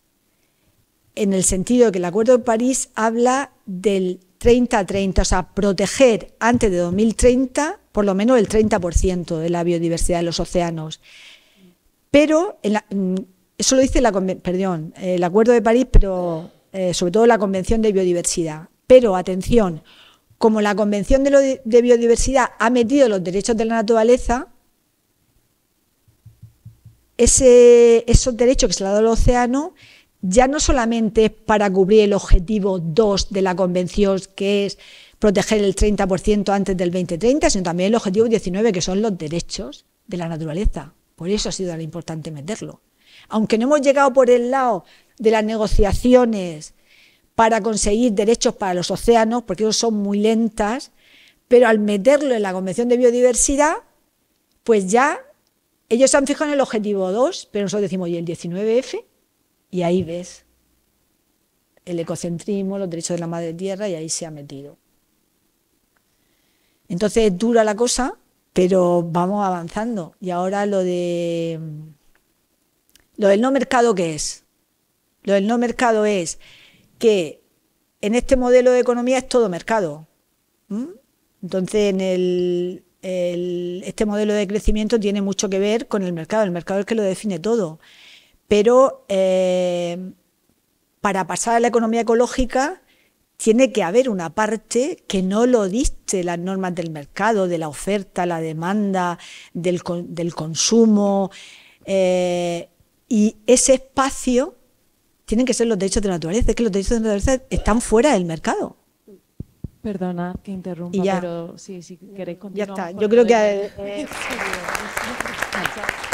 en el sentido de que el Acuerdo de París habla del 30-30, o sea, proteger antes de 2030 por lo menos el 30% de la biodiversidad de los océanos. Pero mm, eso lo dice la, perdón, eh, el Acuerdo de París, pero eh, sobre todo la Convención de Biodiversidad. Pero atención, como la Convención de Biodiversidad ha metido los derechos de la naturaleza, esos derechos que se le ha dado al océano ya no solamente es para cubrir el objetivo 2 de la Convención, que es proteger el 30% antes del 2030, sino también el objetivo 19, que son los derechos de la naturaleza. Por eso ha sido tan importante meterlo. Aunque no hemos llegado por el lado de las negociaciones para conseguir derechos para los océanos, porque ellos son muy lentas, pero al meterlo en la Convención de Biodiversidad, pues ya ellos se han fijado en el objetivo 2, pero nosotros decimos, oye, el 19F, y ahí ves el ecocentrismo, los derechos de la madre tierra, y ahí se ha metido. Entonces dura la cosa, pero vamos avanzando. Y ahora lo de lo del no mercado qué es? Lo del no mercado es que en este modelo de economía es todo mercado. Entonces en el este modelo de crecimiento tiene mucho que ver con el mercado. El mercado es el que lo define todo. Pero eh, para pasar a la economía ecológica tiene que haber una parte que no lo diste las normas del mercado, de la oferta, la demanda, del, consumo. Eh, y ese espacio tienen que ser los derechos de naturaleza. Es que los derechos de naturaleza están fuera del mercado. Perdona que interrumpa, pero sí, si queréis continuar. Ya está, yo creo que... Eh,